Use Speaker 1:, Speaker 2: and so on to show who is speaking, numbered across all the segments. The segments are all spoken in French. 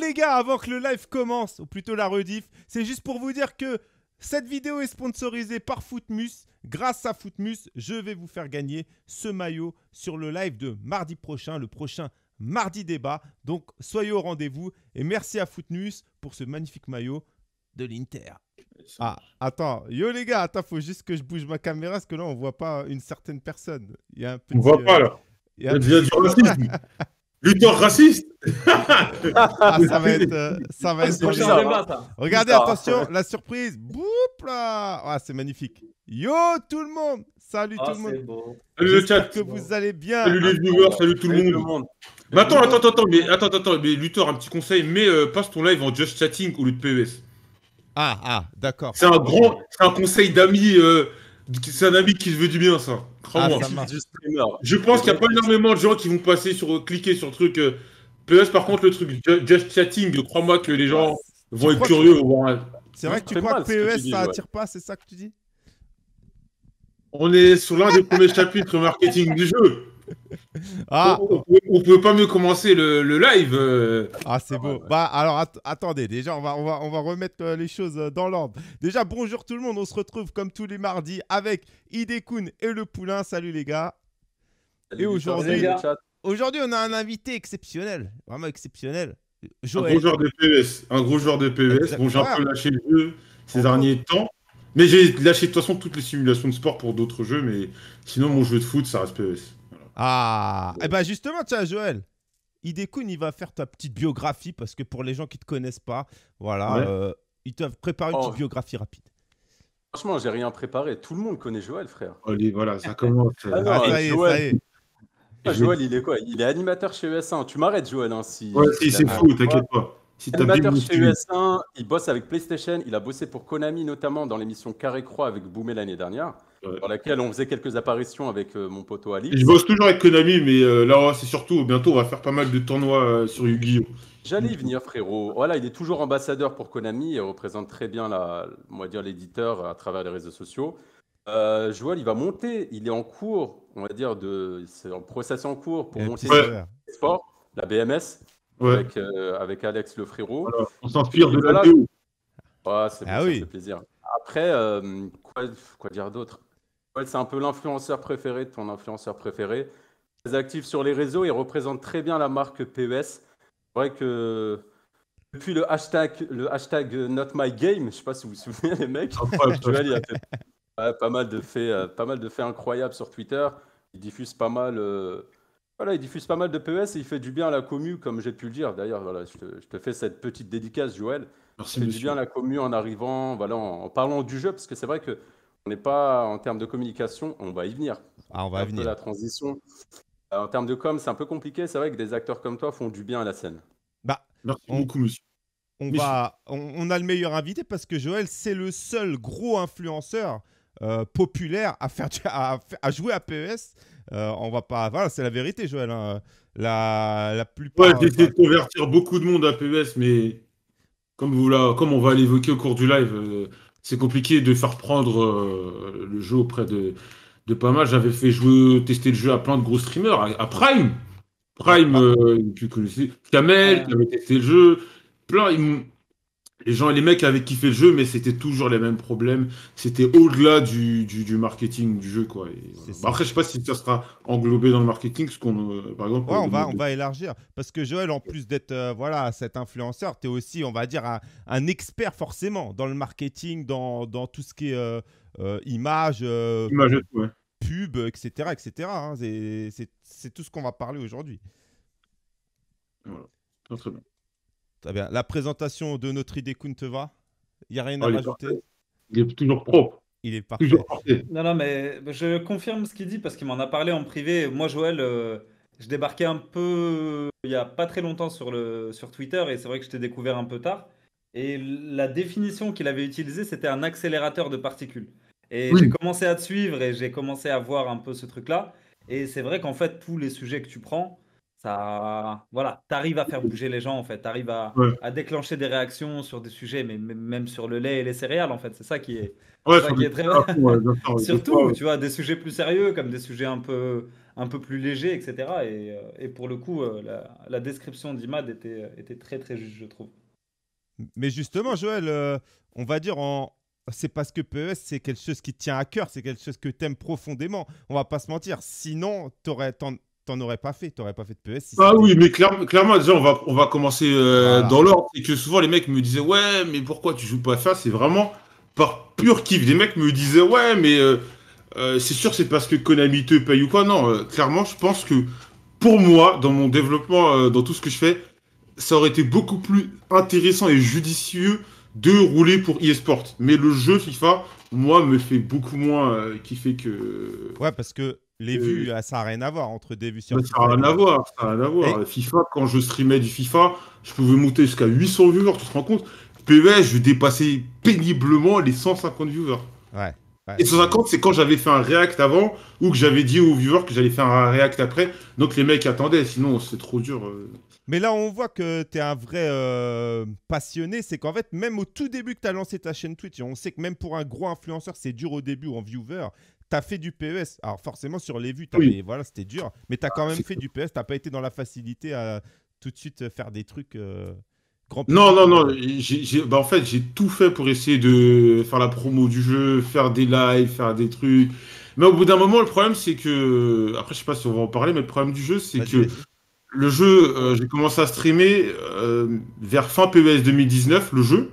Speaker 1: les gars, avant que le live commence, ou plutôt la rediff, c'est juste pour vous dire que cette vidéo est sponsorisée par Footmus. Grâce à Footmus, je vais vous faire gagner ce maillot sur le live de mardi prochain, le prochain mardi débat. Donc soyez au rendez-vous et merci à Footmus pour ce magnifique maillot de l'Inter. Ah, ah attends, yo les gars, attends, faut juste que je bouge ma caméra parce que là on voit pas une certaine personne.
Speaker 2: Il y a un petit, on voit pas euh, là. Il y a Luthor raciste
Speaker 1: ah, ça va être, euh, ça va être Regardez, attention, la surprise. Boup là ah, C'est magnifique. Yo tout le monde Salut ah, tout le monde Salut le chat que vous allez bien Salut les viewers, salut tout le monde,
Speaker 2: Mais attends, attends, attends, mais attends, attends, mais Luthor, un petit conseil, mais euh, passe ton live en just chatting au lieu de PES. Ah, ah, d'accord. C'est un grand, c'est un conseil d'ami, euh, c'est un ami qui se veut du bien, ça. Ah, je pense qu'il n'y a pas énormément de gens qui vont passer sur cliquer sur le truc euh, PES. Par contre, le truc just chatting, crois-moi que les gens vont être curieux. C'est vrai que tu crois que PES ça attire
Speaker 1: pas, c'est ça que tu dis
Speaker 2: On est sur l'un des premiers chapitres marketing du jeu ah. on, peut pas mieux commencer le, live.
Speaker 3: Euh.
Speaker 1: Ah, c'est ah, beau. Bah, alors attendez, déjà, on va, va, on va remettre euh, les choses euh, dans l'ordre. Déjà, bonjour tout le monde. On se retrouve comme tous les mardis avec Idekun et le Poulain. Salut les gars. et aujourd'hui, aujourd'hui, on a un invité exceptionnel, vraiment exceptionnel. Un gros joueur de PES.
Speaker 2: Un gros joueur de PES. Bon, j'ai un peu lâché le jeu ces derniers temps. Mais j'ai lâché de toute façon toutes les simulations de sport pour d'autres jeux, mais sinon mon jeu de foot, ça reste PES. Ah, et eh bah ben, justement, tiens, Joël, Idécoun, il va faire
Speaker 1: ta petite biographie parce que pour les gens qui te connaissent pas, voilà, euh, ils te préparé une oh. petite biographie
Speaker 2: rapide.
Speaker 3: Franchement, j'ai rien préparé. Tout le monde connaît Joël, frère.
Speaker 2: Oh, voilà, ça commence. ah
Speaker 3: Joël... il est quoi Il est animateur chez us e 1 Tu m'arrêtes, Joël. Hein, si... Ouais, si, c'est ah, fou, t'inquiète pas. Si animateur chez us e 1 il bosse avec PlayStation. Il a bossé pour Konami, notamment dans l'émission Carré Croix avec Boomé l'année dernière dans laquelle on faisait quelques apparitions avec euh, mon poteau Ali. Je bosse
Speaker 2: toujours avec Konami, mais euh, là, c'est surtout, bientôt, on va faire pas mal de tournois euh, sur
Speaker 3: Yu-Gi-Oh! J'allais venir, frérot. Voilà, il est toujours ambassadeur pour Konami il représente très bien dire, l'éditeur à travers les réseaux sociaux. Euh, Joël, il va monter, il est en cours, on va dire, de, c'est en process en cours pour monter sport, la BMS, avec, Alex le frérot. on s'inspire de la ah, ah oui. plaisir. Après, quoi, dire d'autre c'est un peu l'influenceur préféré de ton influenceur préféré. Très actif sur les réseaux, et représente très bien la marque PES. C'est vrai que depuis le hashtag, le hashtag game je ne sais pas si vous vous souvenez les mecs, ah, il a fait, pas mal de faits, euh, pas mal de faits incroyables sur Twitter. Il diffuse pas mal, euh, voilà, il diffuse pas mal de PES et il fait du bien à la commu, comme j'ai pu le dire. D'ailleurs, voilà, je te, fais cette petite dédicace, Joël. Merci. Il fait du bien à la commu en arrivant, voilà, en parlant du jeu, parce que c'est vrai que on n'est pas en termes de communication, on va y venir. Ah, on va y venir. La transition. Euh, en termes de com, c'est un peu compliqué. C'est vrai que des acteurs comme toi font du bien à la scène.
Speaker 1: Bah, Merci on... beaucoup, monsieur. On, va, on, a le meilleur invité parce que Joël, c'est le seul gros influenceur euh, populaire à, faire, à, jouer à PES. Euh, on va pas. Voilà, c'est la vérité, Joël. Hein. La, la
Speaker 2: plupart. convertir beaucoup de monde à PES, mais comme, vous comme on va l'évoquer au cours du live, euh, c'est compliqué de faire prendre euh, le jeu auprès de, de pas mal. J'avais fait jouer, tester le jeu à plein de gros streamers, à, Prime. Prime. Ah. Euh, Prime, que tu connaissais. Camel, qui avait testé le jeu. Plein, les gens, les mecs avaient kiffé le jeu, mais c'était toujours les mêmes problèmes. C'était au-delà du, marketing du jeu, quoi. Bah, après, je sais pas si ça sera englobé dans le marketing, ce qu'on, euh, on, va, on va
Speaker 1: élargir, parce que Joël, en plus d'être, euh, voilà, cet influenceur, tu es aussi, on va dire, un, expert forcément dans le marketing, dans, tout ce qui est images, euh, image, pub, etc., etc. Hein. C'est tout ce qu'on va parler aujourd'hui. Voilà, très bien. La présentation de notre idée Kunteva, il n'y a rien à ah, rajouter
Speaker 2: Il est toujours propre. Il est parfait.
Speaker 4: Non, non, mais je confirme ce qu'il dit parce qu'il m'en a parlé en privé. Moi, Joël, euh, je débarquais un peu euh, il n'y a pas très longtemps sur, le, sur Twitter et c'est vrai que je t'ai découvert un peu tard. Et la définition qu'il avait utilisée, c'était un accélérateur de particules. Et j'ai commencé à te suivre et j'ai commencé à voir un peu ce truc-là. Et c'est vrai qu'en fait, tous les sujets que tu prends, ça, voilà, arrives à faire bouger les gens en fait, t'arrives à, déclencher des réactions sur des sujets, mais même sur le lait et les céréales en fait, c'est ça qui est, très Surtout, tu vois, des sujets plus sérieux comme des sujets un peu, un peu plus légers, etc. Euh, et, pour le coup, euh, la, description d'Imad était, euh, était très très juste, je trouve.
Speaker 1: Mais justement, Joël, on va dire en, c'est parce que PES, c'est quelque chose qui tient à cœur, c'est quelque chose que tu aimes profondément. On va pas se mentir. Sinon, tu aurais, t'en aurais pas fait. T'aurais pas fait de ps e ah oui, mais clairement, clairement, déjà, on va,
Speaker 2: on va commencer euh, dans l'ordre. Et que souvent, les mecs me disaient, ouais, mais pourquoi tu joues pas ça C'est vraiment par pur kiff. Les mecs me disaient, ouais, mais euh, euh, c'est sûr, c'est parce que Konami te paye ou quoi. Non, clairement, je pense que pour moi, dans mon développement, dans tout ce que je fais, ça aurait été beaucoup plus intéressant et judicieux de rouler pour eSport. Mais le jeu FIFA, moi, me fait beaucoup moins kiffer que. Ouais, parce que les euh, vues,
Speaker 1: euh, ça n'a rien à voir entre des vues sur Ça n'a rien, à voir, ça
Speaker 2: FIFA, quand je streamais du FIFA, je pouvais monter jusqu'à 800 viewers, tu te rends compte PV, je dépassais péniblement les 150 viewers. Ouais. Et 150, c'est quand j'avais fait un react avant ou que j'avais dit aux viewers que j'allais faire un react après. Donc les mecs attendaient, sinon c'est trop dur. Euh. Mais là, on voit
Speaker 1: que tu es un vrai passionné. C'est qu'en fait, même au tout début que tu as lancé ta chaîne Twitch, on sait que même pour un gros influenceur, c'est dur au début en viewers. T'as fait du PES. Alors forcément, sur les vues, oui. voilà, c'était dur. Mais tu as quand ah, même fait du PES. Tu pas été dans la facilité à tout de suite euh, faire des
Speaker 2: trucs. Euh, non, non, non. j'ai bah, en fait, j'ai tout fait pour essayer de faire la promo du jeu, faire des lives, faire des trucs. Mais au bout d'un moment, le problème, c'est que. Après, je sais pas si on va en parler, mais le problème du jeu, c'est que le jeu, euh, j'ai commencé à streamer vers fin PES 2019, le jeu.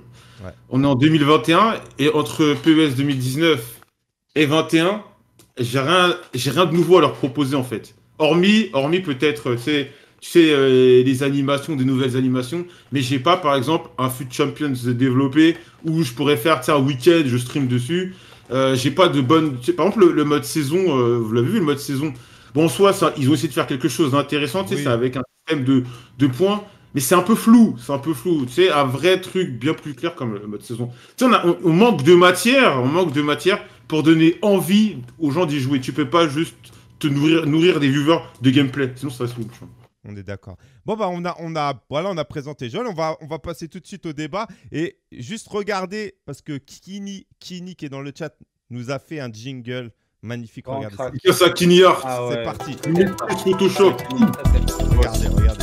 Speaker 2: On est en 2021, et entre PES 2019 et 21, j'ai rien, j'ai rien de nouveau à leur proposer en fait. Hormis, hormis peut-être, euh, tu sais, tu sais euh, les animations, des nouvelles animations, mais j'ai pas par exemple un fut Champions développé où je pourrais faire un week-end, je stream dessus. Euh, j'ai pas de bonne. Par exemple, le, mode saison, vous l'avez vu, le mode saison. Bon, soit ça, ils ont essayé de faire quelque chose d'intéressant, c'est avec un système de points, c'est un peu flou, c'est un peu flou. Tu sais, un vrai truc bien plus clair comme le mode saison. Tu sais, on, a, on, manque de matière, on manque de matière pour donner envie aux gens d'y jouer. Tu peux pas juste te nourrir, nourrir des viewers de gameplay, sinon ça reste se On est d'accord. Bon bah on a, on a, voilà,
Speaker 1: on a présenté Joel. On va, on va passer tout de suite au débat et juste regarder parce que Kini, Kini qui est dans le chat nous a fait un jingle magnifique. regardez ça. Kini Art. Ah c'est parti. Photoshop. regardez, regardez.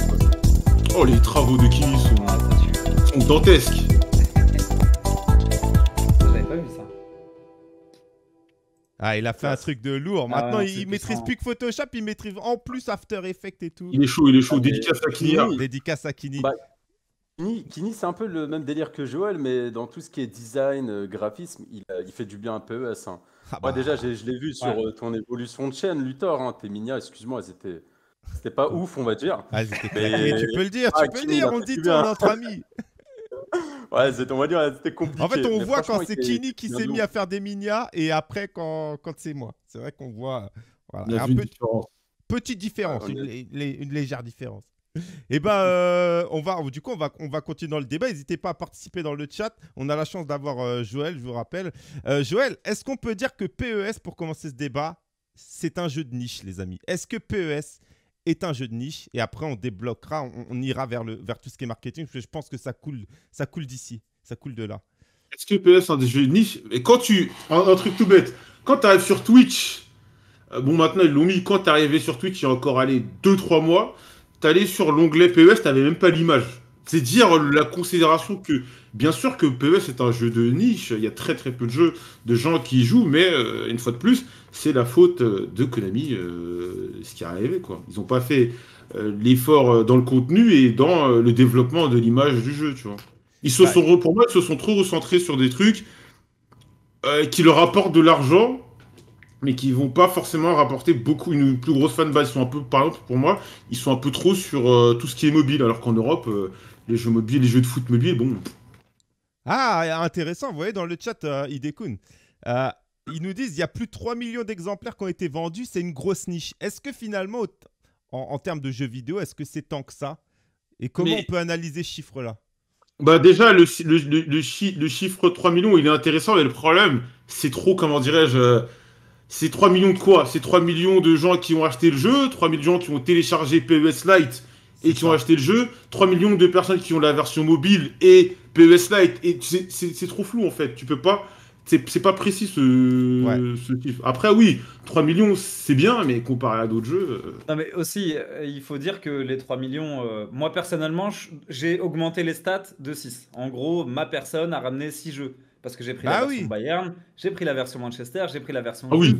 Speaker 2: Oh, les travaux de Kini ah, sont, dantesques.
Speaker 1: pas vu ça. Ah, il a fait un truc de lourd. Ah, Maintenant, il maîtrise plus que Photoshop, il maîtrise en plus After Effects et tout. Il est chaud, il est chaud. Ah,
Speaker 2: dédicace
Speaker 3: à Kini. Kini. à bah, Kini. Kini, c'est un peu le même délire que Joël, mais dans tout ce qui est design, euh, graphisme, il, fait du bien un peu à ça. E hein. bah. déjà, je l'ai vu sur euh, ton évolution de chaîne, Luthor. Hein. tes minias, excuse-moi, elles étaient c'était pas ouf, on va dire. Ah, tu peux le dire, ah, peux le dire, on dit tout notre ami. ouais, on va dire, c'était compliqué. En fait, on voit quand c'est Kini qui s'est mis à
Speaker 1: faire des minias et après quand, quand c'est moi. C'est vrai qu'on voit voilà. petite différence, une, légère différence. Et eh ben, euh, on va, du coup, on va, on va continuer dans le débat. N'hésitez pas à participer dans le chat. On a la chance d'avoir euh, Joël, je vous rappelle. Euh, Joël, est-ce qu'on peut dire que PES, pour commencer ce débat, c'est un jeu de niche, les amis Est-ce que PES, est un jeu de niche. Et après, on débloquera, on, ira vers, le, vers tout ce qui est marketing. Parce que je pense que ça coule, ça coule d'ici, ça coule de là.
Speaker 2: Est-ce que PES est un jeu de niche Et quand tu. Un, truc tout bête. Quand tu arrives sur Twitch, euh, bon, maintenant ils l'ont mis. Quand tu arrivé sur Twitch, il y a encore allé 2-3 mois, tu allé sur l'onglet PES, tu même pas l'image. C'est dire la considération que, bien sûr que PES est un jeu de niche, il y a très très peu de jeux de gens qui y jouent, mais euh, une fois de plus, c'est la faute euh, de Konami, euh, ce qui est arrivé. Quoi. Ils n'ont pas fait l'effort dans le contenu et dans le développement de l'image du jeu. Tu vois. Ils se bah, sont, pour moi, ils se sont trop recentrés sur des trucs qui leur apportent de l'argent, mais qui vont pas forcément rapporter beaucoup une plus grosse fanbase. Ils sont un peu, par exemple, pour moi, ils sont un peu trop sur tout ce qui est mobile, alors qu'en Europe les jeux mobiles, les jeux de foot mobile, bon. Ah, intéressant, vous voyez dans le chat, euh,
Speaker 1: euh ils nous disent il y a plus de 3 millions d'exemplaires qui ont été vendus, c'est une grosse niche. Est-ce que finalement, en, termes de jeux vidéo, est-ce que c'est tant que ça Et comment on peut analyser ce chiffre-là
Speaker 2: bah déjà, le, le, chiffre 3 millions, il est intéressant, mais le problème, c'est trop, comment dirais-je, euh, c'est 3 millions de quoi C'est 3 millions de gens qui ont acheté le jeu, 3 millions qui ont téléchargé PES Lite et qui ont acheté le jeu, 3 millions de personnes qui ont la version mobile et PES Lite, et c'est trop flou en fait, tu peux pas, c'est pas précis ce, chiffre. Après oui, 3 millions c'est bien, mais comparé à d'autres jeux... Euh.
Speaker 4: Non mais aussi, euh, il faut dire que les 3 millions, euh, moi personnellement, j'ai augmenté les stats de 6. En gros, ma personne a ramené 6 jeux, parce que j'ai pris, la ah version Bayern, j'ai pris la version Manchester, j'ai pris la version... Ah oui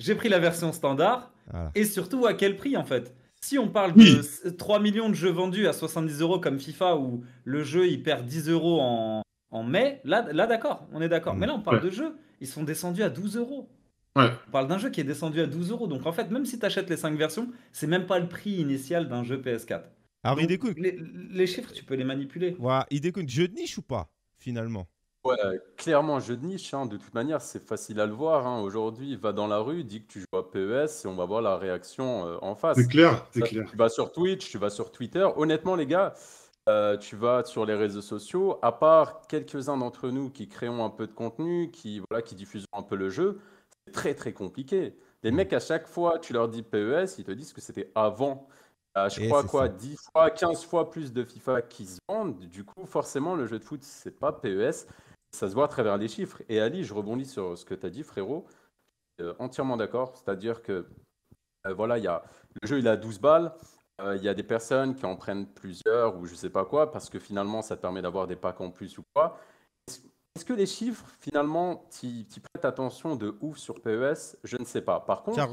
Speaker 4: j'ai pris la version standard et surtout à quel prix en fait si on parle de 3 millions de jeux vendus à 70 euros comme FIFA où le jeu il perd 10 euros en, mai, là, là d'accord, on est d'accord. Mais là on parle de jeux, ils sont descendus à 12 euros. On parle d'un jeu qui est descendu à 12 euros. Donc en fait, même si tu achètes les 5 versions, c'est même pas le prix initial d'un jeu PS4. les, chiffres, tu peux les manipuler. Voilà, découle jeu de niche ou pas, finalement
Speaker 3: clairement, jeu de niche. Hein. De toute manière, c'est facile à le voir. Hein. Aujourd'hui, va dans la rue, dit que tu joues à PES et on va voir la réaction euh, en C'est face. clair, c'est clair. tu vas sur Twitch, tu vas sur Twitter. Honnêtement, les gars, euh, tu vas sur les réseaux sociaux. À part quelques-uns d'entre nous qui créons un peu de contenu, qui, voilà, qui diffusent un peu le jeu, c'est très, très compliqué. Les mmh. mecs, à chaque fois, tu leur dis PES, ils te disent que c'était avant. Euh, je eh, crois quoi, 10 fois, 15 fois plus de FIFA qui se vendent. Du coup, forcément, le jeu de foot, c'est pas PES ça se voit à travers les chiffres. Et Ali, je rebondis sur ce que tu as dit, frérot. Euh, entièrement d'accord. C'est-à-dire que euh, voilà, y a, le jeu, il a 12 balles. Euh, il y a des personnes qui en prennent plusieurs ou je sais pas quoi, parce que finalement, ça te permet d'avoir des packs en plus ou quoi. Est-ce que les chiffres, finalement, tu prêtes attention de ouf sur PES Je ne sais pas. Par contre,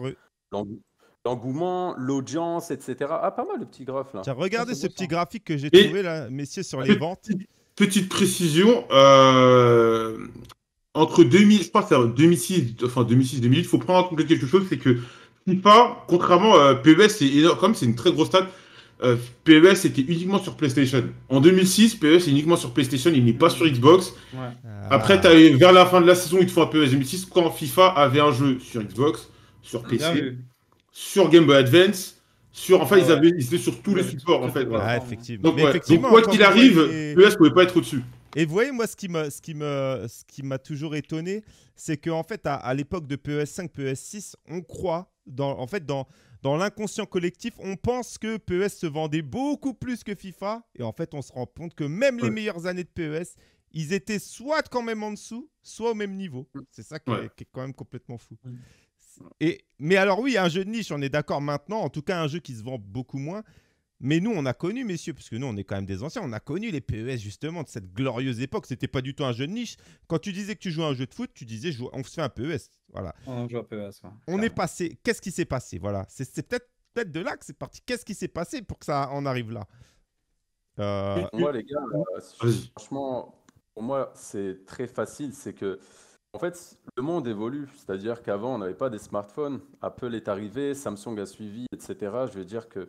Speaker 3: l'engouement, l'audience, etc. Ah, pas mal le petit graphe là. regardez ce
Speaker 1: petit graphique que j'ai trouvé là, messieurs, sur les ventes.
Speaker 2: Petite précision, euh, entre 2000, je pense 2006, enfin 2006-2008, il faut prendre en compte quelque chose, c'est que FIFA, contrairement à euh, PES, c'est énorme, comme c'est une très grosse stat, euh, PES était uniquement sur PlayStation. En 2006, PES est uniquement sur PlayStation, il n'est pas sur Xbox. Après, vers la fin de la saison, il te faut un PES 2006, quand FIFA avait un jeu sur Xbox, sur ah, PC, sur Game Boy Advance, enfin, ils, avaient, ils étaient sur tous les supports, en fait. Ah, effectivement. Donc, quoi qu'il arrive, PES ne pouvait pas être
Speaker 1: au-dessus. Et vous voyez, moi, ce qui m'a, ce qui me, ce qui m'a toujours étonné, c'est qu'en fait, à, l'époque de PES5, PES6, on croit, dans, en fait, dans, dans l'inconscient collectif, on pense que PES se vendait beaucoup plus que FIFA. Et en fait, on se rend compte que même les meilleures années de PES, ils étaient soit quand même en dessous, soit au même niveau. Mm. C'est ça qui est quand même complètement fou. Mm. Et, mais alors oui, un jeu de niche, on est d'accord maintenant, en tout cas un jeu qui se vend beaucoup moins. Mais nous, on a connu, messieurs, parce que nous, on est quand même des anciens, on a connu les PES justement de cette glorieuse époque. C'était pas du tout un jeu de niche. Quand tu disais que tu jouais à un jeu de foot, tu disais on se fait un PES. Voilà. On joue à PES. on est passé. Qu'est-ce qui s'est passé Voilà. C'est peut-être peut, de là que c'est parti. Qu'est-ce qui s'est passé pour que ça en arrive là
Speaker 3: euh... Moi, les gars, euh, franchement, pour moi, c'est très facile. C'est que, en fait, le monde évolue, c'est-à-dire qu'avant on n'avait pas des smartphones, Apple est arrivé, Samsung a suivi, etc. Je veux dire que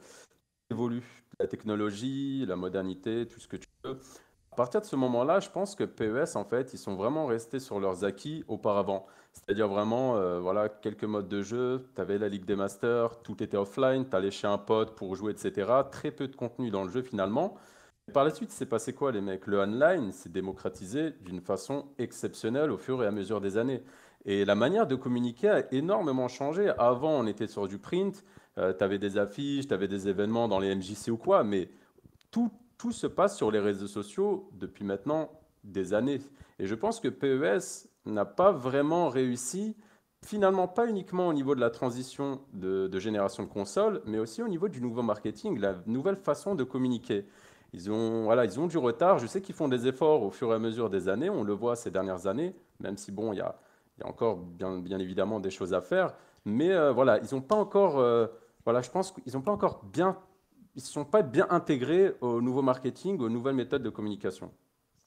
Speaker 3: évolue, la technologie, la modernité, tout ce que tu veux. À partir de ce moment-là, je pense que PES en fait, ils sont vraiment restés sur leurs acquis auparavant, c'est-à-dire vraiment euh, voilà quelques modes de jeu. Tu avais la Ligue des Masters, tout était offline, tu allais chez un pote pour jouer, etc. Très peu de contenu dans le jeu finalement. Par la suite, c'est passé quoi les mecs Le online s'est démocratisé d'une façon exceptionnelle au fur et à mesure des années. Et la manière de communiquer a énormément changé. Avant, on était sur du print, euh, t'avais tu avais des affiches, tu avais des événements dans les MJC ou quoi, mais tout, tout se passe sur les réseaux sociaux depuis maintenant des années. Et je pense que PES n'a pas vraiment réussi, finalement pas uniquement au niveau de la transition de, de génération de consoles, mais aussi au niveau du nouveau marketing, la nouvelle façon de communiquer. Ils ont, voilà, ils ont du retard. Je sais qu'ils font des efforts au fur et à mesure des années. On le voit ces dernières années, même si bon, il y a, y a encore bien, bien, évidemment des choses à faire. Mais euh, voilà, ils n'ont pas encore, euh, voilà, je pense qu'ils n'ont pas encore bien, ils sont pas bien intégrés au nouveau marketing, aux nouvelles méthodes de communication.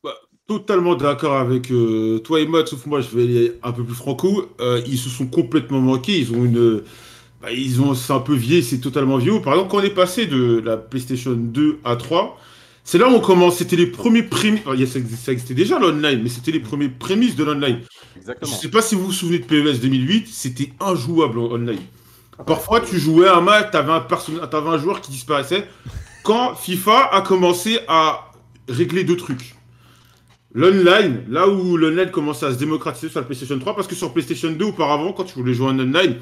Speaker 2: Bah, totalement d'accord avec euh, toi et moi, sauf moi, je vais aller un peu plus franco. ils se sont complètement manqués. Ils ont une bah, ils ont, c'est un peu vieux, c'est totalement vieux. Par exemple, quand on est passé de la PlayStation 2 à 3, c'est là où on commence. C'était les premiers prémices. ça, existait déjà l'online, mais c'était les premiers prémices de l'online. Je Je sais pas si vous vous souvenez de PES 2008, c'était injouable online. Ah, Parfois, tu jouais un match, t'avais un un joueur qui disparaissait. Quand FIFA a commencé à régler deux trucs. L'online, là où l'online commençait à se démocratiser sur la PlayStation 3, parce que sur PlayStation 2 auparavant, quand tu voulais jouer en online,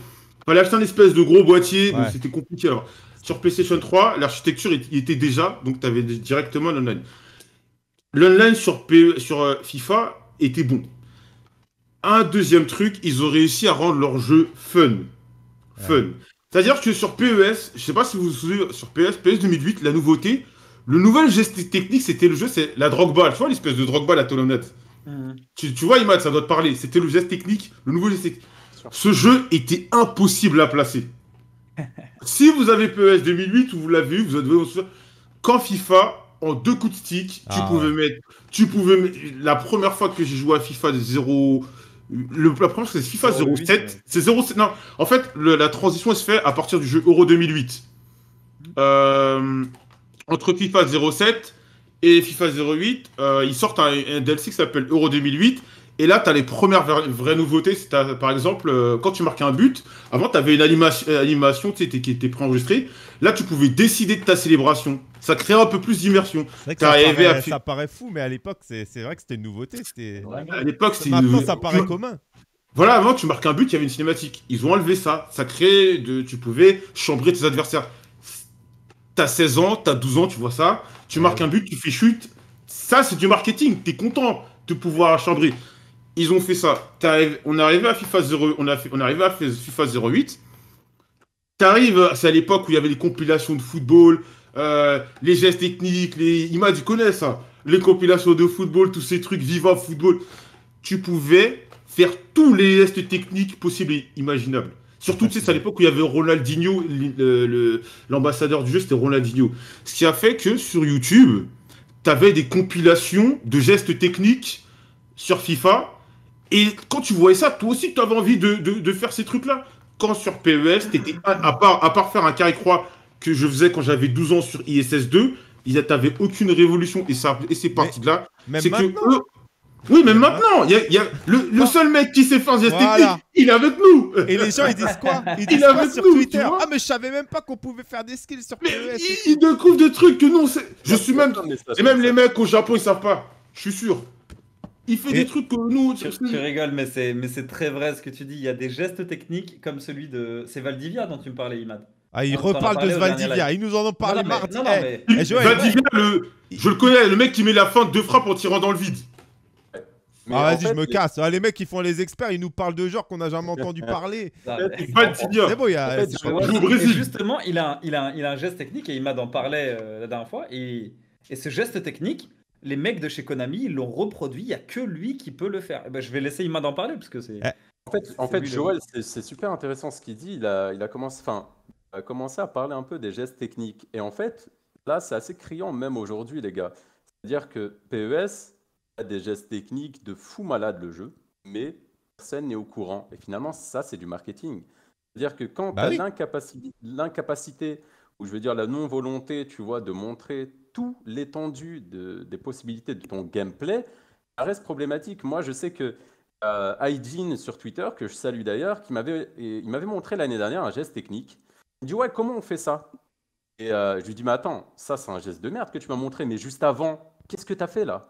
Speaker 2: fallait acheter un espèce de gros boîtier, c'était compliqué. Alors, sur PlayStation 3, l'architecture était déjà, donc tu avais directement l'online. L'online sur, sur euh, FIFA était bon. Un deuxième truc, ils ont réussi à rendre leur jeu fun. Fun. C'est-à-dire que sur PES, je sais pas si vous vous souvenez, sur PES, PES 2008, la nouveauté, le nouvel geste technique, c'était le jeu, c'est la drogue balle. Tu vois l'espèce de drogue balle à
Speaker 4: Tu,
Speaker 2: tu, vois, Imad, ça doit te parler. C'était le geste technique, le nouveau geste technique ce jeu était impossible à placer. si vous avez PES 2008 ou vous l'avez eu, vous êtes quand FIFA en deux coups de stick, tu ah pouvais mettre, tu pouvais la première fois que j'ai joué à FIFA 0 le, la première c'est FIFA 07, c'est 07 non, en fait la transition se fait à partir du jeu Euro 2008. Euh, entre FIFA 07 et FIFA 08, euh, ils sortent un, un DLC qui s'appelle Euro 2008 et là, tu as les premières vraies nouveautés. par exemple, euh, quand tu marquais un but, avant, tu avais une animation, euh, animation qui était préenregistrée. Là, tu pouvais décider de ta célébration. Ça créait un peu plus d'immersion. ça, paraît, fou, mais à l'époque, c'est, vrai que c'était une nouveauté. C'était... à l'époque, c'est Maintenant, ça paraît commun. Voilà, avant, tu marques un but, il y avait une cinématique. Ils ont enlevé ça. Ça crée de... Tu pouvais chambrer tes adversaires. T'as 16 ans, t'as 12 ans, tu vois ça. Tu marques un but, tu fais chute. Ça, c'est du marketing. Tu es content de pouvoir chambrer ils ont fait ça. on est arrivé à FIFA 0, on, a fait, on à FIFA 08. T'arrives, c'est à l'époque où il y avait les compilations de football, euh, les gestes techniques, les images, tu connais ça. Les compilations de football, tous ces trucs, Viva Football. Tu pouvais faire tous les gestes techniques possibles et imaginables. Surtout, tu c'est à l'époque où il y avait Ronaldinho, l'ambassadeur du jeu, c'était Ronaldinho. Ce qui a fait que sur YouTube, tu avais des compilations de gestes techniques sur FIFA et quand tu voyais ça, toi aussi, tu avais envie de, de, faire ces trucs-là. Quand sur PES, à part, à part faire un carré-croix que je faisais quand j'avais 12 ans sur ISS 2, il n'y avait aucune révolution. Et, ça, et c'est parti de là. C'est que oui, mais maintenant, il y a, le, seul mec qui sait faire des voilà. il est avec nous. Et les gens, ils disent quoi Ils disent il quoi
Speaker 1: sur Twitter Ah, mais je savais
Speaker 2: même pas qu'on pouvait faire des skills sur PES. Ils, découvrent des trucs que nous, on Je suis même. Et même les mecs au Japon, ils savent pas. Je suis sûr. Il fait des trucs que nous. Tu, rigoles, mais c'est,
Speaker 4: mais c'est très vrai ce que tu dis. Il y a des gestes techniques comme celui de. C'est Valdivia dont tu me parlais, Imad. Ah,
Speaker 2: il reparle de Valdivia. Ils nous en ont parlé mardi. Eh, eh, Valdivia, le... je le connais, le mec qui met la fin de deux frappes en tirant dans le vide. Ah, vas-y, je me casse. Ah, les mecs qui font les
Speaker 1: experts, ils nous parlent de genres qu'on n'a jamais entendu parler. C'est bon, il y a.
Speaker 4: Justement, il a, il, a, il a un geste technique et il m'a d'en parler euh, la dernière fois. Et, et ce geste technique, les mecs de chez Konami, l'ont reproduit, il n'y a que lui qui peut le faire. Eh ben, je vais laisser Imad d'en parler, parce que c'est... Eh. En fait, en fait Joël,
Speaker 3: c'est super intéressant ce qu'il dit. Il a, il a commencé, a commencé à parler un peu des gestes techniques. Et en fait, là, c'est assez criant même aujourd'hui, les gars. C'est-à-dire que PES a des gestes techniques de fou malade le jeu, mais personne n'est au courant. Et finalement, ça, c'est du marketing. C'est-à-dire que quand bah l'incapacité, tu as l'incapacité, ou je veux dire la non-volonté, tu vois, de montrer l'étendue des possibilités de ton gameplay, ça reste problématique. Moi, je sais que euh, sur Twitter, que je salue d'ailleurs, qui m'avait, il m'avait montré l'année dernière un geste technique. Il me dit ouais, comment on fait ça Et euh, je lui dis mais attends, ça c'est un geste de merde que tu m'as montré, mais juste avant, qu'est-ce que tu as fait là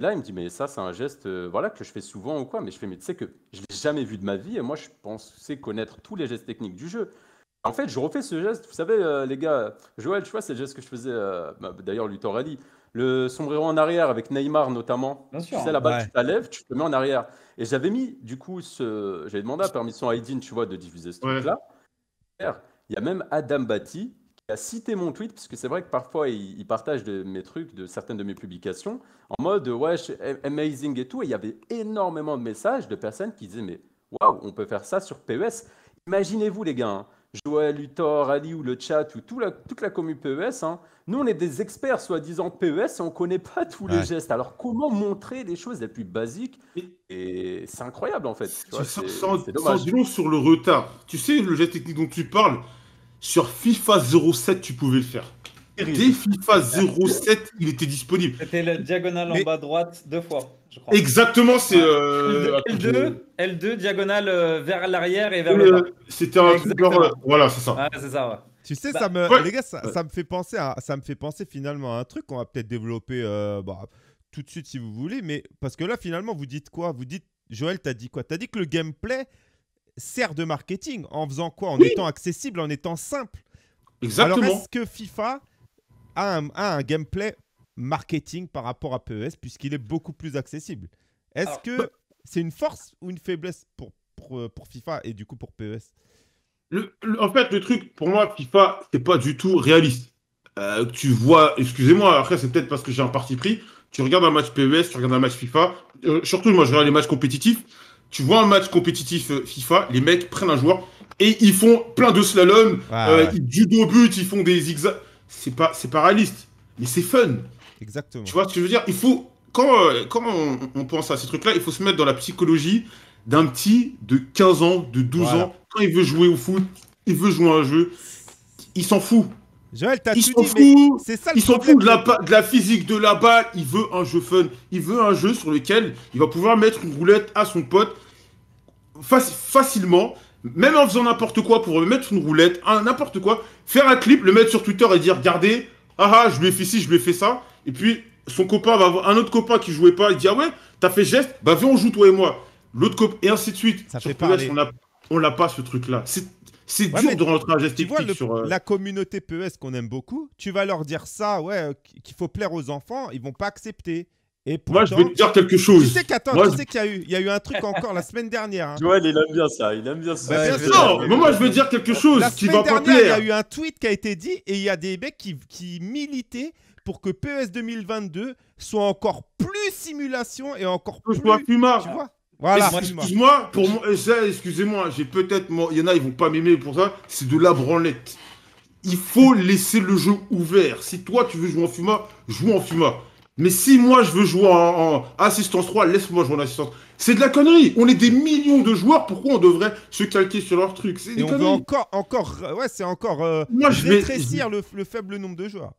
Speaker 3: Là, il me dit mais ça c'est un geste, euh, voilà que je fais souvent ou quoi. Mais je fais mais tu sais que je l'ai jamais vu de ma vie et moi je pensais connaître tous les gestes techniques du jeu. En fait, je refais ce geste, vous savez, euh, les gars, Joël, tu vois, c'est le geste que je faisais, euh, bah, d'ailleurs, Luthor a dit, le sombrero en arrière avec Neymar notamment. Bien tu sais, la bas tu t'enlèves, tu te mets en arrière. Et j'avais mis, du coup, ce... j'avais demandé à permission à tu vois, de diffuser ce truc-là. Il y a même Adam Bati qui a cité mon tweet, parce que c'est vrai que parfois, il, partage de mes trucs, de certaines de mes publications, en mode, ouais, amazing et tout. Et il y avait énormément de messages de personnes qui disaient, mais waouh, on peut faire ça sur PES. Imaginez-vous, les gars. Hein. Joël, Luthor, Ali ou le chat ou tout toute la commune PES, hein, nous on est des experts soi-disant PES et on connaît pas tous les gestes. Alors comment montrer des choses les plus basiques Et c'est incroyable en fait. Tu sans,
Speaker 2: sur le retard. Tu sais, le geste technique dont tu parles, sur FIFA 07, tu pouvais le faire. Dès FIFA 07, il était disponible.
Speaker 4: C'était la diagonale en bas à droite deux fois. Exactement, c'est. L2, euh, L2, diagonale euh, vers l'arrière et vers le. Euh, c'était un Voilà, c'est ça. c'est ça, Tu sais, bah, ça me, les gars, ça,
Speaker 1: me fait penser à, ça me fait penser finalement à un truc qu'on va peut-être développer bah, tout de suite si vous voulez, mais parce que là finalement vous dites quoi Vous dites, Joël, t'as dit quoi T'as dit que le gameplay sert de marketing en faisant quoi En étant accessible, en étant simple. Exactement. Alors est-ce que FIFA a un gameplay marketing par rapport à PES puisqu'il est beaucoup plus accessible. Est-ce que bah- c'est une force ou une faiblesse pour, pour, euh, FIFA et du coup pour PES
Speaker 2: le, En fait, le truc pour moi, FIFA, c'est pas du tout réaliste. Euh, tu vois, excusez-moi, après c'est peut-être parce que j'ai un parti pris. Tu regardes un match PES, tu regardes un match FIFA. Euh, surtout, moi, je regarde les matchs compétitifs. Tu vois un match compétitif FIFA, les mecs prennent un joueur et ils font plein de slalom, ils, du dos but, ils font des zigzags. C'est pas, c'est pas réaliste, mais c'est fun. Exactement. Tu vois ce que je veux dire Il faut, quand, euh, on, pense à ces trucs-là, il faut se mettre dans la psychologie d'un petit de 15 ans, de 12 ans. Quand il veut jouer au foot, il veut jouer à un jeu, il s'en fout. Joël, t'as il s'en fout de la, de la physique de la balle. Il veut un jeu fun. Il veut un jeu sur lequel il va pouvoir mettre une roulette à son pote facilement, même en faisant n'importe quoi pour mettre une roulette, n'importe quoi, faire un clip, le mettre sur Twitter et dire regardez, ah, ah je lui ai fait ci, je lui ai fait ça. Et puis, son copain va avoir un autre copain qui jouait pas. Il dit Ah ouais, t'as fait geste Bah, viens, on joue, toi et moi. L'autre copain, et ainsi de suite. Ça sur PES, on l'a pas, ce truc-là. C'est dur de rentrer un geste tu sur. Euh,
Speaker 1: la communauté PES qu'on aime beaucoup, tu vas leur dire ça, ouais, euh, qu'il faut plaire aux enfants, ils vont pas accepter.
Speaker 2: Et Moi, je vais te dire quelque chose. Tu sais
Speaker 1: sais qu'il y a eu, il y a eu un truc encore la semaine dernière. Joël,
Speaker 2: hein. il aime bien ça, il aime bien bah, ça. non, mais moi, je veux dire quelque chose la qui va pas plaire. Il y a eu un
Speaker 1: tweet qui a été dit et il y a des mecs qui, qui militaient pour que PES 2022
Speaker 2: soit encore plus simulation et encore plus. je fumard. Tu vois voilà. Excuse-moi, pour moi, eh, excusez-moi, j'ai peut-être, il y en a, ils vont pas m'aimer pour ça. C'est de la branlette. Il faut laisser le jeu ouvert. Si toi tu veux jouer en fuma, joue en fuma. Mais si moi je veux jouer en, assistance 3, laisse-moi jouer en assistance. C'est de la connerie. On est des millions de joueurs. Pourquoi on devrait se calquer sur leur truc C'est encore,
Speaker 1: encore, ouais, c'est encore euh, moi, je vais... le faible nombre de joueurs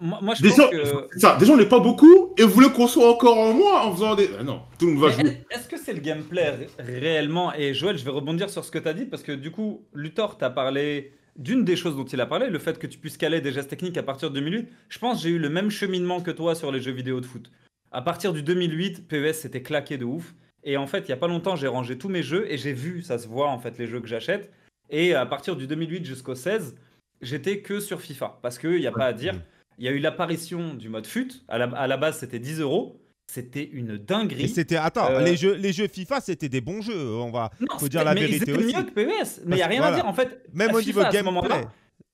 Speaker 1: moi, je déjà, pense que...
Speaker 2: déjà, on n'est pas beaucoup et vous voulez qu'on soit encore en moins en faisant des. Ah non, tout le monde va jouer.
Speaker 4: Est-ce que c'est le gameplay réellement Et Joël, je vais rebondir sur ce que tu as dit parce que du coup, Luthor, tu parlé d'une des choses dont il a parlé, le fait que tu puisses caler des gestes techniques à partir de 2008. Je pense j'ai eu le même cheminement que toi sur les jeux vidéo de foot. À partir du 2008, PES c'était claqué de ouf. Et en fait, il n'y a pas longtemps, j'ai rangé tous mes jeux et j'ai vu, ça se voit en fait, les jeux que j'achète. Et à partir du 2008 jusqu'au 16, j'étais que sur FIFA parce qu'il n'y a pas à dire. Mm il y a eu l'apparition du mode FUT. À la, à la base, c'était 10 euros. C'était une dinguerie. c'était attends, euh, les jeux les
Speaker 1: jeux FIFA c'était des bons jeux, on
Speaker 4: va faut dire la mais vérité ils mieux que PES, mais il y a rien à dire en fait. Même au niveau gameplay.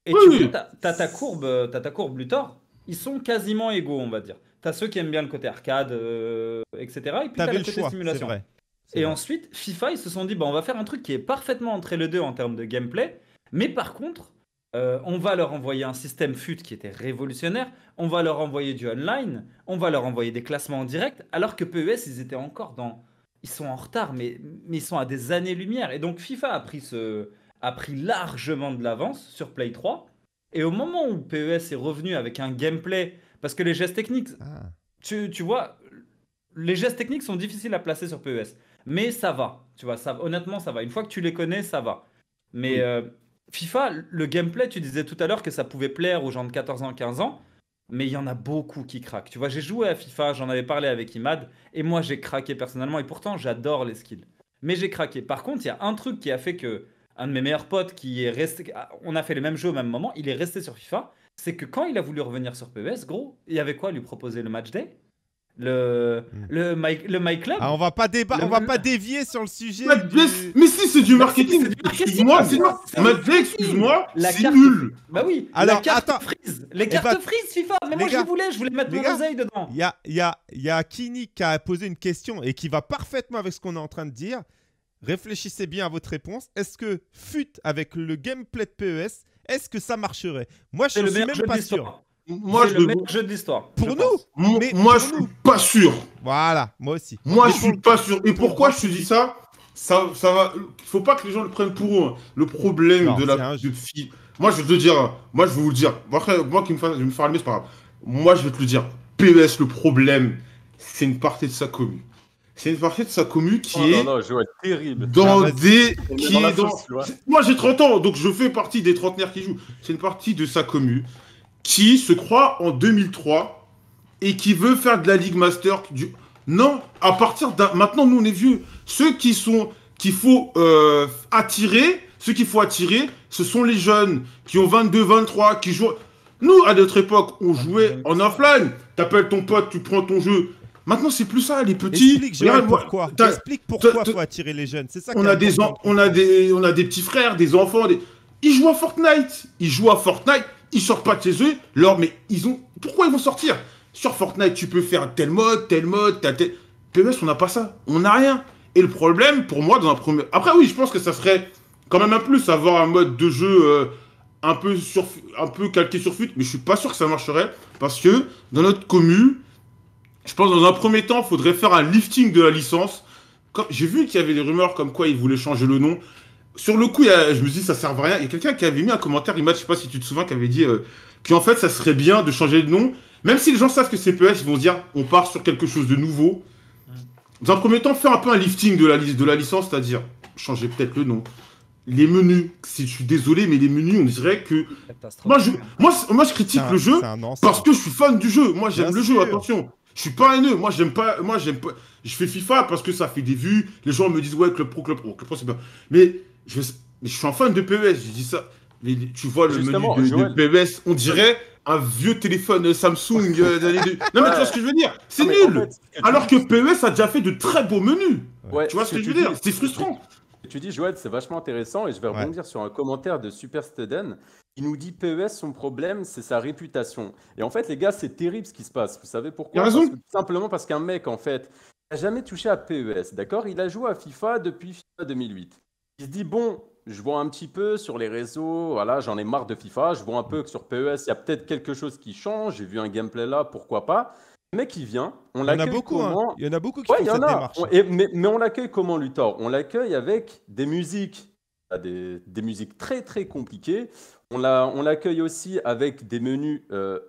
Speaker 4: Et tu vois, ta courbe, t'as ta courbe Luthor, ils sont quasiment égaux, on va dire. T'as ceux qui aiment bien le côté arcade, euh, etc. Et puis t'as le, le côté simulation. Et ensuite, FIFA, ils se sont dit, bah, on va faire un truc qui est parfaitement entre les deux en termes de gameplay, mais par contre, euh, on va leur envoyer un système FUT qui était révolutionnaire, on va leur envoyer du online, on va leur envoyer des classements en direct, alors que PES, ils étaient encore dans... Ils sont en retard, mais, ils sont à des années-lumière. Et donc FIFA a pris, ce... a pris largement de l'avance sur Play 3. Et au moment où PES est revenu avec un gameplay, parce que les gestes techniques, ah. tu, vois, les gestes techniques sont difficiles à placer sur PES. Mais ça va, tu vois, ça, honnêtement, ça va. Une fois que tu les connais, ça va. Mais... Euh, FIFA, le gameplay, tu disais tout à l'heure que ça pouvait plaire aux gens de 14 ans, 15 ans, mais il y en a beaucoup qui craquent. Tu vois, j'ai joué à FIFA, j'en avais parlé avec Imad, et moi j'ai craqué personnellement, et pourtant j'adore les skills. Mais j'ai craqué. Par contre, il y a un truc qui a fait que un de mes meilleurs potes qui est resté, on a fait les mêmes jeux au même moment, il est resté sur FIFA, c'est que quand il a voulu revenir sur PES, gros, il y avait quoi lui proposer le match day le mm. le my, le my club. Ah, on va pas débat, on va pas dévier sur le sujet.
Speaker 2: mais si c'est du marketing. Excuse-moi, marketing excuse-moi, c'est nul. Bah oui. la carte attends. Freeze. Eh les cartes bah... freeze FIFA. Mais moi je voulais, je voulais mettre mon gars, oseille dedans. Il y a
Speaker 1: il y a il y Kini qui a posé une question et qui va parfaitement avec ce qu'on est en train de dire. Réfléchissez bien à votre réponse. Est-ce que fut avec le gameplay de PES, est-ce que ça marcherait Moi, je suis même pas sûr. Moi, je le meilleur jeu de l'histoire. Pour nous mais Moi, je
Speaker 2: suis pas sûr. Voilà, moi aussi. Moi, je suis pas sûr. Et pourquoi je te dis ça ça, ça va. Faut pas que les gens le prennent pour eux. Le problème de la fille Moi, je vais te le dire. Moi, je vais vous le dire. moi qui me fais je vais me faire allumer, c'est pas grave. Moi, je vais te le dire. PES, le problème, c'est une partie de sa commu C'est une partie de sa commu qui oh est. Non,
Speaker 3: non, je être terrible. Dans des. Qui
Speaker 2: Moi, j'ai 30 ans, donc je fais partie des trentenaires qui jouent. C'est une partie de sa commu qui se croit en 2003 et qui veut faire de la Ligue Master. Non, à partir d'un. Maintenant, nous, on est vieux. Ceux qui sont. qu'il faut euh, attirer, ceux qu'il faut attirer, ce sont les jeunes qui ont 22, 23, qui jouent. Nous, à notre époque, on jouait en offline. T'appelles ton pote, tu prends ton jeu. Maintenant, c'est plus ça, les petits. Explique, pourquoi. Explique pourquoi faut attirer les jeunes. C'est ça. On a, des on a des, on a des petits frères, des enfants. Ils jouent à Fortnite. Ils jouent à Fortnite. Ils sortent pas de chez eux. Leur, mais ils ont. Pourquoi ils vont sortir Sur Fortnite, tu peux faire tel mode, tel mode, tel. PMS, on n'a pas ça. On n'a rien. Et le problème, pour moi, dans un premier. Après, oui, je pense que ça serait quand même un plus avoir un mode de jeu euh, un, peu sur... un peu calqué sur Fuite. mais je suis pas sûr que ça marcherait. Parce que dans notre commune, je pense que dans un premier temps, il faudrait faire un lifting de la licence. J'ai vu qu'il y avait des rumeurs comme quoi ils voulaient changer le nom sur le coup, je me suis dit, ça sert à rien. Il y a quelqu'un qui avait mis un commentaire, je je sais pas si tu te souviens, qui avait dit que euh, qu'en fait, ça serait bien de changer de nom. Même si les gens savent que c'est PES, ils vont dire, on part sur quelque chose de nouveau. Dans un premier temps, faire un peu un lifting de la, de la licence, c'est-à-dire changer peut-être le nom. Les menus, si je suis désolé, mais les menus, on dirait que. Moi je, moi, moi, je critique le jeu parce que je suis fan du jeu. Moi, j'aime le jeu, attention. Je suis pas haineux. Moi, j'aime pas. Moi, j'aime pas. Je fais FIFA parce que ça fait des vues. Les gens me disent, ouais, Club Pro, Club Pro, Club Pro, c'est bien. Mais je, suis un fan de PES, je dis ça. Mais tu vois le menu de, PES, on dirait un vieux téléphone Samsung euh, Non, mais tu vois ce que je veux dire C'est nul Alors que PES a déjà fait de très beaux menus
Speaker 3: Tu vois ce que, je veux dire C'est frustrant Tu dis, Joël, c'est vachement intéressant et je vais rebondir sur un commentaire de Super Il nous dit PES, son problème, c'est sa réputation. Et en fait, les gars, c'est terrible ce qui se passe. Vous savez pourquoi a raison. Simplement parce qu'un mec, en fait, n'a jamais touché à PES, d'accord Il a joué à FIFA depuis 2008 se dit, bon, je vois un petit peu sur les réseaux, voilà, j'en ai marre de FIFA, je vois un peu que sur PES, il y a peut-être quelque chose qui change, j'ai vu un gameplay là, pourquoi pas. Mais qui vient, on il a beaucoup, hein. comment... Il y en a beaucoup qui font mais, on l'accueille comment, Luthor On l'accueille avec des musiques, des, musiques très très compliquées. On l'accueille aussi avec des menus... Euh,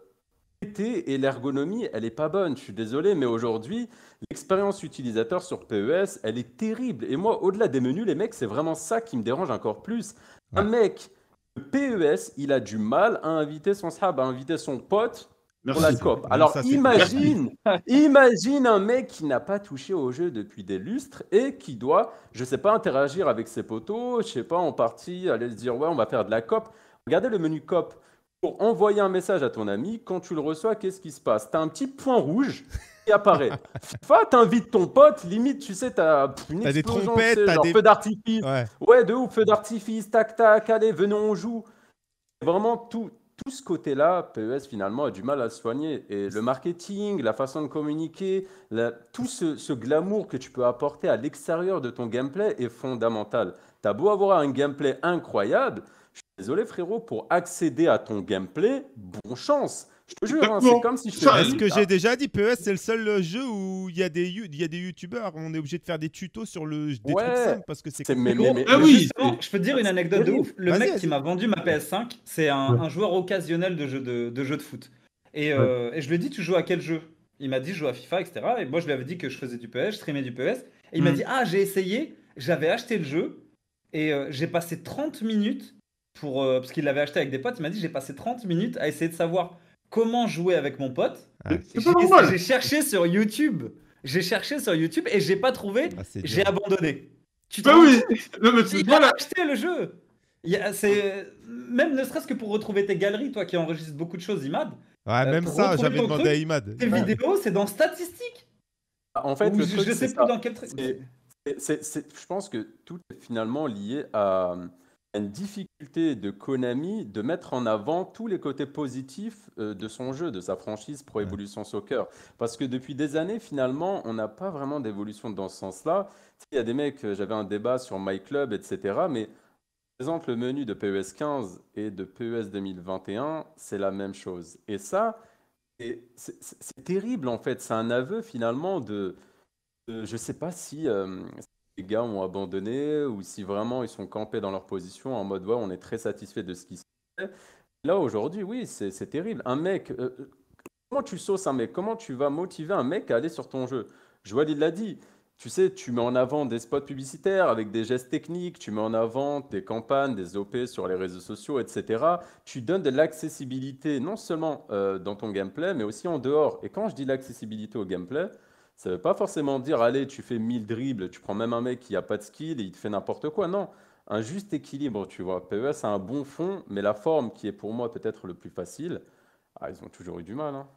Speaker 3: et l'ergonomie, elle n'est pas bonne. Je suis désolé, mais aujourd'hui, L'expérience utilisateur sur PES, elle est terrible. Et moi, au-delà des menus, les mecs, c'est vraiment ça qui me dérange encore plus. Un mec, de PES, il a du mal à inviter son sahab, à inviter son pote pour la COP. Alors imagine, imagine un mec qui n'a pas touché au jeu depuis des lustres et qui doit, je ne sais pas, interagir avec ses potos, je sais pas, en partie, aller se dire, ouais, on va faire de la COP. Regardez le menu COP. Pour envoyer un message à ton ami, quand tu le reçois, qu'est-ce qui se passe Tu as un petit point rouge apparaît. Fa, t'invites ton pote, limite, tu sais, t'as as des trompettes, t'as des... feux d'artifice. Ouais. de ouf, feux d'artifice, tac, tac, allez, venons, on joue. Vraiment, tout, tout ce côté-là, PES finalement a du mal à se soigner. Et le marketing, la façon de communiquer, tout ce, ce, glamour que tu peux apporter à l'extérieur de ton gameplay est fondamental. T'as beau avoir un gameplay incroyable, je suis désolé frérot, pour accéder à ton gameplay, bon chance. Je te jure, hein, c'est comme si je Est-ce que j'ai
Speaker 1: déjà dit PES, c'est le seul euh, jeu où il y a des, y a des youtubeurs, on est obligé de faire des tutos sur le des trucs
Speaker 4: parce que c'est
Speaker 3: ah oui,
Speaker 4: je peux te dire une anecdote de ouf. Le mec qui m'a vendu ma PS5, c'est un, joueur occasionnel de jeux de, de, jeu de foot. Euh, et, je lui ai dit, tu joues à quel jeu Il m'a dit, je joue à FIFA, etc. Et moi, je lui avais dit que je faisais du PES, je streamais du PES. Et il m'a mm. dit, ah, j'ai essayé, j'avais acheté le jeu et euh, j'ai passé 30 minutes pour. parce qu'il l'avait acheté avec des potes, il m'a dit, j'ai passé 30 minutes à essayer de savoir comment jouer avec mon pote. j'ai cherché sur YouTube. J'ai cherché sur YouTube et j'ai pas trouvé. Ah, j'ai abandonné. Tu bah oui. mais tu... dois voilà. le jeu. Il même ne serait-ce que pour retrouver tes galeries, toi qui enregistres beaucoup de choses, Imad. Ouais, euh, même ça, j'avais demandé à Imad. Tes vidéos, c'est dans statistiques.
Speaker 3: Bah, en fait, je, sais pas dans quel truc. je pense que tout est finalement lié à une difficulté de Konami de mettre en avant tous les côtés positifs euh, de son jeu, de sa franchise Pro Evolution Soccer. Parce que depuis des années, finalement, on n'a pas vraiment d'évolution dans ce sens-là. Il y a des mecs, euh, j'avais un débat sur My Club, etc. Mais par exemple, le menu de PES 15 et de PES 2021, c'est la même chose. Et ça, c'est terrible en fait. C'est un aveu finalement de, je ne sais pas si euh, les gars ont abandonné ou si vraiment ils sont campés dans leur position en mode ouais, on est très satisfait de ce qui se fait. Là aujourd'hui, oui, c'est terrible. Un mec, euh, comment tu sauces un mec Comment tu vas motiver un mec à aller sur ton jeu Joël, il l'a dit. Tu sais, tu mets en avant des spots publicitaires avec des gestes techniques, tu mets en avant des campagnes, des OP sur les réseaux sociaux, etc. Tu donnes de l'accessibilité non seulement euh, dans ton gameplay, mais aussi en dehors. Et quand je dis l'accessibilité au gameplay, ça ne veut pas forcément dire, allez, tu fais 1000 dribbles, tu prends même un mec qui n'a pas de skill et il te fait n'importe quoi. Non, un juste équilibre, tu vois. PES a un bon fond, mais la forme qui est pour moi peut-être le plus facile, ah, ils ont toujours eu du mal. Hein.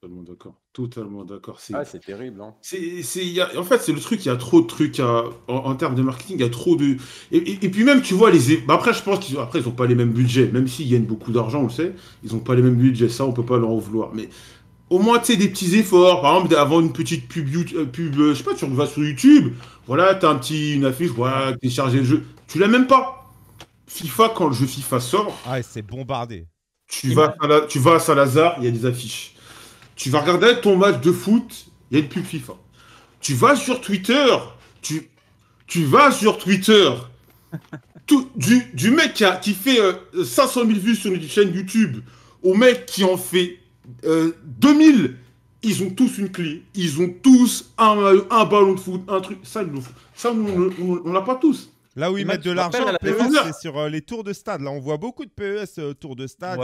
Speaker 3: Totalement d'accord. Totalement d'accord. C'est ah, terrible. Hein.
Speaker 2: C'est, en fait, c'est le truc, il y a trop de trucs en, termes de marketing, il y a trop de. Et, puis même, tu vois, les. Bah, après, je pense qu'ils n'ont pas les mêmes budgets, même s'ils gagnent beaucoup d'argent, on le sait, ils n'ont pas les mêmes budgets, ça, on ne peut pas leur en vouloir. Mais au moins, tu sais, des petits efforts. Par exemple, avant une petite pub, euh, pub euh, je sais pas, tu vas sur YouTube, voilà, tu un petit, une affiche, voilà, télécharger le jeu. Tu l'as même pas. FIFA, quand le jeu FIFA sort. Ah, c'est bombardé. Tu vas, à tu vas il y a des affiches. Tu vas regarder ton match de foot, il y a une pub FIFA. Tu vas sur Twitter, tu, tu vas sur Twitter, tout, du, mec qui, a, qui fait 500 euh, 000 vues sur une chaîne YouTube au mec qui en fait 2000, euh, ils ont tous une clé, ils ont tous un, ballon de foot, un truc. Ça, nous, ça, nous, on l'a pas tous. Là où ils mettent de l'argent, e c'est
Speaker 1: sur euh, les tours de stade. Là, on voit beaucoup de PES euh, tours de stade.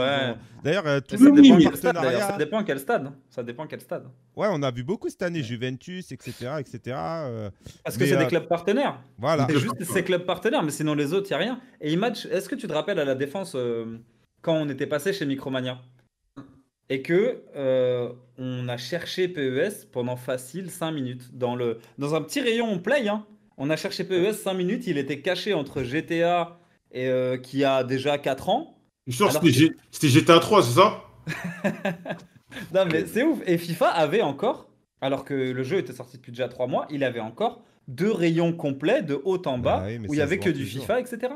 Speaker 1: D'ailleurs, tout ça, dépend stade, ça dépend
Speaker 4: quel stade. Hein. Ça dépend quel stade. Ouais, on a vu beaucoup cette année, Juventus, etc. etc. Parce que c'est des clubs partenaires. Voilà. C'est juste ces clubs partenaires, mais sinon les autres, il n'y a rien. Et Image, est-ce que tu te rappelles à la défense quand on était passé chez Micromania et que euh, on a cherché PES pendant facile 5 minutes dans le dans un petit rayon on play hein. On a cherché PES 5 minutes, il était caché entre GTA et euh, qui a déjà 4 ans.
Speaker 2: c'était GTA 3, c'est ça
Speaker 4: Non mais c'est ouf et FIFA avait encore alors que le jeu était sorti depuis déjà 3 mois, il avait encore deux rayons complets de haut en bas bah où il y avait que du FIFA etc.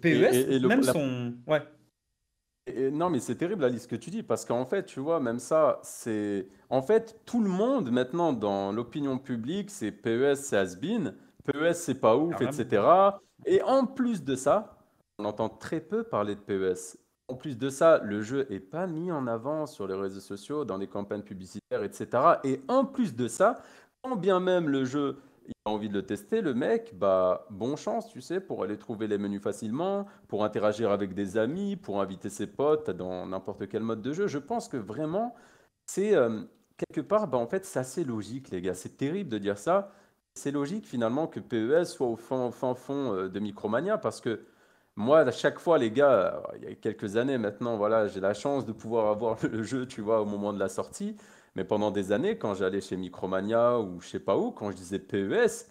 Speaker 4: PES même son
Speaker 3: ouais non, mais c'est terrible, Alice, ce que tu dis, parce qu'en fait, tu vois, même ça, c'est. En fait, tout le monde, maintenant, dans l'opinion publique, c'est PES, c'est has PES, c'est pas ouf, etc. Et en plus de ça, on entend très peu parler de PES. En plus de ça, le jeu est pas mis en avant sur les réseaux sociaux, dans les campagnes publicitaires, etc. Et en plus de ça, quand bien même le jeu il a envie de le tester, le mec, bah, bon chance, tu sais, pour aller trouver les menus facilement, pour interagir avec des amis, pour inviter ses potes dans n'importe quel mode de jeu. Je pense que vraiment, c'est euh, quelque part, bah, en fait, c'est assez logique, les gars. C'est terrible de dire ça. C'est logique finalement que PES soit au fin, fond euh, de Micromania parce que moi, à chaque fois, les gars, euh, il y a quelques années maintenant, voilà, j'ai la chance de pouvoir avoir le jeu, tu vois, au moment de la sortie. Mais pendant des années, quand j'allais chez Micromania ou je sais pas où, quand je disais PES,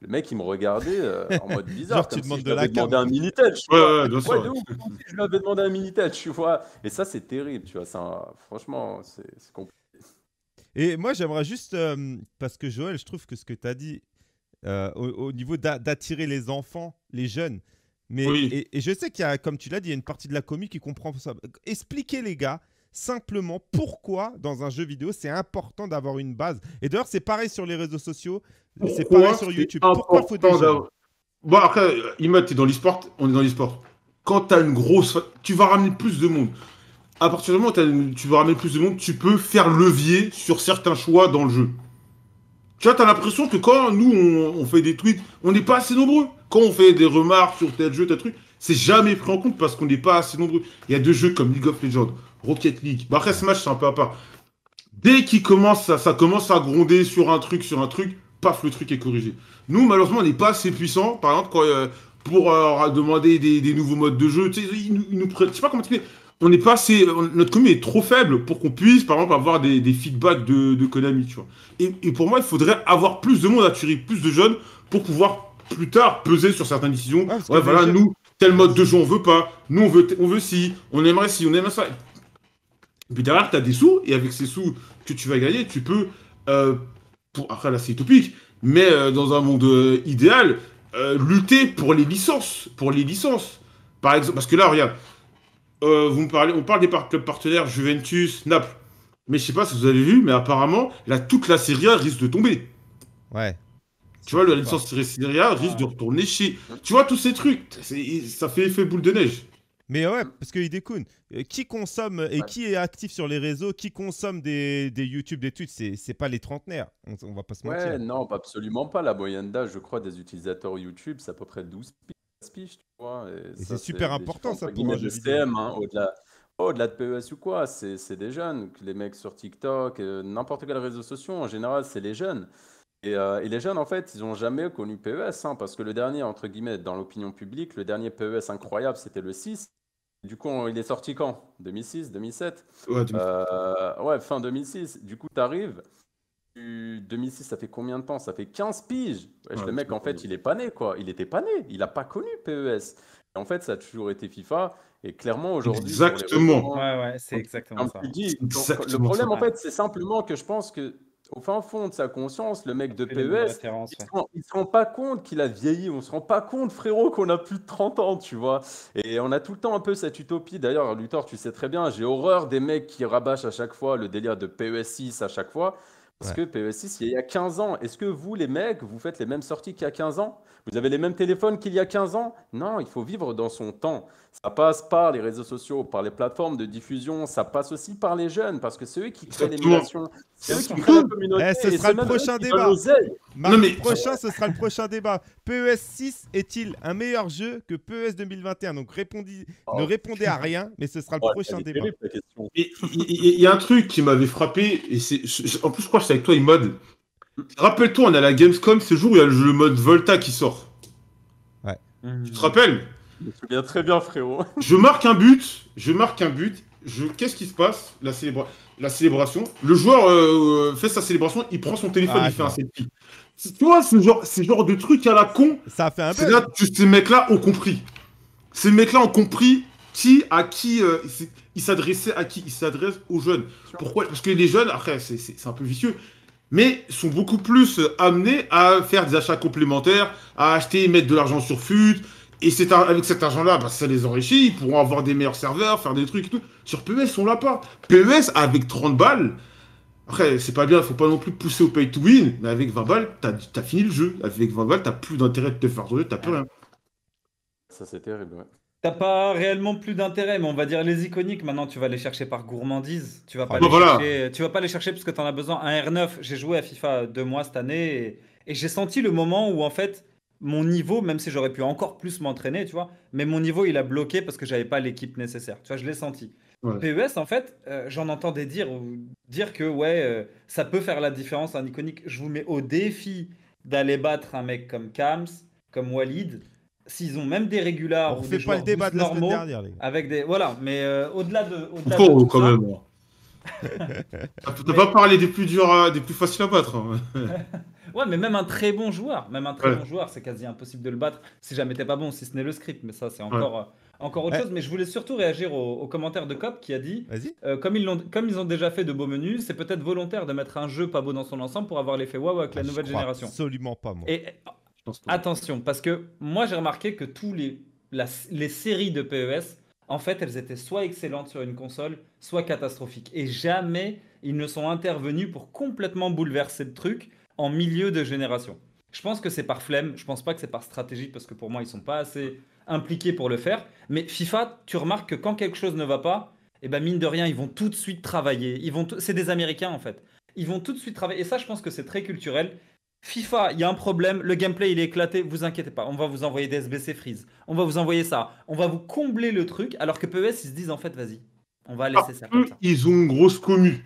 Speaker 3: le mec, il me regardait euh, en mode bizarre. Genre, comme tu demandes de la demandé un tu vois. Ouais, ouais, de je lui avais demandé un Minitel, tu vois. Et ça, c'est terrible, tu vois. Ça Franchement, c'est compliqué.
Speaker 1: Et moi, j'aimerais juste, euh, parce que Joël, je trouve que ce que tu as dit euh, au, niveau d'attirer les enfants, les jeunes, mais oui. et, je sais qu'il y a, comme tu l'as dit, il y a une partie de la commu qui comprend ça. Expliquez, les gars, simplement pourquoi dans un jeu vidéo c'est important d'avoir une base.
Speaker 2: Et d'ailleurs, c'est pareil sur les réseaux sociaux, c'est pareil sur YouTube. Pourquoi faut des Bon, après, euh, Imad, t'es dans l'esport, on est dans l'esport. Quand as une grosse. Tu vas ramener plus de monde. À partir du moment où tu vas ramener plus de monde, tu peux faire levier sur certains choix dans le jeu. Tu vois, t'as l'impression que quand nous, on, fait des tweets, on n'est pas assez nombreux. Quand on fait des remarques sur tel jeu, tel truc, c'est jamais pris en compte parce qu'on n'est pas assez nombreux. Il y a deux jeux comme League of Legends. Rocket League. Bah, après, Smash, c'est un peu à part. Dès qu'il commence, ça, commence à gronder sur un truc, sur un truc, paf, le truc est corrigé. Nous, malheureusement, on n'est pas assez puissant. Par exemple, euh, pour euh, demander des, nouveaux modes de jeu, tu sais, ils nous, ils sais pas comment tu on n'est pas assez, notre commune est trop faible pour qu'on puisse, par exemple, avoir des, feedbacks de, Konami, tu vois. Et, pour moi, il faudrait avoir plus de monde à tuer, plus de jeunes pour pouvoir plus tard peser sur certaines décisions. Ah, ouais, voilà, nous, tel mode de jeu on veut pas, nous on veut, on veut si, on aimerait si, on aimerait ça. Puis derrière, tu as des sous, et avec ces sous que tu vas gagner, tu peux. Euh, après, là, c'est utopique, mais euh, dans un monde euh, idéal, lutter pour les licences. Pour les licences. Par exemple, parce que là, regarde, vous me parlez, on parle des clubs partenaires Juventus, Naples. Mais je sais pas si vous avez vu, mais apparemment, là, toute la Serie A risque de tomber. Ouais. Tu vois, la licence Serie A risque de retourner chez. Tu vois, tous ces trucs, ça fait effet boule de neige. Mais ouais,
Speaker 1: parce que Hidekun, euh, qui consomme et qui est actif sur les réseaux, qui consomme des, des YouTube, des tweets, c'est pas les trentenaires.
Speaker 3: On, ne va pas se mentir. Ouais, non, absolument pas. La moyenne d'âge, je crois, des utilisateurs YouTube, c'est à peu près 12 piges, tu vois. Et, c'est super important, ça, pour moi, CM, hein, au-delà, de PES ou quoi, c'est des jeunes. Les mecs sur TikTok, euh, n'importe quel réseau social, en général, c'est les jeunes. Euh, et, les jeunes, en fait, ils n'ont jamais connu PES, hein, parce que le dernier, entre guillemets, dans l'opinion publique, le dernier PES incroyable, c'était le 6. Du coup, il est sorti quand 2006, 2007 euh, ouais, fin 2006. Du coup, tu arrives. 2006, ça fait combien de temps Ça fait 15 piges. Ouais, le mec, en fait, il est pas né, quoi. Il était pas né. Il n'a pas connu PES. en fait, ça a toujours été FIFA. Et clairement, aujourd'hui. Exactement. ouais, ouais, c'est exactement ça. le problème, en fait, c'est simplement que je pense que au fin fond de sa conscience, le mec de PES, e il ne se, rend pas compte qu'il a vieilli, on ne se rend pas compte, frérot, qu'on a plus de 30 ans, tu vois. Et on a tout le temps un peu cette utopie. D'ailleurs, Luthor, tu sais très bien, j'ai horreur des mecs qui rabâchent à chaque fois le délire de PES6 à chaque fois. Parce que PES6, il y a 15 ans. Est-ce que vous, les mecs, vous faites les mêmes sorties qu'il y a 15 ans vous avez les mêmes téléphones qu'il y a 15 ans Non, il faut vivre dans son temps. Ça passe par les réseaux sociaux, par les plateformes de diffusion, ça passe aussi par les jeunes, parce que c'est eux qui créent l'émulation. C'est eux qui créent la communauté. Eh, ce sera le prochain débat. Mardi mais... prochain,
Speaker 1: ce sera le prochain débat. PES 6 est-il un meilleur jeu que PES 2021 Donc répondez, ah. ne répondez à rien, mais ce sera le prochain débat.
Speaker 2: Il y, a un truc qui m'avait frappé, et c'est, en plus je crois que c'est avec toi, mode. Rappelle-toi, on a la Gamescom ce jour où il y a le mode Volta qui sort.
Speaker 1: Ouais. Tu te
Speaker 2: rappelles Je me très bien, frérot. je marque un but, je marque un but. Je... Qu'est-ce qui se passe la, la célébration. Le joueur euh, euh, fait sa célébration, il prend son téléphone, et ah, il fait un selfie. Tu vois, ce genre, ce genre de truc à la con. Ça fait un peu. C'est-à-dire tu... ces mecs-là ont compris. Ces mecs-là ont compris qui, à qui, Ils euh, il à qui Ils s'adressent aux jeunes. Pourquoi Parce que les jeunes, après, c'est un peu vicieux mais sont beaucoup plus euh, amenés à faire des achats complémentaires, à acheter et mettre de l'argent sur FUT. Et c'est avec cet argent-là, bah, ça les enrichit, ils pourront avoir des meilleurs serveurs, faire des trucs et tout. Sur PES, on l'a pas. PES, avec 30 balles, après, c'est pas bien, faut pas non plus pousser au pay to win, mais avec 20 balles, t'as as fini le jeu. Avec 20 balles, t'as plus d'intérêt de te faire jouer, t'as plus rien.
Speaker 4: Ça, c'est terrible, ouais. T'as pas réellement plus d'intérêt, mais on va dire les iconiques. Maintenant, tu vas les chercher par gourmandise. Tu vas pas, ah, les, bah chercher, tu vas pas les chercher parce que t'en as besoin. Un R9, j'ai joué à FIFA deux mois cette année et, j'ai senti le moment où en fait mon niveau, même si j'aurais pu encore plus m'entraîner, tu vois, mais mon niveau il a bloqué parce que j'avais pas l'équipe nécessaire. Tu vois, je l'ai senti. PES, e en fait, euh, j'en entendais dire dire que ouais, euh, ça peut faire la différence un iconique. Je vous mets au défi d'aller battre un mec comme Kams, comme Walid s'ils ont même des régulars on ne fait pas le débat de la semaine dernière, les avec des voilà, mais euh, au-delà de au-delà de tout quand même. Hein.
Speaker 2: pas parlé des plus durs, euh, des plus faciles à battre. Hein.
Speaker 4: ouais, mais même un très bon joueur, même un très bon joueur, c'est quasi impossible de le battre si jamais t'es pas bon, si ce n'est le script. Mais ça, c'est encore, euh, encore autre chose. Mais je voulais surtout réagir au, commentaires commentaire de Cop qui a dit vas comme, ils l'ont, comme ils ont déjà fait de beaux menus, c'est peut-être volontaire de mettre un jeu pas beau dans son ensemble pour avoir l'effet waouh avec la ah, nouvelle génération.
Speaker 1: Absolument pas, moi.
Speaker 4: Et Attention, parce que moi j'ai remarqué que tous les, les séries de PES, en fait, elles étaient soit excellentes sur une console, soit catastrophiques. Et jamais ils ne sont intervenus pour complètement bouleverser le truc en milieu de génération. Je pense que c'est par flemme, je pense pas que c'est par stratégie, parce que pour moi, ils sont pas assez impliqués pour le faire. Mais FIFA, tu remarques que quand quelque chose ne va pas, et eh ben mine de rien, ils vont tout de suite travailler. Ils vont, c'est des Américains en fait. Ils vont tout de suite travailler. Et ça, je pense que c'est très culturel. FIFA, il y a un problème, le gameplay il est éclaté, vous inquiétez pas, on va vous envoyer des SBC Freeze, on va vous envoyer ça, on va vous combler le truc, alors que PES ils se disent en fait vas-y, on va laisser ça,
Speaker 2: Ils ont une grosse commu.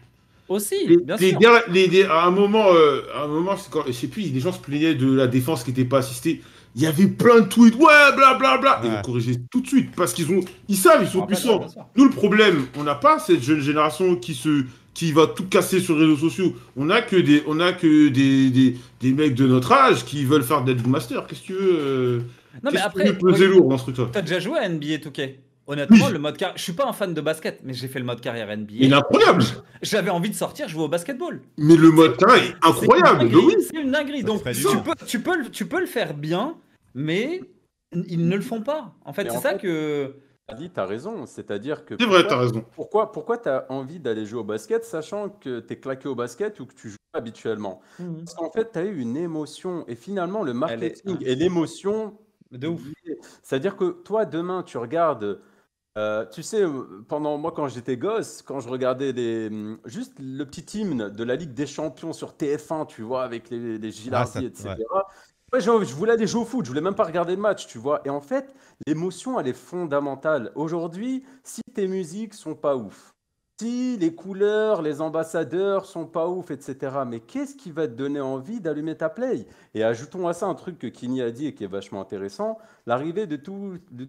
Speaker 4: Aussi, bien
Speaker 2: sûr. à un moment, euh, à un moment quand, je sais plus, les gens se plaignaient de la défense qui n'était pas assistée. Il y avait plein de tweets, ouais, blablabla. Bla, bla. Et tout de suite parce qu'ils ont, ils savent, ils sont puissants. Nous, le problème, on n'a pas cette jeune génération qui se, qui va tout casser sur les réseaux sociaux. On n'a que des, on a que des, des, des, mecs de notre âge qui veulent faire des Master. Qu'est-ce que tu veux euh, Non, mais après, lourd truc
Speaker 4: déjà joué à NBA 2K Honnêtement, le mode car, Je suis pas un fan de basket, mais j'ai fait le mode carrière NBA. Il est incroyable J'avais envie de sortir jouer au basketball.
Speaker 3: Mais le
Speaker 2: mode
Speaker 4: carrière est incroyable, C'est une dinguerie. Donc, tu peux, tu, peux, tu peux le faire bien, mais ils ne le font pas. En fait, c'est ça
Speaker 3: que dit, as raison. C'est-à-dire que. C'est raison. Pourquoi, pourquoi as envie d'aller jouer au basket, sachant que tu es claqué au basket ou que tu joues habituellement mhm. Parce qu'en fait, tu as eu une émotion. Et finalement, le marketing et l'émotion. De ouf. C'est-à-dire que toi, demain, tu regardes. Euh, tu sais, euh, pendant moi, quand j'étais gosse, quand je regardais des, mm, juste le petit hymne de la Ligue des Champions sur TF1, tu vois, avec les, les ah, etc., je, voulais aller jouer au foot, je voulais même pas regarder le match, tu vois. Et en fait, l'émotion, elle est fondamentale. Aujourd'hui, si tes musiques sont pas ouf, si les couleurs, les ambassadeurs sont pas ouf, etc. Mais qu'est-ce qui va te donner envie d'allumer ta play Et ajoutons à ça un truc que Kini a dit et qui est vachement intéressant l'arrivée de tous de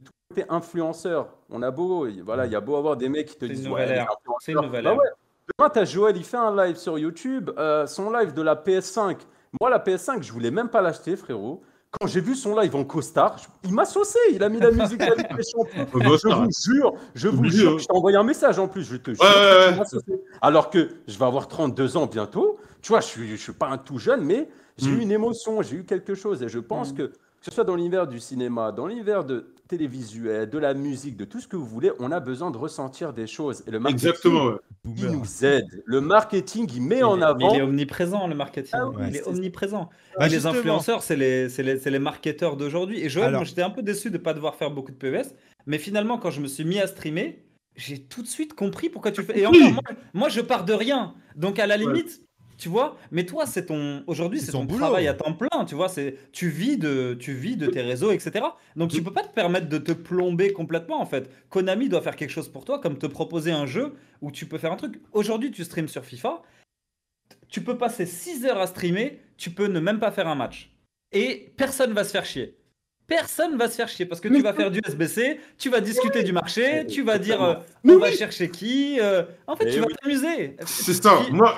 Speaker 3: influenceurs. On a beau, voilà, il y a beau avoir des mecs qui te disent ouais, c'est une nouvelle bah ère. Bah ouais. Demain, Joël, il fait un live sur YouTube. Euh, son live de la PS5, moi, la PS5, je voulais même pas l'acheter, frérot. Quand j'ai vu son live en costard, il m'a saucé. Il a mis la musique de la Ligue je vous hein. jure, je vous jure. Hein. Je t'ai envoyé un message en plus. Je te jure Alors que je vais avoir 32 ans bientôt. Tu vois, je suis, je suis pas un tout jeune, mais j'ai hmm. eu une émotion, j'ai eu quelque chose. Et je pense hmm. que, que ce soit dans l'univers du cinéma, dans l'univers de télévisuel, de la musique, de tout ce que vous voulez, on a besoin de ressentir des choses. Et le marketing, Exactement. il nous aide. Le marketing, il met en
Speaker 4: avant. Il est omniprésent, le marketing. Ah il est, omniprésent. Ah, bah, les influenceurs, c'est les, les, les, marketeurs d'aujourd'hui. Et Joël, j'étais un peu déçu de ne pas devoir faire beaucoup de PES. Mais finalement, quand je me suis mis à streamer, j'ai tout de suite compris pourquoi tu fais. Et encore, moi, je pars de rien. Donc, à la limite, tu vois. Mais toi, c'est ton aujourd'hui, c'est ton, boulot. travail à temps plein, tu vois. C'est tu vis de tu vis de tes réseaux, etc. Donc tu mm. peux pas te permettre de te plomber complètement en fait. Konami doit faire quelque chose pour toi, comme te proposer un jeu où tu peux faire un truc. Aujourd'hui, tu streams sur FIFA, tu peux passer 6 heures à streamer, tu peux ne même pas faire un match et personne va se faire chier personne va se faire chier parce que tu vas faire du SBC, tu vas discuter du marché, tu vas dire euh, on va chercher qui. Euh, en fait, tu vas t'amuser. C'est ça. Moi,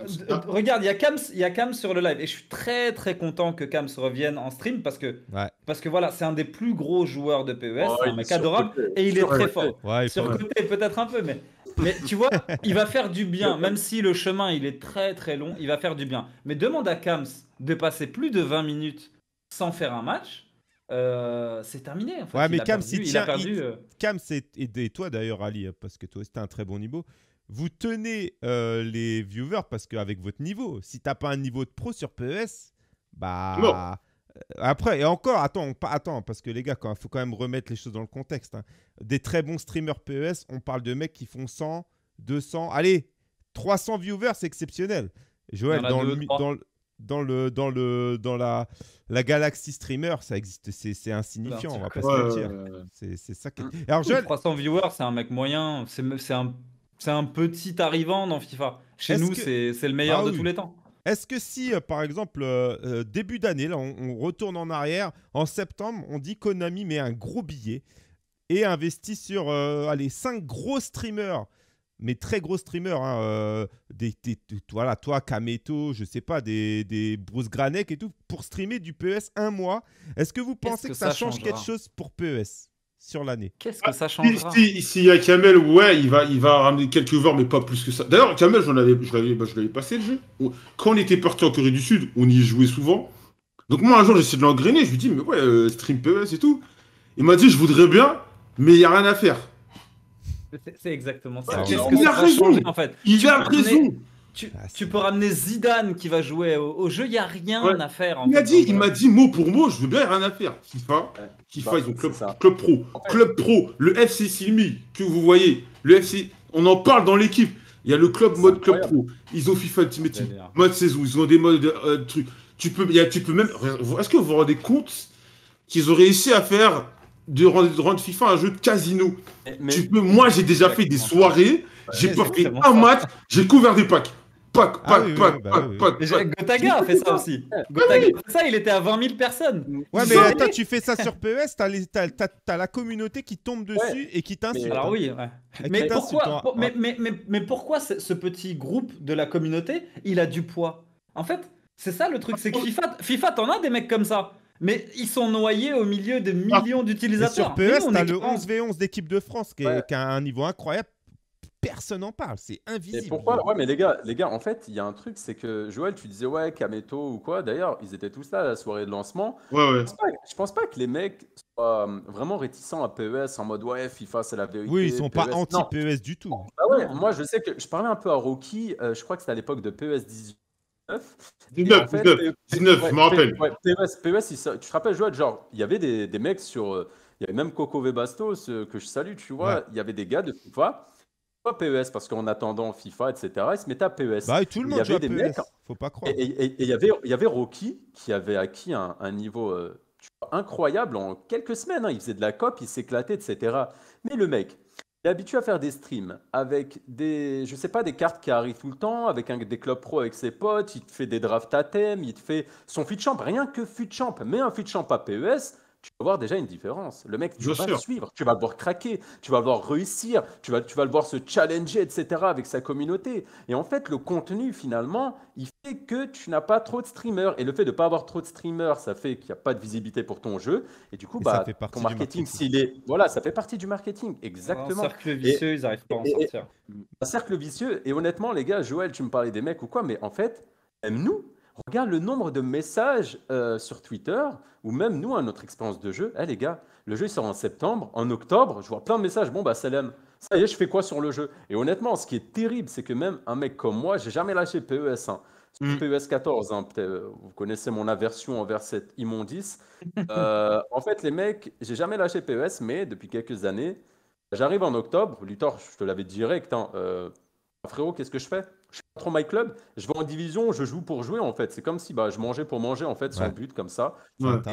Speaker 4: euh, regarde, il y, a Cam, il y a Cam sur le live et je suis très très content que Cam se revienne en stream parce que, parce que voilà, c'est un des plus gros joueurs de PES, e un mec adorable et il est très fort. Ouais, sur côté peut-être un peu, mais, mais tu vois, il va faire du bien, même si le chemin il est très très long, il va faire du bien. Mais demande à Cams de passer plus de 20 minutes sans faire un match. Euh, c'est terminé. En Ouais, il mais perdu, il
Speaker 1: perdu, et, toi d'ailleurs, Ali, parce que toi, c'était un très bon niveau vous tenez euh, les viewers parce qu'avec votre niveau, si t'as pas un niveau de pro sur PES, bah. Euh, après, et encore, attends, pas, attends, parce que les gars, il faut quand même remettre les choses dans le contexte. Hein. Des très bons streamers PES, on parle de mecs qui font 100, 200, allez, 300 viewers, c'est exceptionnel. Joël, dans, dans, dans, le, dans, la, la galaxie streamer, ça existe, c'est insignifiant, on va pas se mentir. C'est ça Alors,
Speaker 4: 300 viewers, c'est un mec moyen, c'est un c'est un petit arrivant dans FIFA. Chez nous, c'est le meilleur ah de tous les temps.
Speaker 1: Est-ce que si, euh, par exemple, euh, euh, début d'année, on, on, retourne en arrière, en septembre, on dit Konami met un gros billet et investit sur allez, cinq gros streamers mais très gros streamers, hein, des, toi, Kameto, je sais pas, des, des Bruce Granek et tout, pour streamer du PES un mois. Est-ce que vous pensez que, ça, ça change quelque chose pour PES
Speaker 2: sur l'année.
Speaker 3: Qu'est-ce ah, que ça
Speaker 1: changera S'il si, y a
Speaker 2: Kamel, ouais, il va, il va ramener quelques joueurs, mais pas plus que ça. D'ailleurs, Kamel, bah, je l'avais passé le jeu. Quand on était parti en Corée du Sud, on y jouait souvent. Donc moi, un jour, j'essaie de l'engrainer. Je lui dis, mais ouais, euh, stream PES et tout. Il m'a dit, je voudrais bien, mais il n'y a rien à faire.
Speaker 4: C'est exactement ça. il a raison, en fait. Il tu a raison. Tu, ah, peux ramener Zidane qui va jouer au, jeu, il n'y a rien à faire. En il m'a dit, il m'a
Speaker 2: dit mot pour mot, je veux bien rien à faire. FIFA, FIFA, ils ont bah, club, pro, club pro, le FC Silmi que vous voyez, le FC, on en parle dans l'équipe. Il y a le club mode club pro, ils ont FIFA Ultimate mode saison, ils ont des modes de euh, euh, trucs. Tu peux, y tu peux même, est-ce que vous vous rendez compte qu'ils ont réussi à faire de rendre, FIFA un jeu de casino eh, tu peux, moi j'ai déjà fait des soirées, j'ai pas fait un match, j'ai couvert des packs poc, ah bah Gotaga a fait ça aussi. Ah ça, il était à 20 000 personnes. Ouais, mais euh,
Speaker 1: attends, tu fais ça sur PES, e t'as la communauté qui tombe dessus et qui t'insulte. Alors oui, hein. Mais pourquoi,
Speaker 4: mais, pourquoi ce petit groupe de la communauté, il a du poids En fait, c'est ça le truc, c'est que FIFA, t'en as des mecs comme ça. Mais ils sont noyés au milieu de
Speaker 3: ah. millions d'utilisateurs. Sur PES, t'as le
Speaker 1: 11v11 d'équipe de France qui a un niveau incroyable personne n'en
Speaker 3: parle, c'est invisible. pourquoi Ouais, mais les gars, les gars, en fait, il y a un truc, c'est que Joël, tu disais ouais, Kameto ou quoi. D'ailleurs, ils étaient tous là à la soirée de lancement. Ouais, Je, pense pas, pense pas que les mecs soient euh, vraiment réticents à PES en mode ouais, FIFA, c'est la vérité. Oui, ils sont pas e anti-PES du tout. Bah moi, je sais que je parlais un peu à Rocky. Euh, je crois que c'était à l'époque de PES 19, 19, je me e rappelle. PES, e tu te rappelles, Joël, genre, il y avait des, mecs sur. Euh, il y avait même Coco Vebastos, que je salue, tu vois. Il y avait des gars de FIFA PES e parce qu'en attendant FIFA, etc., il se met à PES. Bah, et tout le monde il y avait des mecs. Faut pas croire. il y avait, Rocky qui avait acquis un, niveau euh, incroyable en quelques semaines. Hein. Il faisait de la cop, il s'éclatait, etc. Mais le mec, il est habitué à faire des streams avec des, je sais pas, des cartes qui arrivent tout le temps, avec un, des clubs pro avec ses potes. Il te fait des drafts à thème, il te fait son fut champ, rien que fut champ, mais un fut champ à PES tu vas voir déjà une différence. Le mec, tu vas le suivre, tu vas le voir craquer, tu vas le voir réussir, tu vas, tu vas le voir se challenger, etc., avec sa communauté. Et en fait, le contenu, finalement, il fait que tu n'as pas trop de streamers. Et le fait de ne pas avoir trop de streamers, ça fait qu'il n'y a pas de visibilité pour ton jeu. Et du coup, et bah, ton marketing, s'il est. Voilà, ça fait partie du marketing, exactement. Un cercle vicieux, ils n'arrivent pas à en sortir. un cercle vicieux. Et honnêtement, les gars, Joël, tu me parlais des mecs ou quoi, mais en fait, même nous, Regarde le nombre de messages euh, sur Twitter, ou même nous, à notre expérience de jeu. Eh les gars, le jeu il sort en septembre, en octobre, je vois plein de messages. Bon, bah, Salem, ça y est, je fais quoi sur le jeu Et honnêtement, ce qui est terrible, c'est que même un mec comme moi, j'ai jamais lâché PES 1. PES 14, vous connaissez mon aversion envers cette immondice. Euh, en fait, les mecs, j'ai jamais lâché PES, mais depuis quelques années, j'arrive en octobre. Luthor, je te l'avais direct. Hein, euh, ah, frérot, qu'est-ce que je fais je suis my club, je vais en division, je joue pour jouer en fait. C'est comme si bah, je mangeais pour manger en fait, sans but comme ça.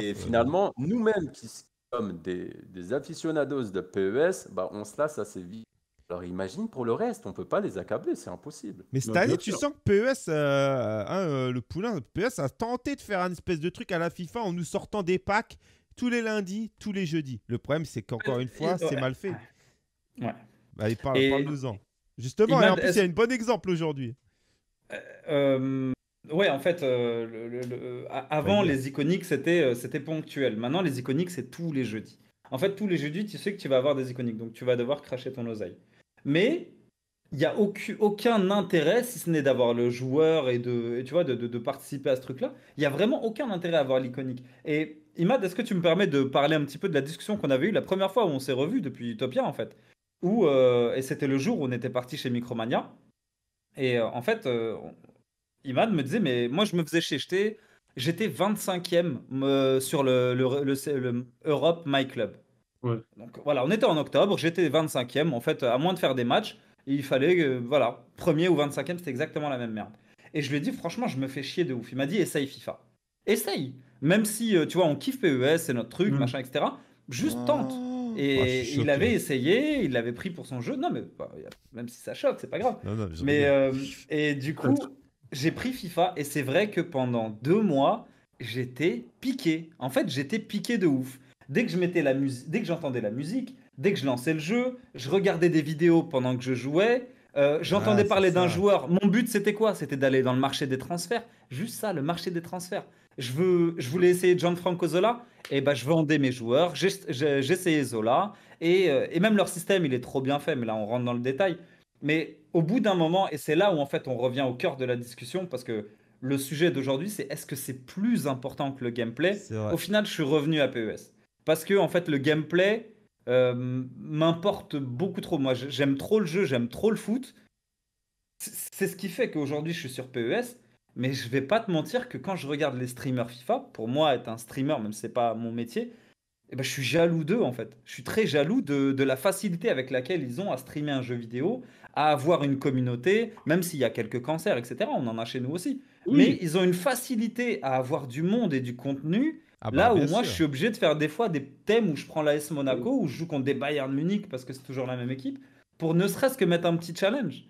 Speaker 3: Et finalement, nous-mêmes qui sommes des, des, aficionados de PES, bah, on se lasse assez vite. Alors imagine pour le reste, on peut pas les accabler, c'est impossible. Mais cette année, tu sens
Speaker 1: que PES, euh, hein, euh, le poulain, PES a tenté de faire un espèce de truc à la FIFA en nous sortant des packs tous les lundis, tous les jeudis. Le problème, c'est qu'encore euh, une fois, c'est mal fait. Ouais.
Speaker 4: Bah, parle, et... parle nous Justement, et hein, en plus, il y a
Speaker 1: une bonne exemple aujourd'hui.
Speaker 4: Oui, euh, euh, ouais, en fait, euh, avant, les iconiques, c'était c'était ponctuel. Maintenant, les iconiques, c'est tous les jeudis. En fait, tous les jeudis, tu sais que tu vas avoir des iconiques, donc tu vas devoir cracher ton oseille. Mais il y a aucun, intérêt, si ce n'est d'avoir le joueur et de, tu vois, de, participer à ce truc-là. Il y a vraiment aucun intérêt à avoir l'iconique. Et Imad, est-ce que tu me permets de parler un petit peu de la discussion qu'on avait eue la première fois où on s'est revu depuis Utopia, en fait où, euh, et c'était le jour où on était parti chez Micromania. Et euh, en fait, euh, Iman me disait, mais moi je me faisais chier J'étais 25e sur le, Europe My Club. Donc voilà, on était en octobre, j'étais 25e. En fait, à moins de faire des matchs, il fallait, voilà, premier ou 25e, c'était exactement la même merde. Et je lui ai dit, franchement, je me fais chier de ouf. Il m'a dit, essaye FIFA. Essaye. Même si, tu vois, on kiffe PES, c'est notre truc, mm. machin, etc. Juste ah. tente. Bah, et il avait essayé, il l'avait pris pour son jeu. Non, mais bah, même si ça choque, c'est pas grave. mais euh, et du coup, j'ai pris FIFA et c'est vrai que pendant deux mois, j'étais piqué. En fait, j'étais piqué de ouf. Dès que je mettais la musique, dès que j'entendais la musique, dès que je lançais le jeu, je regardais des vidéos pendant que je jouais. Euh, j'entendais ah, parler d'un joueur. Mon but, c'était quoi C'était d'aller dans le marché des transferts. Juste ça, le marché des transferts je, voulais essayer Gianfranco Zola, et eh ben, je vendais mes joueurs, j'ai essayé Zola, euh, et, même leur système, il est trop bien fait, mais là on rentre dans le détail. Mais au bout d'un moment, et c'est là où en fait on revient au cœur de la discussion, parce que le sujet d'aujourd'hui, c'est est-ce que c'est plus important que le gameplay Au final, je suis revenu à PES. Parce que en fait, le gameplay euh, m'importe beaucoup trop. Moi, j'aime trop le jeu, j'aime trop le foot. C'est ce qui fait qu'aujourd'hui, je suis sur PES. Mais je vais pas te mentir que quand je regarde les streamers FIFA, pour moi, être un streamer, même si c'est pas mon métier, eh ben, je suis jaloux d'eux en fait. Je suis très jaloux de, la facilité avec laquelle ils ont à streamer un jeu vidéo, à avoir une communauté, même s'il y a quelques cancers, etc. On en a chez nous aussi. Mais ils ont une facilité à avoir du monde et du contenu. Ah bah, là où moi, je suis obligé de faire des fois des thèmes où je prends l'AS Monaco, où je joue contre des Bayern Munich parce que c'est toujours la même équipe, pour ne serait-ce que mettre un petit challenge.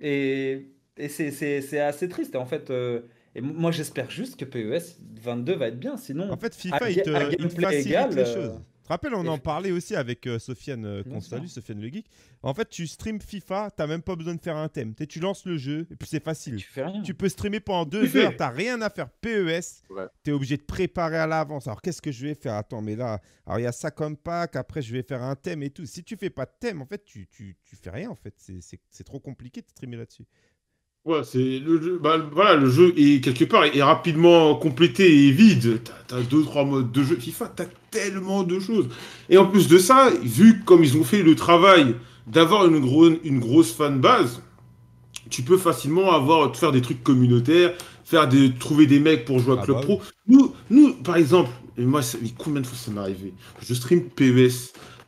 Speaker 4: Et et c'est assez triste. En fait, euh, et moi, j'espère juste que PES 22 va être bien. Sinon, en fait, FIFA, il te, il
Speaker 1: facilite les euh, choses. te rappelles, on en parlait aussi avec euh, Sofiane qu'on salue, Sofiane le Geek. En fait, tu stream FIFA, t'as même pas besoin de faire un thème. tu lances le jeu et puis c'est facile. Tu, peux streamer pendant deux heures, t'as rien à faire. PES, tu es obligé de préparer à l'avance. Alors qu'est-ce que je vais faire Attends, mais là, alors il y a ça comme pack, après je vais faire un thème et tout. Si tu fais pas de thème, en fait, tu, tu, fais rien en fait. C'est trop compliqué de streamer là-dessus.
Speaker 2: Ouais, c'est le jeu. Bah, voilà, le jeu est quelque part est rapidement complété et vide. T'as as deux, trois modes de jeu. FIFA, t'as tellement de choses. Et en plus de ça, vu comme ils ont fait le travail d'avoir une, une grosse fan base, tu peux facilement avoir faire des trucs communautaires, faire des trouver des mecs pour jouer à ah club bah pro. Nous, nous, par exemple, et moi, combien de fois ça m'est arrivé Je stream PES,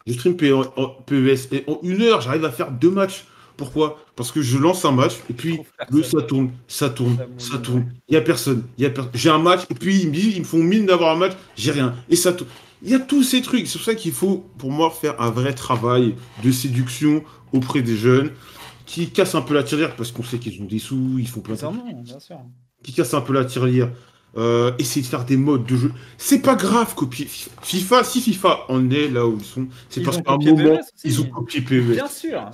Speaker 2: je stream PES e et en une heure, j'arrive à faire deux matchs. Pourquoi parce que je lance un match et puis le, ça tourne, ça tourne, ça tourne. Il n'y a personne. Y a J'ai un match et puis ils me, font mine d'avoir un match, j'ai rien. Et ça tourne. Il y a tous ces trucs. C'est pour ça qu'il faut, pour moi, faire un vrai travail de séduction auprès des jeunes qui cassent un peu la tirelire parce qu'on sait qu'ils ont des sous, ils font plein de Qui cassent un peu la tirelire. Euh, essayer de faire des modes de jeu. C'est pas grave copier FIFA. Si FIFA en est là où ils sont, c'est parce qu'à un moment ils ont copié PES.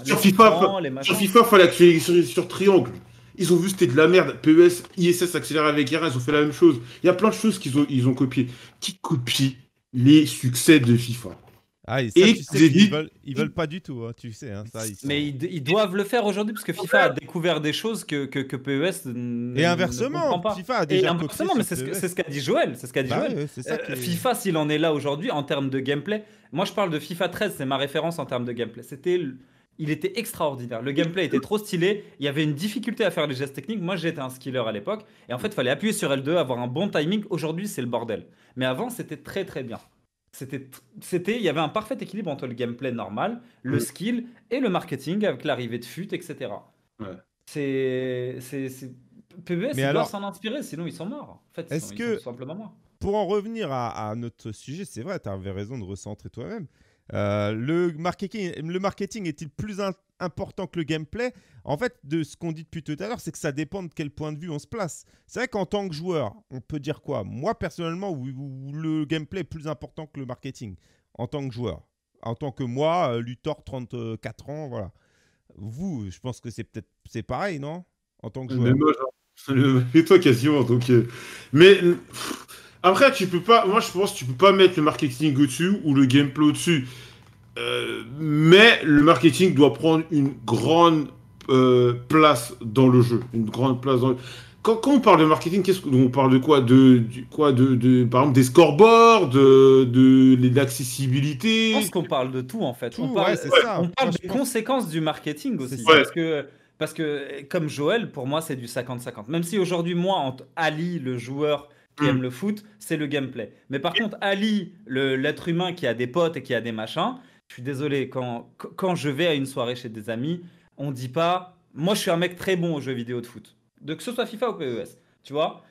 Speaker 2: Sur FIFA, sur FIFA, fallait sur, triangle. Ils ont vu c'était de la merde. PES, ISS accélère avec r ils ont fait la même chose. Il y a plein de choses qu'ils ont, ils ont copié Qui copie les succès de FIFA ah, ça, tu sais ils, veulent,
Speaker 1: pas du tout, hein, tu sais. Hein,
Speaker 4: mais ils, doivent le faire aujourd'hui parce que FIFA a découvert des choses que, que, PES ne, Et inversement, pas. FIFA a déjà Et inversement, mais c'est ce, qu'a dit Joël. C'est ce qu'a dit bah Joël. Euh, FIFA, s'il en est là aujourd'hui en termes de gameplay, moi je parle de FIFA 13, c'est ma référence en termes de gameplay. C'était Il était extraordinaire. Le gameplay était trop stylé. Il y avait une difficulté à faire les gestes techniques. Moi, j'étais un skiller à l'époque. Et en fait, il fallait appuyer sur L2, avoir un bon timing. Aujourd'hui, c'est le bordel. Mais avant, c'était très, très bien. C'était, il y avait un parfait équilibre entre le gameplay normal, le skill et le marketing avec l'arrivée de fut, etc. C'est, c'est, PBS doit s'en inspirer, sinon ils sont morts. En fait, est que... simplement
Speaker 1: Pour en revenir à, à notre sujet, c'est vrai, tu avais raison de recentrer toi-même. Euh, le marketing, le marketing est-il plus important que le gameplay En fait, de ce qu'on dit depuis tout à l'heure, c'est que ça dépend de quel point de vue on se place. C'est vrai qu'en tant que joueur, on peut dire quoi Moi, personnellement, le gameplay est plus important que le marketing en tant que joueur. En tant que moi, euh, Luthor, 34 ans, voilà. Vous, je pense que c'est peut-être c'est pareil, non En tant que joueur. Mais
Speaker 2: toi quasiment. Donc, euh, mais après, tu peux pas. Moi, je pense que tu peux pas mettre le marketing au-dessus ou le gameplay au-dessus. Euh, mais le marketing doit prendre une grande euh, place dans le jeu, une grande place dans. Quand, on parle de marketing, qu'est-ce qu'on on parle de quoi De quoi de, par exemple des scoreboards, de de l'accessibilité. Je
Speaker 4: pense qu'on parle de tout en fait. on parle, ouais, ça. On parle des conséquences du marketing aussi, parce que parce que comme Joël, pour moi, c'est du 50-50. Même si aujourd'hui, moi, entre Ali, le joueur qui aime hmm. le foot, c'est le gameplay. Mais par contre, Ali, l'être humain qui a des potes et qui a des machins, je suis désolé, quand, quand je vais à une soirée chez des amis, on dit pas, moi je suis un mec très bon aux jeux vidéo de foot, de que ce soit FIFA ou PES, tu vois.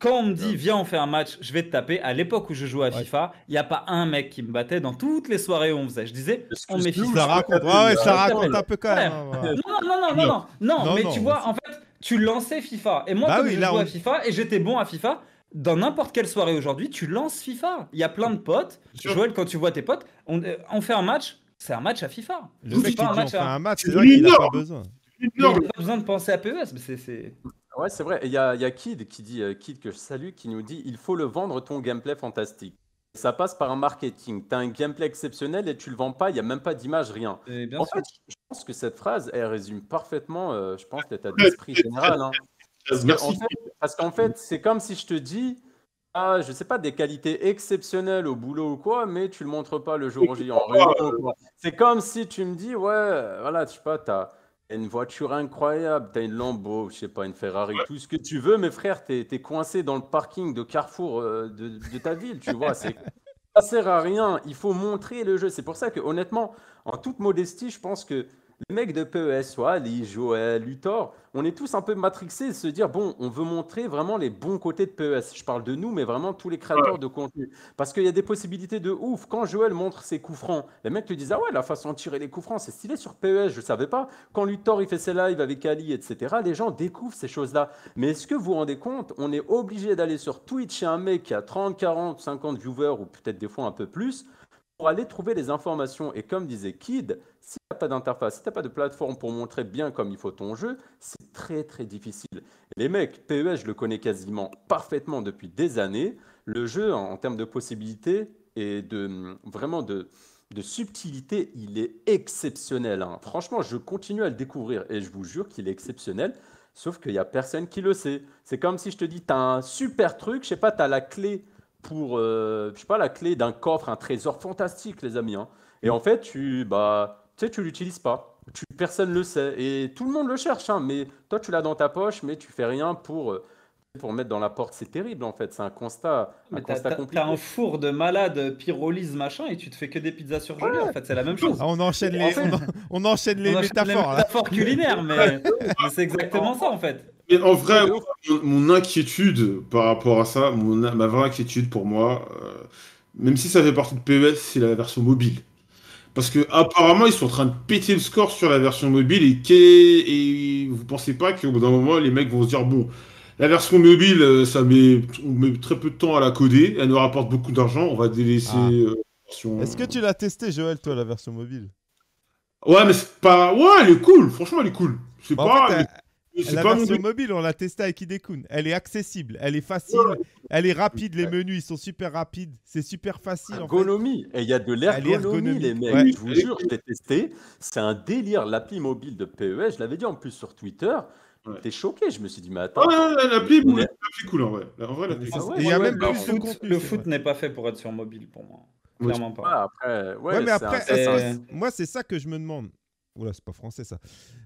Speaker 4: Quand on me dit, viens, on fait un match, je vais te taper, à l'époque où je jouais à FIFA, il n'y a pas un mec qui me battait dans toutes les soirées où on faisait. Je disais, on met FIFA. Ça raconte, ça raconte un peu quand même. Hein, non, non, non, non, non, non, mais tu vois, en fait, tu lançais FIFA. Et moi, bah je jouais à FIFA et j'étais bon à FIFA, dans n'importe quelle soirée aujourd'hui, tu lances FIFA. Il y a plein de potes. Joël, quand tu vois tes potes, on, euh, on fait un match, c'est un match à FIFA. Le mec pas un match, on fait un match,
Speaker 1: c'est vrai qu'il n'a pas besoin.
Speaker 3: Il n'a pas besoin de penser à PES, mais c'est... Ah ouais, c'est vrai. Il y, a, Kid qui dit, euh, Kid que je salue, qui nous dit il faut le vendre ton gameplay fantastique. Ça passe par un marketing. Tu as un gameplay exceptionnel et tu le vends pas, il n'y a même pas d'image, rien. En fait, je pense que cette phrase, elle résume parfaitement, euh, je pense, l'état d'esprit général. Hein parce qu'en fait, c'est comme si je te dis, ah, je sais pas, des qualités exceptionnelles au boulot ou quoi, mais tu le montres pas le jour J en C'est comme si tu me dis, ouais, voilà, je sais pas, as une voiture incroyable, tu as une Lambo, je sais pas, une Ferrari, tout ce que tu veux, mais frère, tu es coincé dans le parking de Carrefour euh, de, ta ville, tu vois, ça sert à rien. Il faut montrer le jeu. C'est pour ça que, honnêtement, en toute modestie, je pense que les mecs de PES, Ali, Joël, Luthor, on est tous un peu matrixés de se dire bon, on veut montrer vraiment les bons côtés de PES. Je parle de nous, mais vraiment tous les créateurs de contenu. Parce qu'il y a des possibilités de ouf. Quand Joël montre ses coups francs, les mecs te disent ah ouais, la façon de tirer les coups francs, c'est stylé sur PES, je ne savais pas. Quand Luthor il fait ses lives avec Ali, etc., les gens découvrent ces choses-là. Mais est-ce que vous vous rendez compte On est obligé d'aller sur Twitch chez un mec qui a 30, 40, 50 viewers ou peut-être des fois un peu plus aller trouver les informations. Et comme disait Kid, si tu a pas d'interface, si tu a pas de plateforme pour montrer bien comme il faut ton jeu, c'est très très difficile. Les mecs, PES, je le connais quasiment parfaitement depuis des années. Le jeu, en, termes de possibilités et de vraiment de, subtilité, il est exceptionnel. Hein. Franchement, je continue à le découvrir et je vous jure qu'il est exceptionnel. Sauf qu'il n'y a personne qui le sait. C'est comme si je te dis, tu as un super truc, je sais pas, tu as la clé pour, euh, je sais pas, la clé d'un coffre, un trésor fantastique, les amis. Hein. Et en fait, tu, bah, tu l'utilises pas. Tu, personne le sait. Et tout le monde le cherche, hein. mais toi, tu l'as dans ta poche, mais tu fais rien pour. Euh, pour mettre dans la porte, c'est terrible en fait, c'est un constat, un Tu constat as, un
Speaker 4: four de malade, euh, pyrolyse, machin, et tu te fais que des pizzas surgelées en fait, c'est la même chose. on, enchaîne les, on, enchaîne les, métaphores. culinaires, mais c'est exactement ça en fait
Speaker 2: en vrai, mon, inquiétude par rapport à ça, ma vraie inquiétude pour moi, euh, même si ça fait partie de PES, c'est la version mobile. Parce que apparemment ils sont en train de péter le score sur la version mobile et, et vous pensez pas qu'au bout d'un moment les mecs vont se dire bon la version mobile euh, ça met, très peu de temps à la coder, elle nous rapporte beaucoup d'argent, on va délaisser ah. euh, Est-ce que
Speaker 1: tu l'as testé Joël toi la version mobile
Speaker 2: Ouais mais c'est pas. Ouais
Speaker 1: elle est cool, franchement elle est cool. C'est pas la version mobile, on l'a testée avec Hidekun. Elle est accessible, elle est facile, elle est rapide. Les menus, ils sont super rapides. C'est super facile. Ergonomie.
Speaker 3: En Et il y a de l'ergonomie, les mecs. Je vous jure, je l'ai testé. C'est un délire. L'appli mobile de PES, je l'avais dit en plus sur Twitter. J'étais choqué, je me suis dit, mais attends. Ah, l'appli, mobile, c'est cool en vrai. En vrai même le foot n'est pas fait pour être sur mobile pour moi. Clairement pas. après, ouais, euh,
Speaker 1: moi, c'est ça que je me demande. Oula, c'est pas français ça.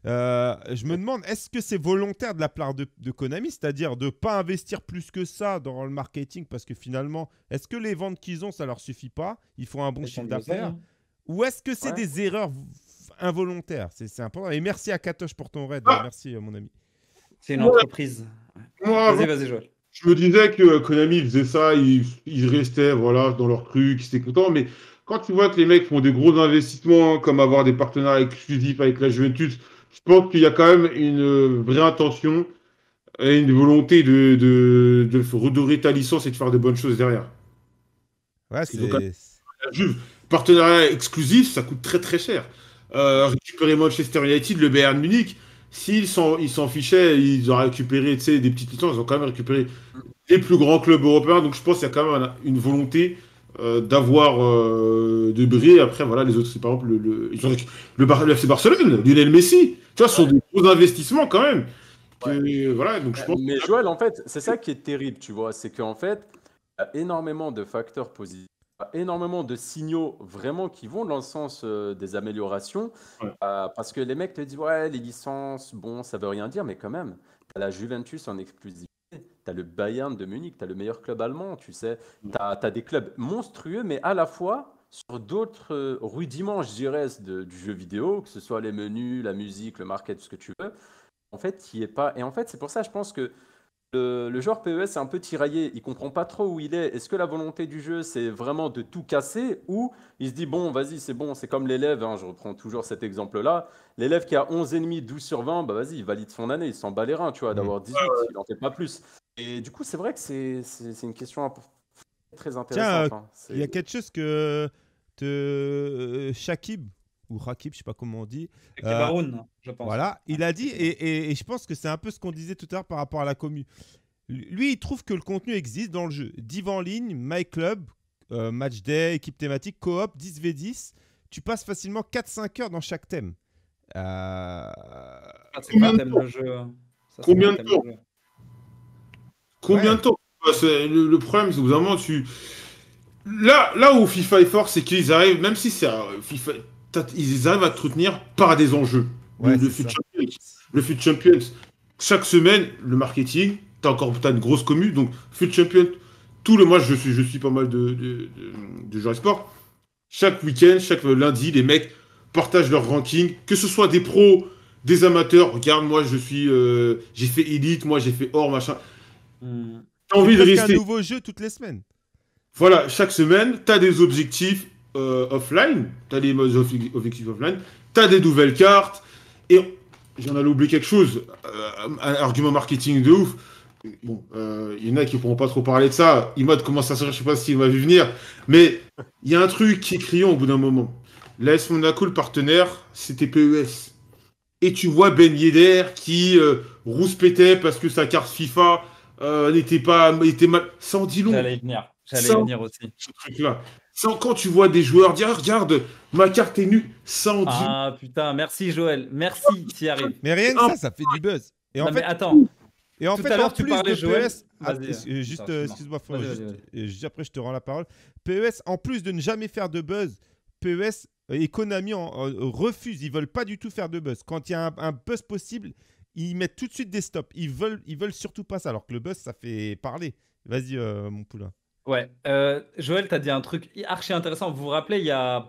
Speaker 1: Euh, je me demande, est-ce que c'est volontaire de la part de, Konami, c'est-à-dire de pas investir plus que ça dans le marketing, parce que finalement, est-ce que les ventes qu'ils ont, ça leur suffit pas Ils font un bon chiffre d'affaires Ou est-ce que c'est des erreurs involontaires C'est important. Et merci à Katoche pour ton raid. Ah. merci, euh, mon ami. C'est une entreprise. Vas-y, vas-y,
Speaker 4: Joël
Speaker 2: je me disais que Konami faisait ça, ils, restaient voilà, dans leur cru, qu'ils étaient contents, mais quand tu vois que les mecs font des gros investissements, comme avoir des partenariats exclusifs avec la Juventus, je pense qu'il y a quand même une vraie intention et une volonté de, redorer ta licence et de faire de bonnes choses derrière. Ouais, c'est Partenariat exclusif, ça coûte très très cher. Euh, récupérer Manchester United, le Bayern Munich, s'ils s'en fichaient, ils ont récupéré des petites licences, ils ont quand même récupéré les plus grands clubs européens. Donc je pense qu'il y a quand même une volonté euh, d'avoir euh, de briller. Après, voilà, les autres, c'est par exemple le, le, FC Barcelone, Lionel Messi. Tu vois, ce sont des gros investissements quand même. voilà, donc bah, Mais
Speaker 3: Joël, en fait, c'est ça qui est terrible, tu vois. C'est qu'en fait, il y a énormément de facteurs positifs énormément de signaux vraiment qui vont dans le sens euh, des améliorations. parce que les mecs te disent, ouais, les licences, bon, ça veut rien dire, mais quand même, tu la Juventus en exclusivité tu as le Bayern de Munich, tu as le meilleur club allemand, tu sais. Mm. Tu as, des clubs monstrueux, mais à la fois sur d'autres euh, rudiments, je dirais, de, du jeu vidéo, que ce soit les menus, la musique, le market, ce que tu veux. En fait, il est pas. Et en fait, c'est pour ça, je pense que le, joueur PES est un peu tiraillé, il comprend pas trop où il est. Est-ce que la volonté du jeu, c'est vraiment de tout casser ou il se dit, bon, vas-y, c'est bon, c'est comme l'élève, hein, je reprends toujours cet exemple-là. L'élève qui a 11,5, 12 sur 20, bah vas-y, il valide son année, il s'en bat les reins, tu vois, mm. d'avoir 18, il n'en fait pas plus. Et du coup, c'est vrai que c'est, une question très intéressante. Hein. Tiens, il y a quelque
Speaker 1: chose que te... Euh, Shakib, ou Rakib, je sais pas comment on dit. euh, je pense. Voilà, il a dit, et, et, je pense que c'est un peu ce qu'on disait tout à l'heure par rapport à la commu. Lui, il trouve que le contenu existe dans le jeu. Div en ligne, My Club, euh, Match Day, équipe thématique, coop, 10v10. Tu passes facilement 4-5 heures dans chaque thème. Euh...
Speaker 2: Ah,
Speaker 4: Combien de
Speaker 2: temps Combien de temps bah, le, problème, c'est que vraiment, tu. Là, là où FIFA est fort, c'est qu'ils arrivent, même si c'est euh, FIFA, ils arrivent à te retenir par des enjeux. le, fut Champions, Champions. Chaque semaine, le marketing, t'as encore une grosse commu, donc fut Champions. Tout le mois, je suis, je suis pas mal de, de, de, sport. Chaque week-end, chaque lundi, les mecs partagent leur ranking, que ce soit des pros, des amateurs. Regarde, moi, je suis, euh, j'ai fait élite, moi, j'ai fait or, machin. T'as envie de rester. un nouveau
Speaker 1: jeu toutes les semaines.
Speaker 2: Voilà, chaque semaine, tu as des objectifs euh, offline, t'as des objectifs offline, as des nouvelles cartes, et j'en ai oublié quelque chose, euh, un argument marketing de ouf. Bon, il euh, y en a qui ne pourront pas trop parler de ça. Imad commence à se je sais pas s'il va vu venir, mais il y a un truc qui est criant au bout d'un moment. L'AS Monaco, le partenaire, c'était PES. Et tu vois Ben Yedder qui euh, rouspétait parce que sa carte FIFA euh, n'était pas était mal. J'allais y venir. J'allais venir aussi. quand tu vois des joueurs dire regarde, ma carte est nue, sans Ah
Speaker 4: putain, merci Joël. Merci, Thierry. Mais rien que ah. ça, ça fait du buzz.
Speaker 1: Et en fait, attends. Et en fait, à plus tu de e ah, euh, juste, excuse-moi, euh, après, je te rends la parole. PES, en plus de ne jamais faire de buzz, PES et Konami en, refusent. Ils veulent pas du tout faire de buzz. Quand il y a un, un buzz possible, ils mettent tout de suite des stops. Ils veulent, ils veulent surtout pas ça, alors que le buzz, ça fait parler. Vas-y, euh, mon poulain.
Speaker 4: Ouais, euh, Joël, as dit un truc archi intéressant. Vous vous rappelez, il y a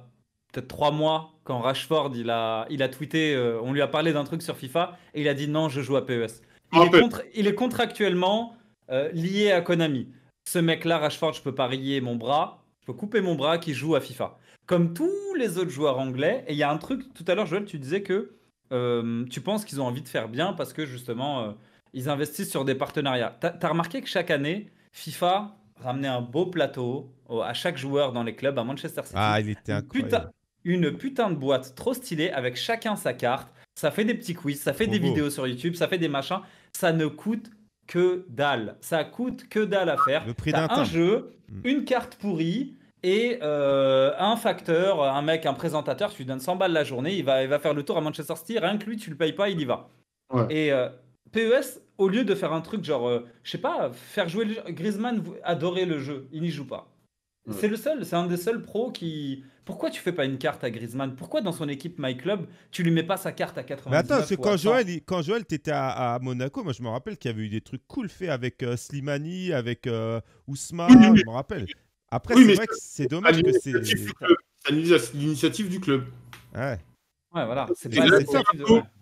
Speaker 4: peut-être trois mois, quand Rashford, il a, il a tweeté, euh, on lui a parlé d'un truc sur FIFA, et il a dit non, je joue à PES. Il, est, contre, il est, contractuellement euh, lié à Konami. Ce mec-là, Rashford, je peux pas parier mon bras, je peux couper mon bras qui joue à FIFA. Comme tous les autres joueurs anglais, et il y a un truc, tout à l'heure, Joël, tu disais que euh, tu penses qu'ils ont envie de faire bien parce que justement, euh, ils investissent sur des partenariats. Tu as, remarqué que chaque année, FIFA ramenait un beau plateau à chaque joueur dans les clubs à Manchester City. Ah, il était une putain de boîte trop stylée avec chacun sa carte. Ça fait des petits quiz, ça fait des vidéos sur YouTube, ça fait des machins. Ça ne coûte que dalle. Ça coûte que dalle à faire. Le prix d'un jeu, hmm. une carte pourrie, et euh, un facteur, un mec, un présentateur, tu lui donnes 100 balles la journée, il va, il va faire le tour à Manchester City, rien que lui, tu le payes pas, il y va. Et euh, PES, au lieu de faire un truc genre, euh, je sais pas, faire jouer le jeu, Griezmann adorait le jeu, il n'y joue pas. C'est le seul, c'est un des seuls pros qui. Pourquoi tu fais pas une carte à Griezmann Pourquoi dans son équipe My Club, tu lui mets pas sa carte à 99 Mais attends, c'est quand Joël,
Speaker 1: quand Joël t'étais à, Monaco, moi je me rappelle qu'il y avait eu des trucs cool faits avec Slimani, avec Ousmane, je me rappelle. Après, c'est vrai que c'est dommage que c'est.
Speaker 2: l'initiative du club. Ouais. Ouais, voilà. C'est pas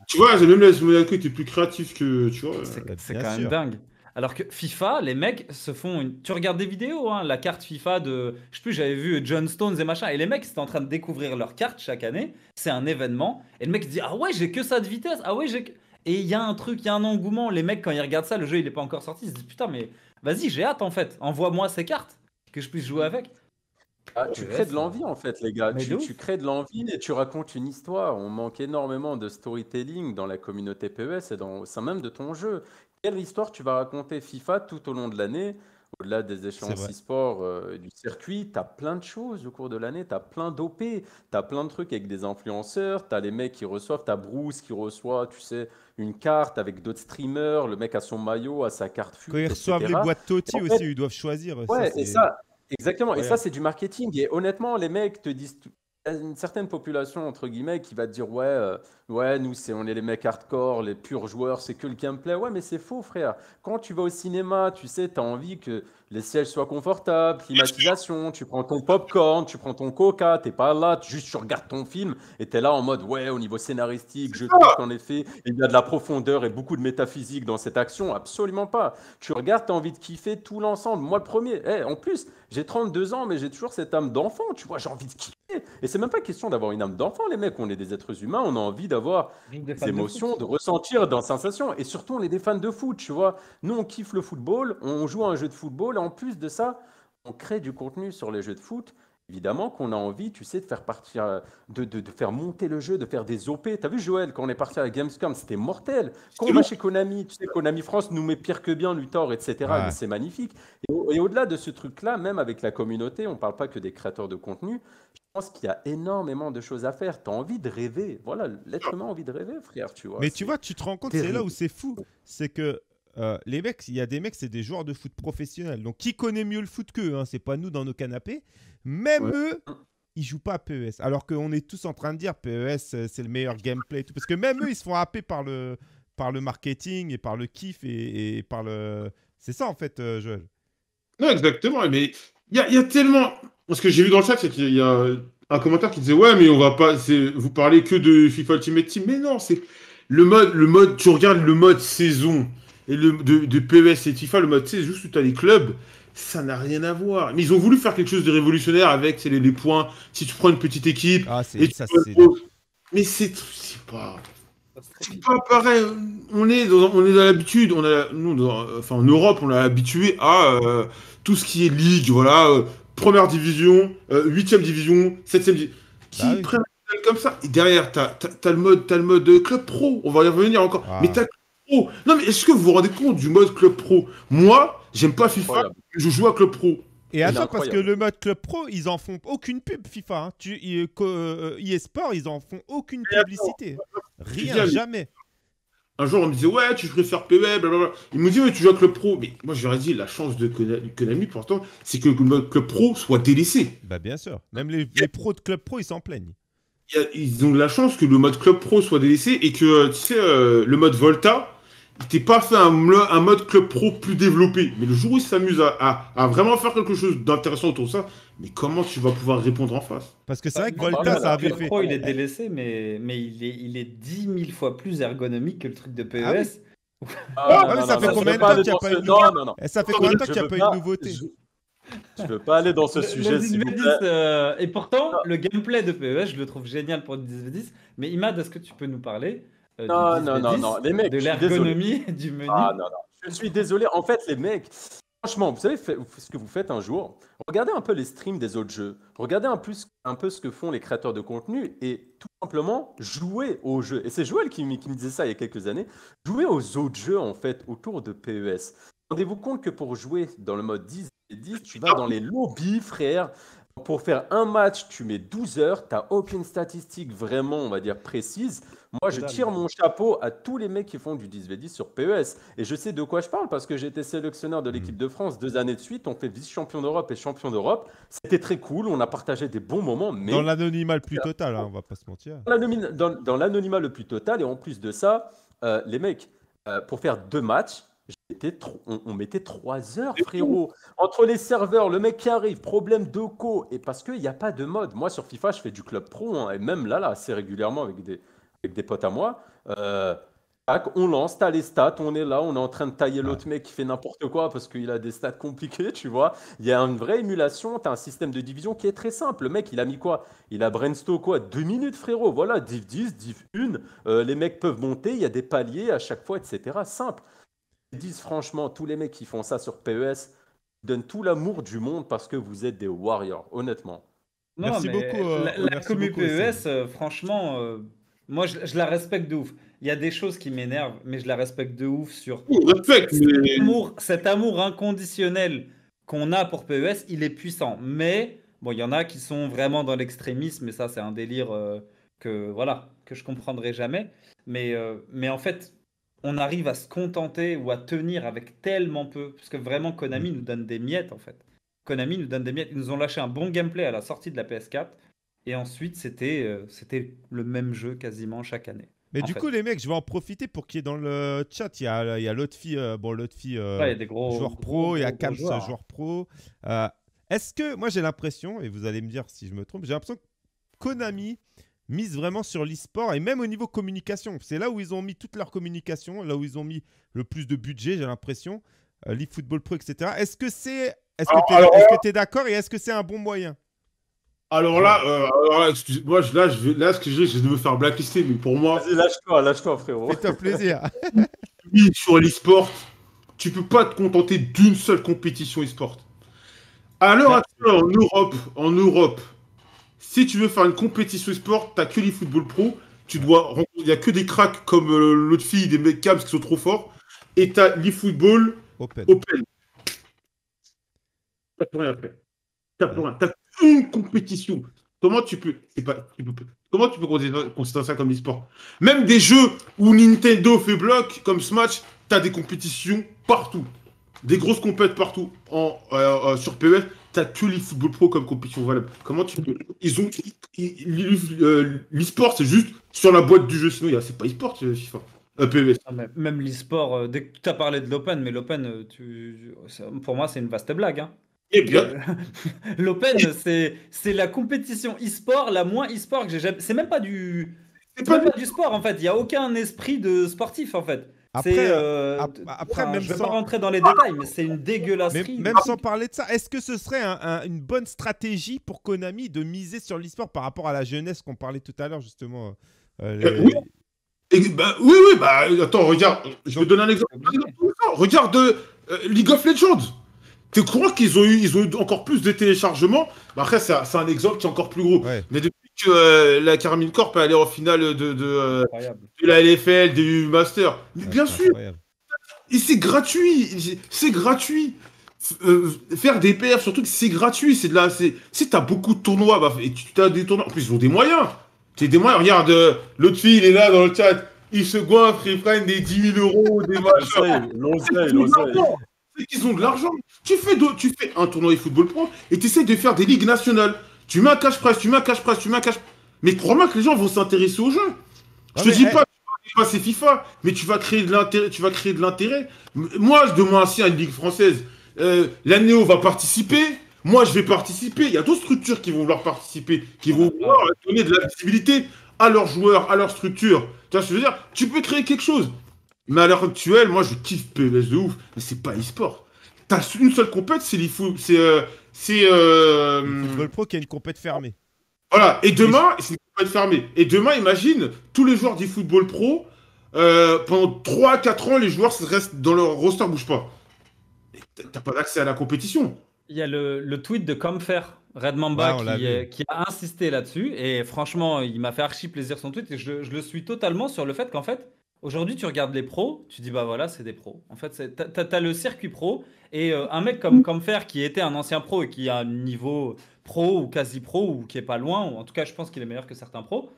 Speaker 2: Tu vois, j'ai même la Monaco était plus créatif que. Tu vois. C'est bah, quand même dingue.
Speaker 4: Alors que FIFA, les mecs se font. Une... Tu regardes des vidéos, hein, la carte FIFA de. Je sais plus, j'avais vu John Stones et machin. Et les mecs, c'était en train de découvrir leur carte chaque année. C'est un événement. Et le mec dit Ah ouais, j'ai que ça de vitesse. Ah ouais, j'ai. Et il y a un truc, il y a un engouement. Les mecs, quand ils regardent ça, le jeu, il n'est pas encore sorti. Ils se disent Putain, mais vas-y, j'ai hâte en fait. Envoie-moi ces cartes que je puisse jouer avec.
Speaker 3: Ah, tu crées de l'envie en fait, les gars. Tu, crées de l'envie et tu racontes une histoire. On manque énormément de storytelling dans la communauté PES et dans au même de ton jeu. Quelle histoire tu vas raconter FIFA tout au long de l'année au-delà des échéances e-sport, et euh, du circuit, tu as plein de choses au cours de l'année, tu as plein d'OP, tu as plein de trucs avec des influenceurs, tu as les mecs qui reçoivent, tu as Bruce qui reçoit, tu sais, une carte avec d'autres streamers, le mec a son maillot, a sa carte fut, Quand ils reçoivent les boîtes Toti aussi,
Speaker 1: ils doivent choisir. Ouais, ça, ça,
Speaker 3: Exactement. Et ça, c'est du marketing. Et honnêtement, les mecs te disent tout une certaine population entre guillemets qui va te dire ouais euh, ouais nous c'est on est les mecs hardcore les purs joueurs c'est que le gameplay ouais mais c'est faux frère quand tu vas au cinéma tu sais tu as envie que les sièges soient confortables climatisation tu prends ton popcorn tu prends ton coca t'es pas là juste tu regardes ton film et tu es là en mode ouais au niveau scénaristique je trouve qu'en effet il y a de la profondeur et beaucoup de métaphysique dans cette action absolument pas tu regardes tu as envie de kiffer tout l'ensemble moi le premier et eh, en plus j'ai 32 ans mais j'ai toujours cette âme d'enfant tu vois j'ai envie de et c'est même pas question d'avoir une âme d'enfant, les mecs. On est des êtres humains, on a envie d'avoir des, émotions, de, ressentir, des sensations. Et surtout, on est des fans de foot, tu vois. Nous, on kiffe le football, on joue à un jeu de football. En plus de ça, on crée du contenu sur les jeux de foot évidemment qu'on a envie, tu sais, de faire partir, de, faire monter le jeu, de faire des OP. T'as vu Joël, quand on est parti à la Gamescom, c'était mortel. Quand on va chez Konami, tu sais, Konami France nous met pire que bien, Luthor, etc. c'est magnifique. Et, au-delà de ce truc-là, même avec la communauté, on ne parle pas que des créateurs de contenu. Je pense qu'il y a énormément de choses à faire. Tu as envie de rêver. Voilà, l'être humain envie de rêver, frère, tu vois. Mais tu vois, tu te rends compte, c'est là où
Speaker 1: c'est fou. C'est que euh, les mecs, il y a des mecs, c'est des joueurs de foot professionnels. Donc, qui connaît mieux le foot qu'eux hein, C'est pas nous dans nos canapés. Même eux, ils jouent pas à PES. Alors qu'on est tous en train de dire PES, euh, c'est le meilleur gameplay tout. Parce que même eux, ils se font happer par le, par le marketing et par le kiff et, par le. C'est ça, en fait,
Speaker 2: euh, Joël. Non, exactement. Mais il y a, y a, tellement. Ce que j'ai vu dans le chat, c'est qu'il y a un commentaire qui disait Ouais, mais on va pas. Vous parlez que de FIFA Ultimate Team. Mais non, c'est. Le mode, le mode, tu regardes le mode saison et le, de, PES et Tifa, le mode, tu juste où tu as les clubs, ça n'a rien à voir. Mais ils ont voulu faire quelque chose de révolutionnaire avec les, points. Si tu prends une petite équipe, ah, et ça, mais c'est pas. C'est pas pareil. On est dans, on est dans l'habitude. On a, nous, enfin, en Europe, on a habitué à euh, tout ce qui est ligue, voilà, euh, première division, euh, huitième e division, septième division. Qui bah comme ça. Et derrière, t'as as, le mode, le mode club pro. On va y revenir encore. Ah. Mais tu as... Non, mais est-ce que vous vous rendez compte du mode club pro Moi, j'aime pas FIFA, je joue à club pro. Et attends, parce que
Speaker 1: le mode club pro, ils en font aucune pub FIFA. Hein. Tu, euh, euh, eSport, ils en font aucune publicité. Rien, jamais.
Speaker 2: Un jour, on me disait, ouais, tu préfères PEB, blablabla. Il me dit, ouais, tu joues à Club pro. Mais moi, j'aurais dit, la chance de Konami, pourtant, c'est que le mode club pro soit délaissé. Bah, bien sûr. Même les, pros de club pro, ils s'en plaignent. Ils ont la chance que le mode club pro soit délaissé et que, euh, tu sais, le mode Volta, t'es pas fait un, mode club pro plus développé. Mais le jour où ils s'amusent à, vraiment faire quelque chose d'intéressant autour de ça, mais comment tu vas pouvoir répondre en face
Speaker 1: Parce que c'est vrai que bah, Volta, ça avait fait. Pro, il est
Speaker 4: délaissé, mais, mais il, est, il est 10 000 fois plus ergonomique que le truc de PES. Ah ça fait combien de temps qu'il n'y a
Speaker 1: pas eu de nouveauté
Speaker 4: je ne veux pas aller dans ce sujet, euh, et pourtant, le gameplay de PES, je le trouve génial pour le 10 10 Mais Imad, est-ce que tu peux nous parler euh,
Speaker 2: non, non, non, non, les mecs. De l'ergonomie du menu. Ah, non, non.
Speaker 3: Je suis désolé. En fait, les mecs, franchement, vous savez ce que vous faites un jour Regardez un peu les streams des autres jeux. Regardez un peu, un peu ce que font les créateurs de contenu et tout simplement jouer aux jeux. Et c'est Joël qui, qui me disait ça il y a quelques années. Jouer aux autres jeux, en fait, autour de PES. Rendez-vous compte que pour jouer dans le mode 10 et 10, tu vas dans les lobbies, frère. Pour faire un match, tu mets 12 heures, tu n'as aucune statistique vraiment, on va dire, précise. Moi, je tire mon chapeau à tous les mecs qui font du 10v10 sur PES. Et je sais de quoi je parle parce que j'ai été sélectionneur de l'équipe mm. de France deux années de suite. On fait vice-champion d'Europe et champion d'Europe. C'était très cool. On a partagé des bons moments. Mais... Dans l'anonymat le plus total, hein,
Speaker 1: on va pas se mentir.
Speaker 3: Dans, l'anonymat le plus total. Et en plus de ça, euh, les mecs, euh, pour faire deux matchs, on, mettait trois heures, frérot. Entre les serveurs, le mec qui arrive, problème de co. Et parce qu'il n'y a pas de mode. Moi, sur FIFA, je fais du club pro. Hein, et même là, là, assez régulièrement avec des, avec des potes à moi. Euh, on lance, t'as les stats, on est là, on est en train de tailler l'autre mec qui fait n'importe quoi parce qu'il a des stats compliquées, tu vois. Il y a une vraie émulation, t'as un système de division qui est très simple. Le mec, il a mis quoi Il a brainstorm quoi Deux minutes, frérot. Voilà, div 10, div 1. Euh, les mecs peuvent monter, il y a des paliers à chaque fois, etc. Simple. Ils disent franchement, tous les mecs qui font ça sur PES donnent tout l'amour du monde parce que vous êtes des warriors, honnêtement. merci beaucoup. Euh, la, communauté
Speaker 4: PES, franchement, moi, je, la respecte de ouf. Il y a des choses qui m'énervent, mais je la respecte de ouf sur cet, amour, inconditionnel qu'on a pour PES, il est puissant. Mais bon, il y en a qui sont vraiment dans l'extrémisme, et ça, c'est un délire euh, que voilà que je comprendrai jamais. Mais euh, mais en fait, on arrive à se contenter ou à tenir avec tellement peu, parce que vraiment Konami mm. nous donne des miettes en fait. Konami nous donne des miettes. Ils nous ont lâché un bon gameplay à la sortie de la PS4. Et ensuite, c'était euh, c'était le même jeu quasiment chaque année. Mais du coup, les mecs,
Speaker 1: je vais en profiter pour qu'il y ait dans le chat. Il y a, l'autre fille, euh, bon, l'autre fille, euh, des gros, joueur pro, il y a Camps, joueur pro. Est-ce que, moi, j'ai l'impression, et vous allez me dire si je me trompe, j'ai l'impression que Konami mise vraiment sur l'e-sport et même au niveau communication. C'est là où ils ont mis toute leur communication, là où ils ont mis le plus de budget, j'ai l'impression, l'e-football pro,
Speaker 2: etc. Est-ce que c'est. Est-ce
Speaker 1: que tu es, d'accord
Speaker 2: et est-ce que c'est un bon moyen alors là, euh, excuse moi, là, là, ce que je, veux me faire blacklister, mais pour moi. Lâche-toi, lâche-toi, frérot. C'est un plaisir. sur l'e-sport, tu peux pas te contenter d'une seule compétition e-sport. Bah. À l'heure actuelle, en Europe, en Europe, si tu veux faire une compétition e-sport, n'as que les football pro. Tu dois il n'y a que des cracks comme euh, l'autre fille, des mecs cams qui sont trop forts. Et t'as l'e-football open. T'as plus rien T'as plus rien une compétition. Comment tu peux, pas, comment tu peux considérer ça comme e-sport Même des jeux où Nintendo fait bloc, comme Smash, tu as des compétitions partout. Des grosses compétitions partout. En, euh, euh, sur PES, t'as que football Pro comme compétition valable. Comment tu peux Ils ont euh, l'e-sport, c'est juste sur la boîte du jeu. Sinon, c'est pas e-sport
Speaker 4: e Même l'e-sport, dès que tu as parlé de l'Open, mais l'Open, pour moi, c'est une vaste blague. Hein. Eh euh, Et bien. L'Open, c'est la compétition e-sport, la moins e-sport que j'ai jamais. C'est même pas du. C'est pas, du sport en fait. Il y a aucun esprit de sportif en fait. Après, euh,
Speaker 1: après même je vais sans... pas rentrer
Speaker 4: dans les détails, mais c'est une
Speaker 1: dégueulasserie. même sans parler de ça, est-ce que ce serait une bonne stratégie pour Konami de miser sur l'e-sport par rapport à la jeunesse qu'on parlait tout à l'heure justement euh,
Speaker 2: oui. bah, oui, bah attends, regarde, je vais donner un exemple. Regarde League of Legends. Tu crois qu'ils ont eu, encore plus de téléchargements. Bah, après, c'est un exemple qui est encore plus gros. Mais depuis que euh, la Carmine Corp est allée au final euh, de, la LFL, du Master, mais bien sûr, et c'est gratuit, c'est gratuit. Euh, faire des PR, surtout que c'est gratuit, c'est de la, c'est, si t'as beaucoup de tournois, bah, et tu as des tournois, en plus ils ont des moyens, c'est des moyens. Regarde, l'autre fille, il est là dans le chat, il se goinfre, il prend des 10 000 euros, des ah, bah, machins. C'est qu'ils ont de l'argent. Tu fais, tu fais un tournoi de football pro et tu essaies de faire des ligues nationales. Tu mets un cash presse, tu mets un cash presse, tu mets un cash. Mais crois-moi que les gens vont s'intéresser au jeu. Je te dis eh. pas, que c'est FIFA, mais tu vas créer de l'intérêt, tu vas créer de l'intérêt. Moi, je demande ainsi à une ligue française. Euh, la Néo e va participer. Moi, je vais participer. Il y a d'autres structures qui vont vouloir participer, qui vont vouloir donner de la visibilité à leurs joueurs, à leurs structures. Tu vois je veux dire Tu peux créer quelque chose. Mais à l'heure actuelle, moi, je kiffe PES de ouf, mais c'est pas e-sport. T'as une seule compète, c'est l'IFU. C'est. Euh, c'est. Euh, le football pro qui a une compète fermée. Voilà, et demain, c'est une compète fermée. Et demain, imagine, tous les joueurs du football pro, euh, pendant 3 4 ans, les joueurs restent dans leur roster, bougent pas. T'as pas d'accès à la compétition.
Speaker 4: Il y a le, le tweet de Comfer, Red Mamba, ah, qui, a insisté là-dessus. Et franchement, il m'a fait archi plaisir son tweet. Et je le suis totalement sur le fait qu'en fait, Aujourd'hui, tu regardes les pros, tu dis bah voilà, c'est des pros. En fait, tu as, le circuit pro et euh, un mec mm. comme Fer qui était un ancien pro et qui a un niveau pro ou quasi pro ou qui est pas loin, ou en tout cas, je pense qu'il est meilleur que certains pros.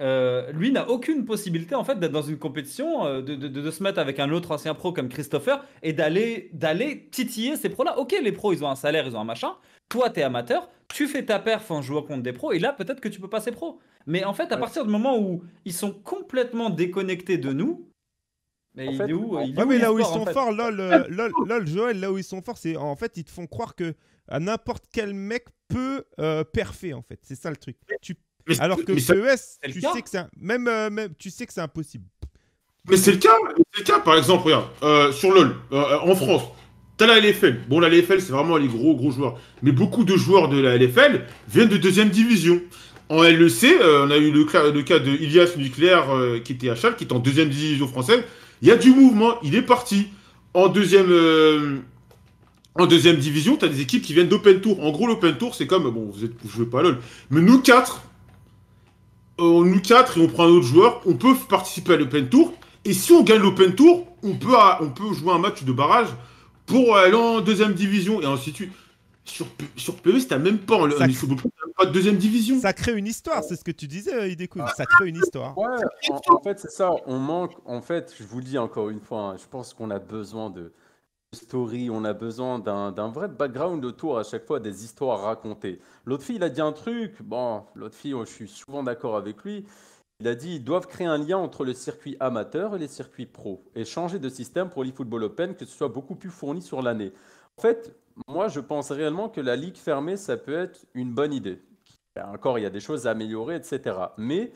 Speaker 4: Euh, lui n'a aucune possibilité en fait d'être dans une compétition, euh, de, se mettre avec un autre ancien pro comme Christopher et d'aller d'aller titiller ces pros-là. Ok, les pros ils ont un salaire, ils ont un machin. Toi t'es amateur, tu fais ta perf en jouant contre des pros et là peut-être que tu peux passer pro. Mais en fait à partir du moment où ils sont complètement déconnectés de nous,
Speaker 3: mais il où, là où ils sont forts,
Speaker 1: euh, Joël, là où ils sont forts, c'est en fait ils te font croire que n'importe quel mec peut perfer en fait. C'est ça le
Speaker 2: truc. Alors que e tu sais que c'est euh, même, tu sais que c'est impossible. Mais c'est le cas, c'est le cas. Par exemple, regarde, euh, sur LoL, euh, en France, t'as la LFL. Bon, la LFL, c'est vraiment les gros gros joueurs. Mais beaucoup de joueurs de la LFL viennent de deuxième division. En LEC, on a eu le, cas de Ilias Nucléaire qui était à Charles, qui est en deuxième division française. Il y a du mouvement, il est parti. En deuxième, en deuxième division, tu as des équipes qui viennent d'Open Tour. En gros, l'Open Tour, c'est comme, bon, vous êtes, jouez pas à LoL, mais nous quatre, on euh, nous quatre et on prend un autre joueur, on peut participer à l'Open Tour. Et si on gagne l'Open Tour, on peut, on peut jouer un match de barrage pour aller en deuxième division et ainsi de Sur, sur PES, e, t'as même pas, en, deuxième division.
Speaker 1: Ça crée une histoire, c'est ce que tu disais, euh, découvre. Ah. Ça crée une
Speaker 3: histoire. Ouais, en, fait, c'est ça. On manque, en fait, je vous le dis encore une fois, hein, je pense qu'on a besoin de, story, on a besoin d'un vrai background autour à chaque fois des histoires racontées. L'autre fille, il a dit un truc, bon, l'autre fille, oh, je suis souvent d'accord avec lui, il a dit ils doivent créer un lien entre le circuit amateur et les circuits pro et changer de système pour l'e-football Open, que ce soit beaucoup plus fourni sur l'année. En fait, moi, je pense réellement que la ligue fermée, ça peut être une bonne idée. Encore, il y a des choses à améliorer, etc. Mais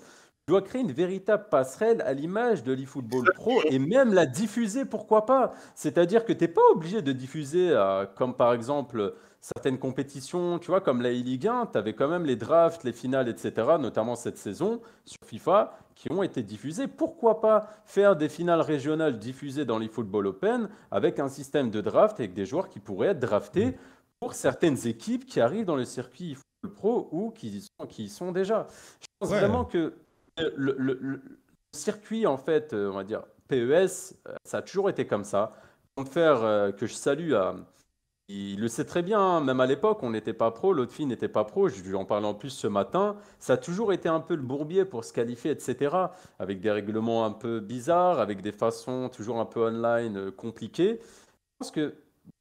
Speaker 3: dois créer une véritable passerelle à l'image de l'eFootball Pro et même la diffuser, pourquoi pas. C'est-à-dire que tu n'es pas obligé de diffuser, euh, comme par exemple certaines compétitions, tu vois, comme la E-Ligue 1, tu avais quand même les drafts, les finales, etc., notamment cette saison sur FIFA, qui ont été diffusées. Pourquoi pas faire des finales régionales diffusées dans l'eFootball Open avec un système de draft avec des joueurs qui pourraient être draftés pour certaines équipes qui arrivent dans le circuit eFootball Pro ou qui y sont, qui sont déjà. Je pense vraiment que le, circuit, en fait, euh, on va dire PES, euh, ça a toujours été comme ça. Faire euh, que je salue, il le sait très bien, hein, même à l'époque, on n'était pas pro, l'autre fille n'était pas pro, je lui en parlais en plus ce matin. Ça a toujours été un peu le bourbier pour se qualifier, etc. Avec des règlements un peu bizarres, avec des façons toujours un peu online compliquées. Je pense que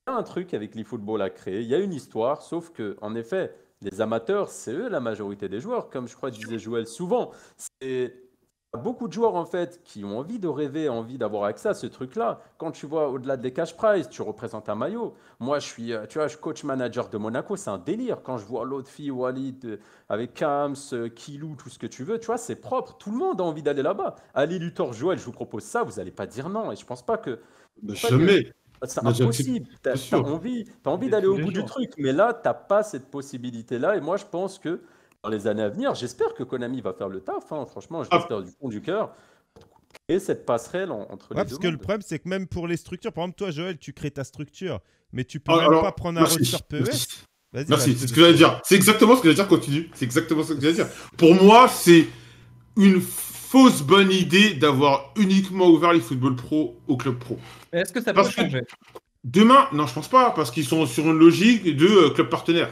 Speaker 3: y a un truc avec l'e-football à créer, il y a une histoire, sauf que, en effet, les amateurs, c'est eux la majorité des joueurs, comme je crois que disait Joël souvent. C'est beaucoup de joueurs en fait qui ont envie de rêver, envie d'avoir accès à ce truc-là. Quand tu vois au-delà des cash prizes, tu représentes un maillot. Moi, je suis, euh, tu coach manager de Monaco, c'est un délire. Quand je vois l'autre fille, Walid, euh, avec Kams, euh, Kilou, tout ce que tu veux, tu vois, c'est propre. Tout le monde a envie d'aller là-bas. Ali, Luthor, Joël, je vous propose ça, vous n'allez pas dire non. Et je pense pas que. jamais. Bah, c'est impossible. Tu as, envie, envie d'aller au bout du truc, mais là, tu pas cette possibilité-là. Et moi, je pense que dans les années à venir, j'espère que Konami va faire le taf. Hein. Franchement, j'espère ah. du fond du cœur. Et cette passerelle entre les deux. Parce que le
Speaker 1: problème, c'est que même pour les structures, par exemple, toi, Joël, tu crées ta structure, mais tu peux ah, même pas prendre
Speaker 2: un roster Merci, e c'est ce que j'allais dire. C'est exactement ce que j'allais dire, continue. C'est exactement ce que j'allais dire. Pour moi, c'est une fausse bonne idée d'avoir uniquement ouvert les football pro au club pro. Est-ce que ça peut changer Demain, non, je pense pas, parce qu'ils sont sur une logique de euh, club partenaire.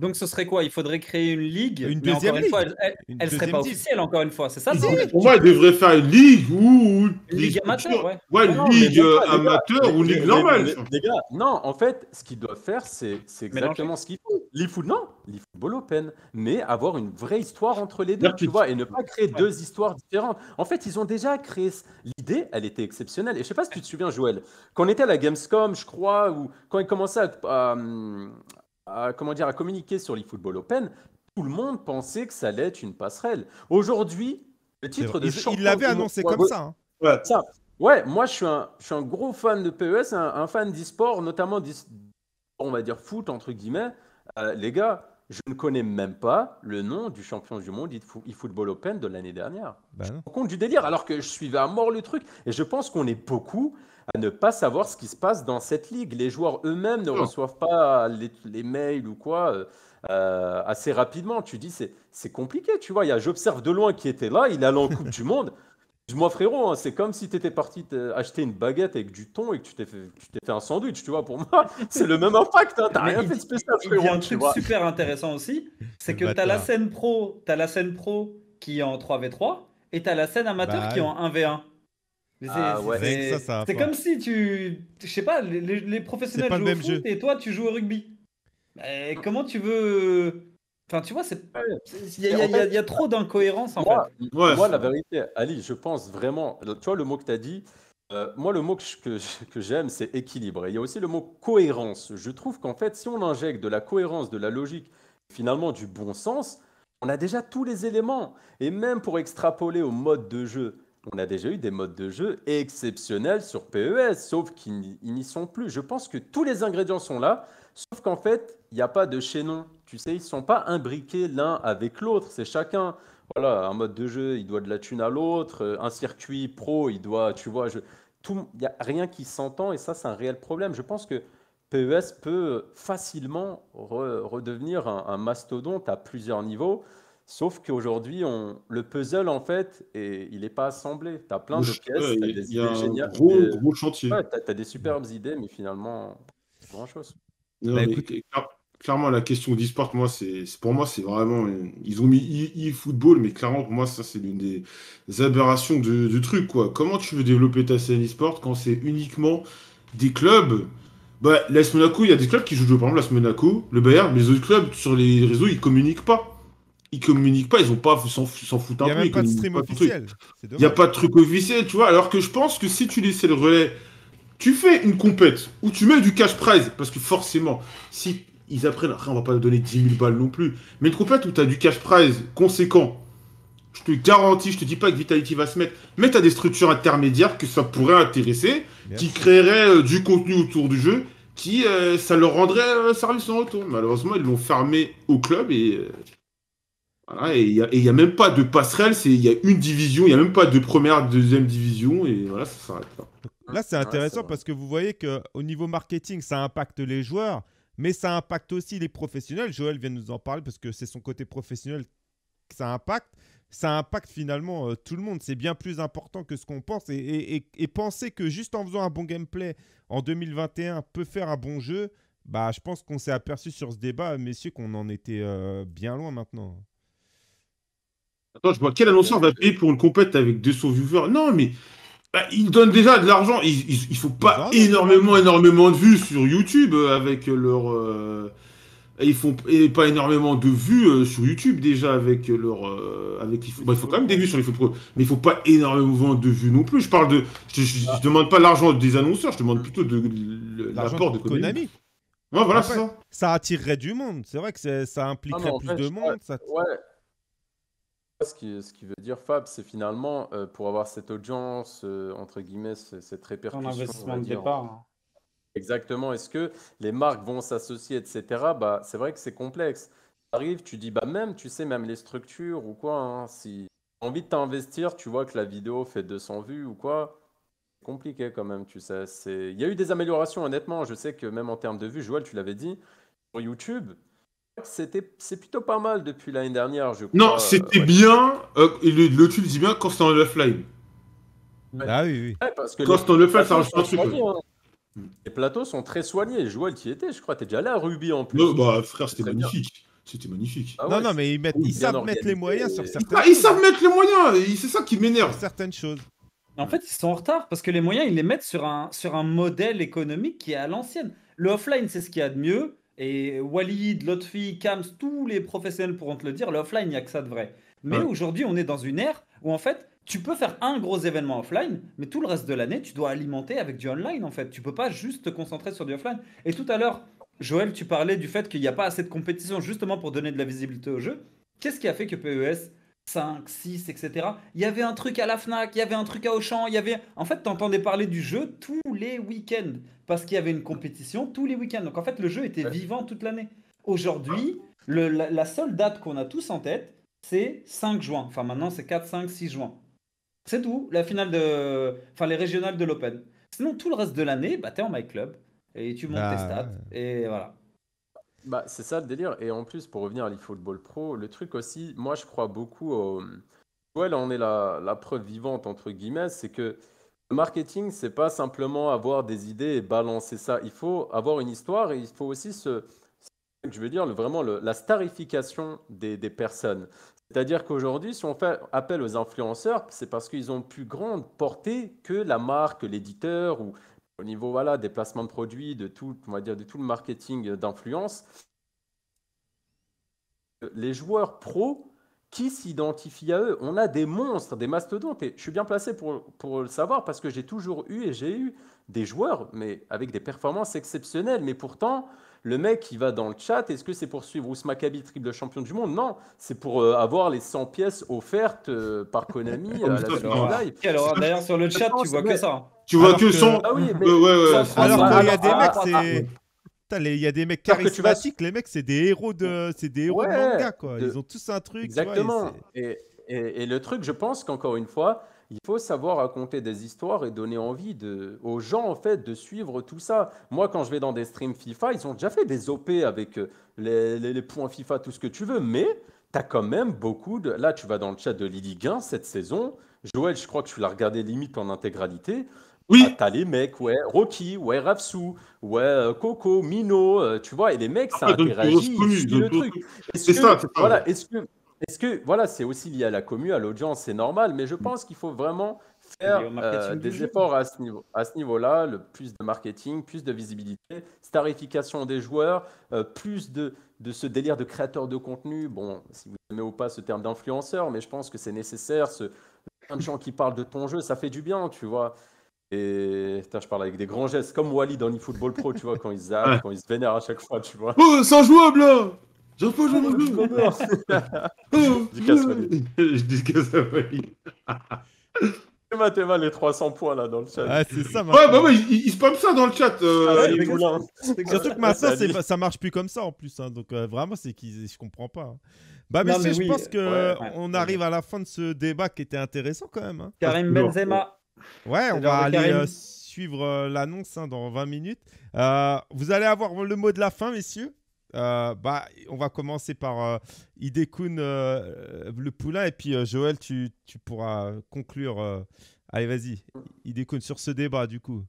Speaker 4: Donc ce serait quoi Il faudrait créer une ligue. Une deuxième
Speaker 3: fois, elle, serait pas encore une fois, c'est ça Pour moi, elle devrait
Speaker 2: faire une ligue ou une
Speaker 3: ligue amateur. Ouais, ligue euh, amateur ou une ligue normale. Les, gars, non, en fait, ce qu'ils doivent faire, c'est exactement ce qu'ils font. L'e-foot, non, l'e-football open, mais avoir une vraie histoire entre les deux, tu vois, et ne pas créer deux histoires différentes. En fait, ils ont déjà créé l'idée, elle était exceptionnelle. Et je sais pas si tu te souviens, Joël, quand on était à la Gamescom, je crois, ou quand ils commençaient à hum, à, comment dire, à communiquer sur l'eFootball Open, tout le monde pensait que ça allait être une passerelle. Aujourd'hui, le titre de champion. Il l'avait annoncé comme hein. ça, ouais. moi je suis, un, je suis un gros fan de PES, un, fan d'e-sport, notamment on va dire foot, entre guillemets. Euh, les gars, je ne connais même pas le nom du champion du monde eFootball football open de l'année dernière. Ben je me compte du délire, alors que je suivais à mort le truc. Et je pense qu'on est beaucoup à ne pas savoir ce qui se passe dans cette ligue. Les joueurs eux-mêmes ne reçoivent pas les, mails ou quoi euh, euh, assez rapidement. Tu dis, c'est compliqué, tu vois. J'observe de loin qui était là, il allait en Coupe du Monde moi frérot, hein, c'est comme si tu étais parti acheter une baguette avec du thon et que tu t'es fait, un sandwich, tu vois. Pour moi, c'est le même impact. Hein, t'as rien fait de spécial, frérot. y a un truc super intéressant aussi, c'est que tu as la
Speaker 4: scène pro, t'as la scène pro qui est en 3v3 et t'as la scène amateur qui est bah en 1v1. Ah c'est, comme si tu, je sais pas, les, professionnels jouent au foot et toi tu joues au rugby. comment tu veux Enfin, tu vois, il y, a trop d'incohérences en fait.
Speaker 3: Moi, la vérité, Ali, je pense vraiment. Tu vois, le mot que tu as dit, euh, moi, le mot que, que j'aime, c'est équilibre. il y a aussi le mot cohérence. Je trouve qu'en fait, si on injecte de la cohérence, de la logique, finalement du bon sens, on a déjà tous les éléments. Et même pour extrapoler au mode de jeu, on a déjà eu des modes de jeu exceptionnels sur PES, sauf qu'ils n'y sont plus. Je pense que tous les ingrédients sont là, sauf qu'en fait, il n'y a pas de chaînon tu sais, ils ne sont pas imbriqués l'un avec l'autre. C'est chacun. Voilà, un mode de jeu, il doit de la thune à l'autre. Euh, un circuit pro, il doit. Tu vois, je... tout, il n'y a rien qui s'entend et ça, c'est un réel problème. Je pense que PES peut facilement redevenir un, mastodonte à plusieurs niveaux. Sauf qu'aujourd'hui, on... le puzzle, en fait, et il n'est pas assemblé. Tu as plein de pièces, tu as des idées géniales. Gros, gros chantier. Ouais, tu as, des superbes idées, mais finalement, grand-chose.
Speaker 2: Bah, écoute clairement, la question d'e-sport, moi, c'est pour moi, c'est vraiment. Ils ont mis e-football, mais clairement, pour moi, ça, c'est l'une des aberrations du, truc, quoi. Comment tu veux développer ta scène e-sport quand c'est uniquement des clubs Bah, l'AS Monaco, il y a des clubs qui jouent, par exemple, l'AS Monaco, le Bayern, mais les autres clubs sur les réseaux, ils communiquent pas. Ils communiquent pas, ils ont pas s'en foutent un peu. Il n'y a pas de stream officiel. Il n'y a pas de truc officiel, tu vois. Alors que je pense que si tu laissais le relais tu fais une compète où tu mets du cash prize, parce que forcément, si ils apprennent. Après, on va pas donner 10 000 balles non plus. Mais une pas où tu as du cash prize conséquent, je te garantis, je te dis pas que Vitality va se mettre, mais tu as des structures intermédiaires que ça pourrait intéresser, qui créeraient euh, du contenu autour du jeu, qui euh, ça leur rendrait un euh, service en retour. Malheureusement, ils l'ont fermé au club et. et il n'y a, même pas de passerelle, il y a une division, il n'y a même pas de première, deuxième division, et voilà, là. c'est intéressant parce
Speaker 1: que vous voyez qu'au niveau marketing, ça impacte les joueurs, mais ça impacte aussi les professionnels. Joël vient de nous en parler parce que c'est son côté professionnel que ça impacte. Ça impacte finalement euh, tout le monde. C'est bien plus important que ce qu'on pense. Et, penser que juste en faisant un bon gameplay en 2021 peut faire un bon jeu, bah, je pense qu'on s'est aperçu sur ce débat, messieurs, qu'on en était euh, bien loin maintenant.
Speaker 2: Attends, je vois quel annonceur va payer pour une compète avec 200 viewers. Non, mais bah, ils donnent déjà de l'argent. il faut pas énormément, énormément de vues sur YouTube euh, avec leur. Euh, ils font pas énormément de vues euh, sur YouTube déjà avec leur. il faut, faut quand même des vues sur les photos, mais il faut pas énormément de vues non plus. Je parle de. Je, ah. demande pas l'argent des annonceurs, je demande plutôt de, l'apport de Konami.
Speaker 3: voilà, ça.
Speaker 1: Ça attirerait du monde. C'est vrai que ça impliquerait ah plus de monde. Ça
Speaker 3: ce qui, veut dire, Fab, c'est finalement euh, pour avoir cette audience, euh, entre guillemets, cette répercussion. Ton investissement de départ. Hein. Exactement. Est-ce que les marques vont s'associer, etc. Bah, c'est vrai que c'est complexe. Arrive, tu dis, bah même, tu sais, même les structures ou quoi. tu hein, si envie de t'investir, tu vois que la vidéo fait 200 vues ou quoi. C'est compliqué quand même, tu sais. Il y a eu des améliorations, honnêtement. Je sais que même en termes de vues, Joël, tu l'avais dit, sur YouTube, c'était c'est plutôt pas mal depuis l'année dernière, je Non,
Speaker 2: c'était bien. Euh, le, le tu dis bien quand c'est en offline. Ah oui, oui. parce que quand c'est en offline, ça un truc.
Speaker 3: Hein. Les plateaux sont très soignés. Joël, qui était, je crois, t'es déjà allé à Ruby en plus. bah frère, c'était magnifique. C'était magnifique. Ah non, non, mais ils, savent mettre
Speaker 2: les moyens sur certaines Ils savent mettre les moyens, c'est ça qui m'énerve. Certaines choses. En fait, ils sont en
Speaker 4: retard parce que les moyens, ils les mettent sur un, sur un modèle économique qui est à l'ancienne. Le offline, c'est ce qu'il y a de mieux. Et Walid, Lotfi, Kams, tous les professionnels pourront te le dire, l'offline, il n'y a que ça de vrai. Mais aujourd'hui, on est dans une ère où en fait, tu peux faire un gros événement offline, mais tout le reste de l'année, tu dois alimenter avec du online en fait. Tu peux pas juste te concentrer sur du offline. Et tout à l'heure, Joël, tu parlais du fait qu'il n'y a pas assez de compétition justement pour donner de la visibilité au jeu. Qu'est-ce qui a fait que PES 5, 6, etc. Il y avait un truc à la FNAC, il y avait un truc à Auchan, il y avait... En fait, tu entendais parler du jeu tous les week-ends, parce qu'il y avait une compétition tous les week-ends. Donc en fait, le jeu était vivant toute l'année. Aujourd'hui, la, seule date qu'on a tous en tête, c'est 5 juin. Enfin, maintenant, c'est 4, 5, 6 juin. C'est tout, la finale de... Enfin,
Speaker 3: les régionales de l'Open. Sinon, tout le reste de l'année, bah, t'es en My Club, et tu montes tes ah, stats, et voilà. Bah, c'est ça le délire. Et en plus, pour revenir à l'eFootball Pro, le truc aussi, moi je crois beaucoup au. Ouais, là on est la, preuve vivante, entre guillemets, c'est que le marketing, c'est pas simplement avoir des idées et balancer ça. Il faut avoir une histoire et il faut aussi se. Je veux dire, vraiment la starification des, des personnes. C'est-à-dire qu'aujourd'hui, si on fait appel aux influenceurs, c'est parce qu'ils ont plus grande portée que la marque, l'éditeur ou au niveau voilà, des placements de produits, de tout, on va dire, de tout le marketing d'influence, les joueurs pros qui s'identifient à eux. On a des monstres, des mastodontes. Et je suis bien placé pour, pour le savoir parce que j'ai toujours eu et j'ai eu des joueurs, mais avec des performances exceptionnelles. Mais pourtant, le mec qui va dans le chat, est-ce que c'est pour suivre Ousmakabi, triple champion du monde Non, c'est pour euh, avoir les 100 pièces offertes euh, par Konami euh, à la Alors d'ailleurs sur le chat, tu vois que ça. Hein. Tu vois que, que son. Ah euh, alors qu'il y a des mecs,
Speaker 1: c'est. il y les mecs, c'est des héros de, c'est des héros manga, Ils ont tous un truc. Exactement.
Speaker 3: Et, le truc, je pense qu'encore une fois, il faut savoir raconter des histoires et donner envie de, aux gens, en fait, de suivre tout ça. Moi, quand je vais dans des streams FIFA, ils ont déjà fait des OP avec euh, les, points FIFA, tout ce que tu veux, mais tu as quand même beaucoup de. Là, tu vas dans le chat de Lily Guin cette saison. Joël, je crois que tu l'as regardé limite en intégralité. Oui. Ah, t'as les mecs, ouais, Rocky, ouais, Rafsou, ouais, euh, Coco, Mino, euh, tu vois, et les mecs, ça interagit, le truc. C'est ça, Voilà, est-ce que, est-ce que, voilà, c'est aussi lié à la commu, à l'audience, c'est normal, mais je pense qu'il faut vraiment faire euh, des efforts à ce, niveau, à ce niveau-là, le plus de marketing, plus de visibilité, starification des joueurs, plus de, de ce délire de créateur de contenu. Bon, si vous aimez ou pas ce terme d'influenceur, mais je pense que c'est nécessaire, ce plein de gens qui parlent de ton jeu, ça fait du bien, tu vois. Et je parle avec des grands gestes, comme Wally dans eFootball Pro, tu vois, quand ils zappent, quand ils se vénèrent à chaque fois, tu vois. Oh,
Speaker 2: c'est injouable là hein. J'ai pas ça oh. Je dis que ça Wally. fait mal les 300 points là dans le chat. Ah, c'est ça, Ouais, bah ouais, ils il spamment ça dans le chat. Euh... Ah, Surtout que maintenant,
Speaker 1: ça marche plus comme ça en plus. Hein. donc euh, vraiment, c'est qu'ils, je comprends pas. Hein. Bah, mais, je pense qu'on euh, arrive à la fin de ce débat qui était intéressant quand même. Karim Benzema. Ouais, on va aller euh, suivre euh, l'annonce hein, dans 20 minutes. Euh, vous allez avoir le mot de la fin, messieurs. bah, on va commencer par Idekun, le poulain, et puis Joël, tu, tu, pourras conclure. allez, vas-y, Idekun, sur ce débat, du coup.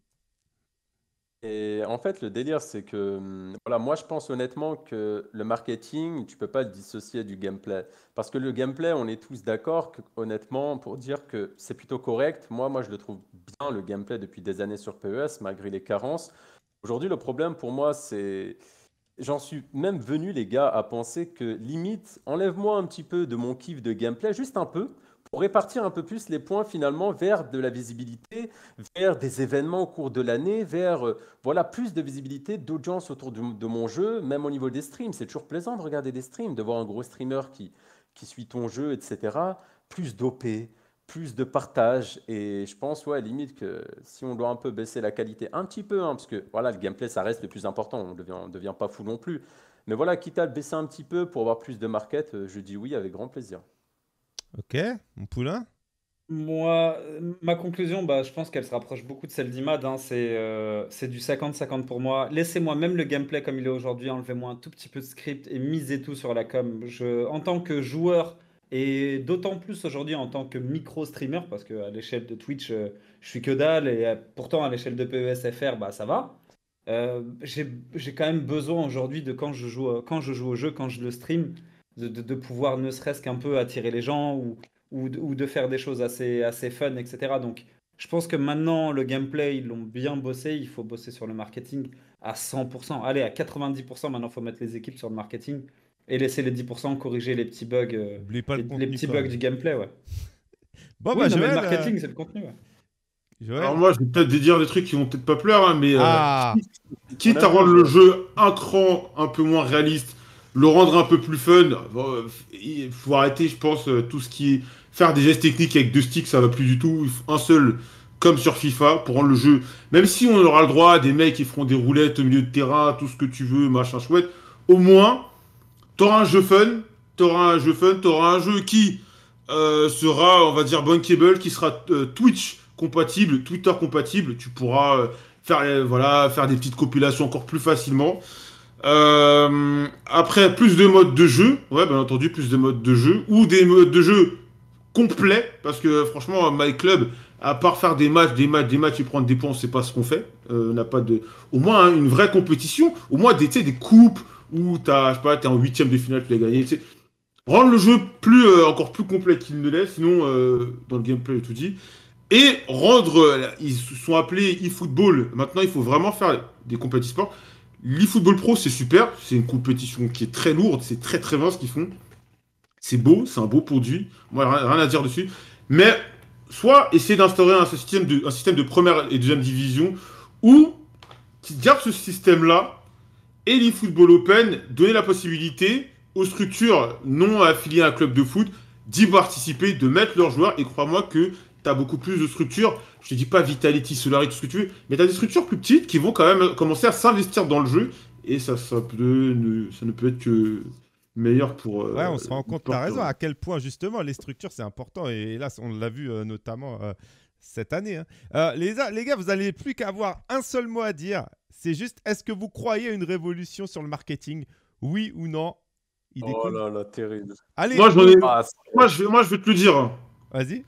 Speaker 3: Et en fait, le délire, c'est que, hum, voilà, moi, je pense honnêtement que le marketing, tu peux pas le dissocier du gameplay. Parce que le gameplay, on est tous d'accord, honnêtement, pour dire que c'est plutôt correct. Moi, moi, je le trouve bien, le gameplay, depuis des années sur PES, malgré les carences. Aujourd'hui, le problème pour moi, c'est... J'en suis même venu, les gars, à penser que, limite, enlève-moi un petit peu de mon kiff de gameplay, juste un peu, pour répartir un peu plus les points finalement vers de la visibilité, vers des événements au cours de l'année, vers euh, voilà plus de visibilité, d'audience autour de, mon jeu, même au niveau des streams. C'est toujours plaisant de regarder des streams, de voir un gros streamer qui, qui suit ton jeu, etc. Plus d'OP, plus de partage. Et je pense, ouais, limite que si on doit un peu baisser la qualité, un petit peu, hein, parce que voilà, le gameplay, ça reste le plus important, on ne devient pas fou non plus. Mais voilà, quitte à le baisser un petit peu pour avoir plus de market, euh, je dis oui avec grand plaisir.
Speaker 4: Ok, mon poulain Moi, ma conclusion, bah, je pense qu'elle se rapproche beaucoup de celle d'Imad. Hein. Euh, c'est du 50-50 pour moi. Laissez-moi même le gameplay comme il est aujourd'hui, enlevez-moi un tout petit peu de script et misez tout sur la com. Je, en tant que joueur, et d'autant plus aujourd'hui en tant que micro-streamer, parce qu'à l'échelle de Twitch, euh, je suis que dalle, et euh, pourtant à l'échelle de PESFR, bah, ça va. J'ai quand même besoin aujourd'hui de quand je, joue, quand je joue au jeu, quand je le stream, de, pouvoir ne serait-ce qu'un peu attirer les gens ou, ou, de faire des choses assez, assez fun, etc. Donc je pense que maintenant, le gameplay, ils l'ont bien bossé. Il faut bosser sur le marketing à 100%. Allez, à 90%, maintenant, il faut mettre les équipes sur le marketing et laisser les 10% corriger les petits bugs, euh, les, petits bugs du gameplay. Ouais. Bah, le marketing, euh, c'est le contenu.
Speaker 2: Alors, moi, je vais peut-être dire des trucs qui vont peut-être pas pleurer hein, mais euh, ah. quitte à rendre le jeu un cran un peu moins réaliste le rendre un peu plus fun, il faut arrêter, je pense, euh, tout ce qui est faire des gestes techniques avec deux sticks, ça va plus du tout. Un seul, comme sur FIFA, pour rendre le jeu. Même si on aura le droit à des mecs qui feront des roulettes au milieu de terrain, tout ce que tu veux, machin chouette, au moins, t'auras un jeu fun, t'auras un jeu fun, t'auras un jeu qui euh, sera, on va dire, bankable, qui sera euh, Twitch compatible, Twitter compatible. Tu pourras faire, voilà, faire des petites compilations encore plus facilement. Euh, après, plus de modes de jeu, ouais, bien entendu, plus de modes de jeu, ou des modes de jeu complets, parce que franchement, My Club, à part faire des matchs, des matchs, des matchs et prendre des points, c'est pas ce qu'on fait. on euh, n'a pas de. Au moins, hein, une vraie compétition, au moins des, des coupes où t'as, je sais pas, t'es en huitième de finale, tu l'as gagné, Rendre le jeu plus, euh, encore plus complet qu'il ne l'est, sinon, dans le gameplay, tout dit. Et rendre. ils sont appelés e-football. Maintenant, il faut vraiment faire des compétitions l'eFootball Pro, c'est super. C'est une compétition qui est très lourde. C'est très, très vaste ce qu'ils font. C'est beau. C'est un beau produit. Moi, rien, à dire dessus. Mais soit essayer d'instaurer un système, de, système de première et deuxième division ou qui garde ce système-là et l'eFootball Open, donner la possibilité aux structures non affiliées à un club de foot d'y participer, de mettre leurs joueurs. Et crois-moi que as beaucoup plus de structures. Je te dis pas Vitality, Solaris, tout ce que tu veux, mais as des structures plus petites qui vont quand même commencer à s'investir dans le jeu et ça, ça, ne, peut être que meilleur pour. Euh, ouais, on se rend compte, t'as raison,
Speaker 1: à quel point justement les structures c'est important et, là on l'a vu euh, notamment. Euh, cette année. Hein. les, les gars, vous n'allez plus qu'avoir un seul mot à dire. C'est juste, est-ce que vous croyez à une révolution sur le marketing Oui ou non
Speaker 3: il Oh là là, terrible. Allez, moi, je, ah,
Speaker 2: moi, je, moi, je vais te le dire. Hein. Vas-y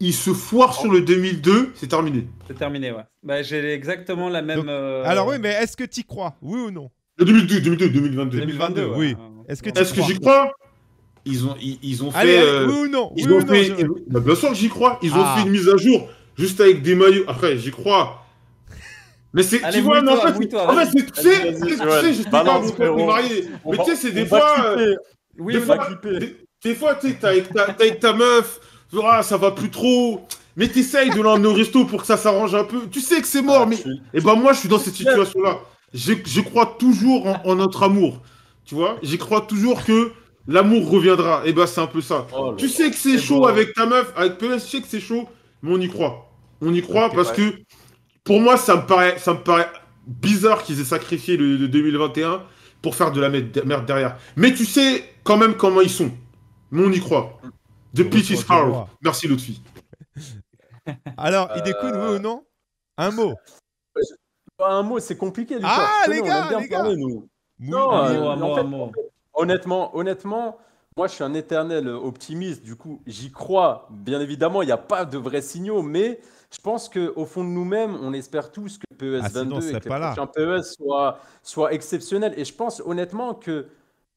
Speaker 2: il se foire sur le 2002, c'est terminé.
Speaker 4: C'est terminé, ouais. Bah, j'ai exactement la même. Euh,
Speaker 1: alors, oui, mais est-ce que tu y crois Oui ou non
Speaker 2: le 2002, 2022. 2022, oui. Est-ce que, est-ce que j'y crois ils ont, ils, ont fait. Euh, oui ou non, ils ont fait... Bah, bien sûr que j'y crois. Ils ont ah. fait une mise à jour juste avec des maillots. Après, j'y crois. Mais c'est, tu vois, mais en fait, en fait c'est, tu sais, tu sais, en sais pas, mon frère marié. Mais tu sais, c'est des fois, euh, des fois, tu sais, t'as avec ta meuf, ah, ça va plus trop. Mais t'essayes de l'emmener au resto pour que ça s'arrange un peu. Tu sais que c'est mort, ah, mais. et eh ben, moi, je suis dans cette situation-là. Je crois toujours en, notre amour. Tu vois J'y crois toujours que l'amour reviendra. Et bah ben, c'est un peu ça. Oh tu sais que c'est chaud avec ta meuf, avec tu sais que c'est chaud, mais on y croit. On y croit parce que pour moi, ça me paraît, ça me paraît bizarre qu'ils aient sacrifié le 2021 pour faire de la merde derrière. Mais tu sais quand même comment ils sont. Mais on y croit. The pitch is hard. Merci l'autre Alors,
Speaker 1: il découle, oui ou non
Speaker 3: Un mot. Un mot, c'est compliqué. ah, les gars, nous. Non, euh, honnêtement, honnêtement, moi, je suis un éternel optimiste. Du coup, j'y crois. Bien évidemment, il n'y a pas de vrais signaux, mais je pense qu'au fond de nous-mêmes, on espère tous que PES 22 ah, que le e soit, soit exceptionnel. Et je pense honnêtement que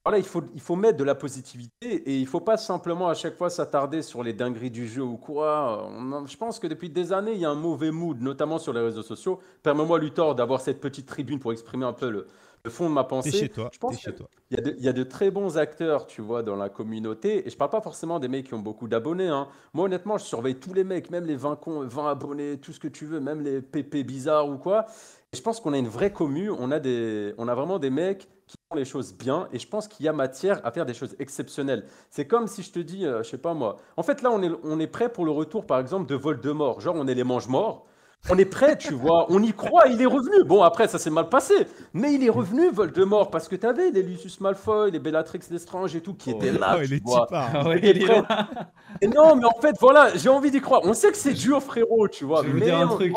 Speaker 3: voilà, il faut, il faut mettre de la positivité et il faut pas simplement à chaque fois s'attarder sur les dingueries du jeu ou quoi. je pense que depuis des années, il y a un mauvais mood, notamment sur les réseaux sociaux. Permets-moi, Luthor, d'avoir cette petite tribune pour exprimer un peu le, fond de ma pensée. Chez toi, je pense Il y, a de, très bons acteurs, tu vois, dans la communauté. Et je parle pas forcément des mecs qui ont beaucoup d'abonnés. Hein. Moi, honnêtement, je surveille tous les mecs, même les 20, 20 abonnés, tout ce que tu veux, même les pépés bizarres ou quoi. je pense qu'on a une vraie commune. On a, des, on a vraiment des mecs qui font les choses bien et je pense qu'il y a matière à faire des choses exceptionnelles. C'est comme si je te dis, euh, je sais pas moi, en fait là on est, on est prêt pour le retour par exemple de de Voldemort, genre on est les mange-morts, on est prêt, tu vois, on y croit, il est revenu. Bon, après, ça s'est mal passé, mais il est revenu, Voldemort, parce que t'avais les Lucius Malfoy, les Bellatrix Lestrange et tout qui oh, étaient là. Oh, tu vois. Hein. Ah et non, mais en fait, voilà, j'ai envie d'y croire. On sait que c'est dur, frérot, tu vois. Je mais dire un truc.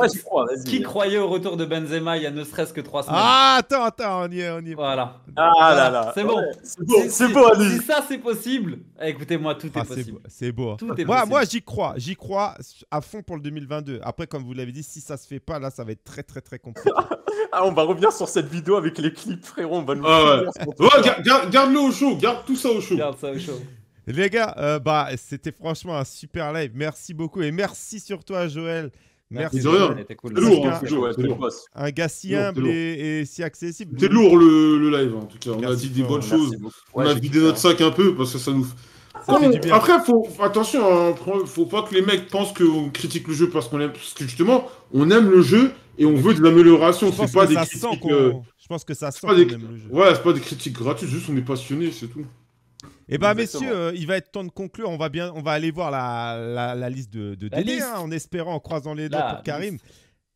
Speaker 4: qui croyait au retour de Benzema il y a ne serait-ce que trois semaines Ah,
Speaker 3: attends, attends, on y est, on est.
Speaker 4: Voilà. Ah là là. C'est bon. c'est beau, Si ça, c'est possible, eh, écoutez-moi, tout ah, est possible. C'est beau. moi, moi j'y
Speaker 1: crois, j'y crois à fond pour le 2022. Après, comme vous l'avez dit, si ça se fait pas, là, ça va être très, très, très compliqué.
Speaker 2: ah, on va revenir sur cette vidéo avec les clips, frérot. On va nous ah, garde-le au chaud, garde tout ça au chaud. Garde ça au Les gars, euh, bah,
Speaker 1: c'était franchement un super live. Merci beaucoup et merci sur toi, Joël. Merci. Hein, un gars si humble et, si accessible. C'était lourd le,
Speaker 2: live, en tout cas. On a dit des bonnes choses. on a vidé notre hein. sac un peu parce que ça nous, après, il ne faut attention, hein, faut pas que les mecs pensent qu'on critique le jeu parce qu'on aime, que justement, on aime le jeu et on veut de l'amélioration. C'est pas des critiques. Euh,
Speaker 1: je pense que ça sent. le jeu.
Speaker 2: Ouais, c'est pas des critiques gratuites, juste on est passionné, c'est tout. Eh ben messieurs, euh, il va être temps de conclure. On va
Speaker 1: bien, on va aller voir la, liste de, de hein, en espérant, en croisant les doigts pour Karim.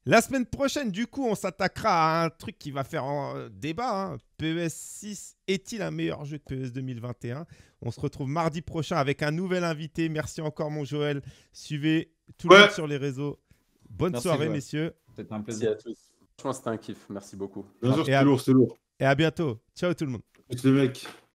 Speaker 1: La semaine prochaine, du coup, on s'attaquera à un truc qui va faire en euh, débat. PS PES 6 est-il un meilleur jeu que PES 2021 on se retrouve mardi prochain avec un nouvel invité. Merci encore, mon Joël. Suivez tout le monde sur les réseaux. Bonne soirée, messieurs.
Speaker 3: C'était un plaisir à tous. Franchement, c'était un kiff. Merci beaucoup. Bien lourd,
Speaker 2: c'est lourd. Et
Speaker 1: à bientôt. Ciao tout le monde. Merci les mecs.